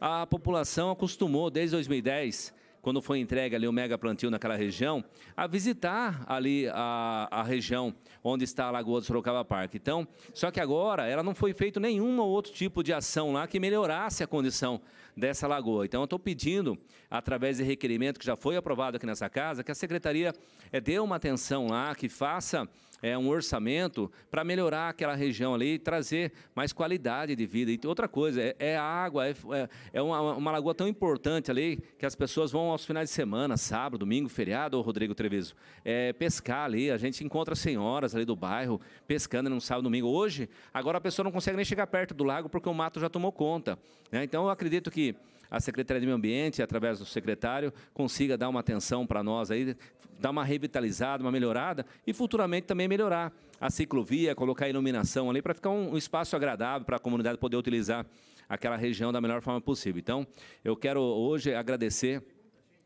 [SPEAKER 2] A população acostumou desde 2010 quando foi entregue ali o mega plantio naquela região, a visitar ali a, a região onde está a Lagoa do Sorocaba Parque. Então, só que agora ela não foi feito nenhum outro tipo de ação lá que melhorasse a condição dessa lagoa. Então, eu estou pedindo, através de requerimento que já foi aprovado aqui nessa casa, que a Secretaria eh, dê uma atenção lá, que faça é, um orçamento para melhorar aquela região ali e trazer mais qualidade de vida. E outra coisa, é, é água, é, é, é uma, uma, lagoa tão importante ali que as pessoas vão aos finais de semana, sábado, domingo, feriado, Rodrigo Treviso, é, pescar ali. A gente encontra senhoras ali do bairro pescando num sábado, domingo. Hoje, agora a pessoa não consegue nem chegar perto do lago porque o mato já tomou conta. Né? Então, eu acredito que a Secretaria de Meio Ambiente, através do secretário, consiga dar uma atenção para nós aí, dar uma revitalizada, uma melhorada e futuramente também melhorar a ciclovia, colocar iluminação ali para ficar um espaço agradável para a comunidade poder utilizar aquela região da melhor forma possível. Então, eu quero hoje agradecer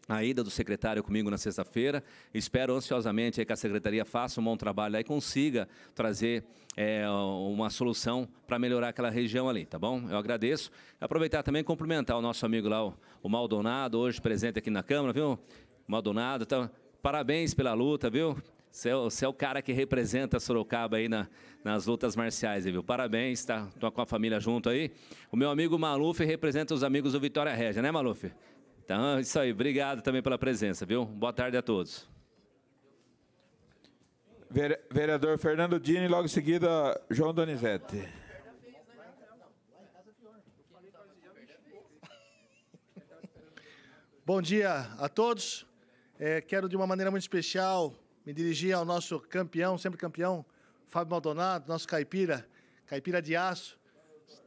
[SPEAKER 2] a ida do secretário comigo na sexta-feira. Espero ansiosamente que a secretaria faça um bom trabalho e consiga trazer é, uma solução para melhorar aquela região ali, tá bom? Eu agradeço. Aproveitar também e cumprimentar o nosso amigo lá, o Maldonado, hoje presente aqui na Câmara, viu? Maldonado, então, parabéns pela luta, viu? Você é, você é, o cara que representa Sorocaba aí na, nas lutas marciais, viu? Parabéns, tá? Tô com a família junto aí. O meu amigo Maluf representa os amigos do Vitória Regia, né, Maluf? Então, isso aí. Obrigado também pela presença, viu? Boa tarde a todos.
[SPEAKER 1] Vereador Fernando Dini, logo em seguida, João Donizete.
[SPEAKER 13] Bom dia a todos. É, quero, de uma maneira muito especial, me dirigir ao nosso campeão, sempre campeão, Fábio Maldonado, nosso caipira, caipira de aço.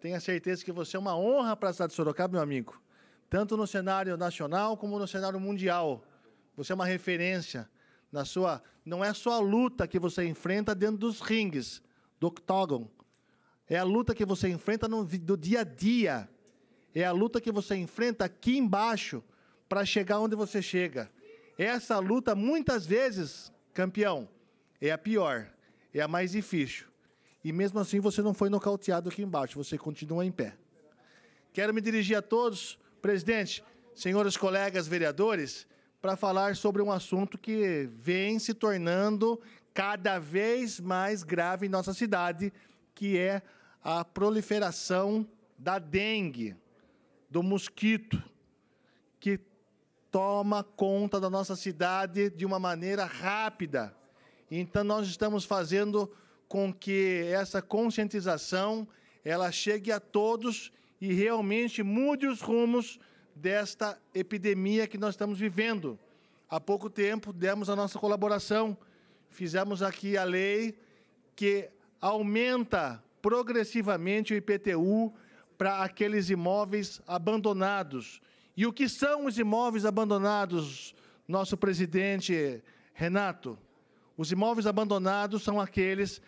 [SPEAKER 13] Tenha certeza que você é uma honra para a cidade de Sorocaba, meu amigo tanto no cenário nacional como no cenário mundial. Você é uma referência na sua. Não é só a luta que você enfrenta dentro dos rings, do octógono. É a luta que você enfrenta no do dia a dia. É a luta que você enfrenta aqui embaixo para chegar onde você chega. Essa luta, muitas vezes, campeão, é a pior, é a mais difícil. E mesmo assim você não foi nocauteado aqui embaixo, você continua em pé. Quero me dirigir a todos Presidente, senhores colegas vereadores, para falar sobre um assunto que vem se tornando cada vez mais grave em nossa cidade, que é a proliferação da dengue, do mosquito, que toma conta da nossa cidade de uma maneira rápida. Então nós estamos fazendo com que essa conscientização ela chegue a todos e realmente mude os rumos desta epidemia que nós estamos vivendo. Há pouco tempo demos a nossa colaboração, fizemos aqui a lei que aumenta progressivamente o IPTU para aqueles imóveis abandonados. E o que são os imóveis abandonados, nosso presidente Renato? Os imóveis abandonados são aqueles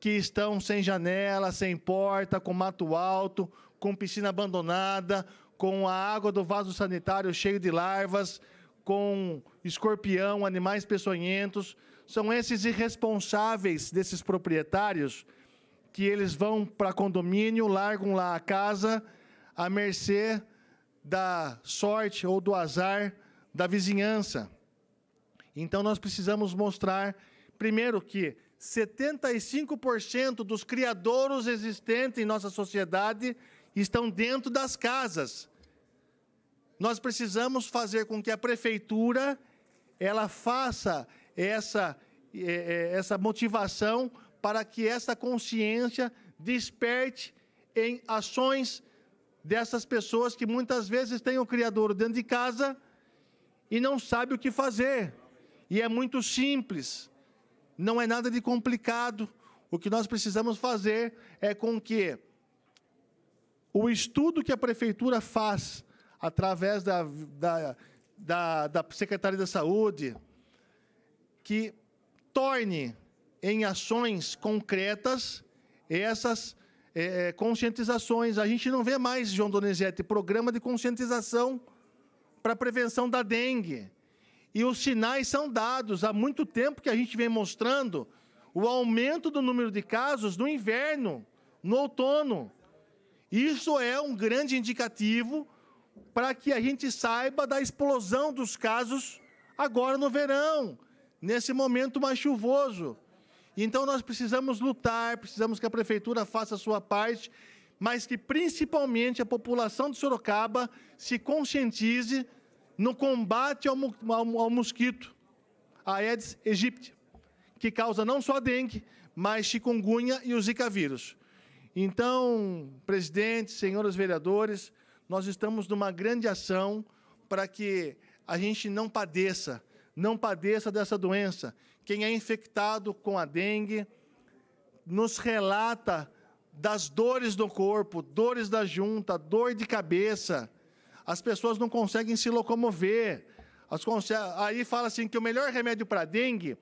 [SPEAKER 13] que estão sem janela, sem porta, com mato alto, com piscina abandonada, com a água do vaso sanitário cheio de larvas, com escorpião, animais peçonhentos. São esses irresponsáveis desses proprietários que eles vão para condomínio, largam lá a casa à mercê da sorte ou do azar da vizinhança. Então nós precisamos mostrar primeiro que 75% dos criadores existentes em nossa sociedade estão dentro das casas. Nós precisamos fazer com que a prefeitura ela faça essa, é, é, essa motivação para que essa consciência desperte em ações dessas pessoas que muitas vezes têm o criador dentro de casa e não sabe o que fazer. E é muito simples, não é nada de complicado. O que nós precisamos fazer é com que o estudo que a prefeitura faz através da, da, da, da Secretaria da Saúde, que torne em ações concretas essas é, conscientizações. A gente não vê mais, João Donizete, programa de conscientização para prevenção da dengue. E os sinais são dados. Há muito tempo que a gente vem mostrando o aumento do número de casos no inverno, no outono. Isso é um grande indicativo para que a gente saiba da explosão dos casos agora no verão, nesse momento mais chuvoso. Então nós precisamos lutar, precisamos que a prefeitura faça a sua parte, mas que principalmente a população de Sorocaba se conscientize no combate ao, ao, ao mosquito, a Aedes aegypti, que causa não só dengue, mas chikungunya e o zika vírus. Então, presidente, senhores vereadores, nós estamos numa grande ação para que a gente não padeça, não padeça dessa doença. Quem é infectado com a dengue nos relata das dores do corpo, dores da junta, dor de cabeça. As pessoas não conseguem se locomover. Aí fala assim que o melhor remédio para dengue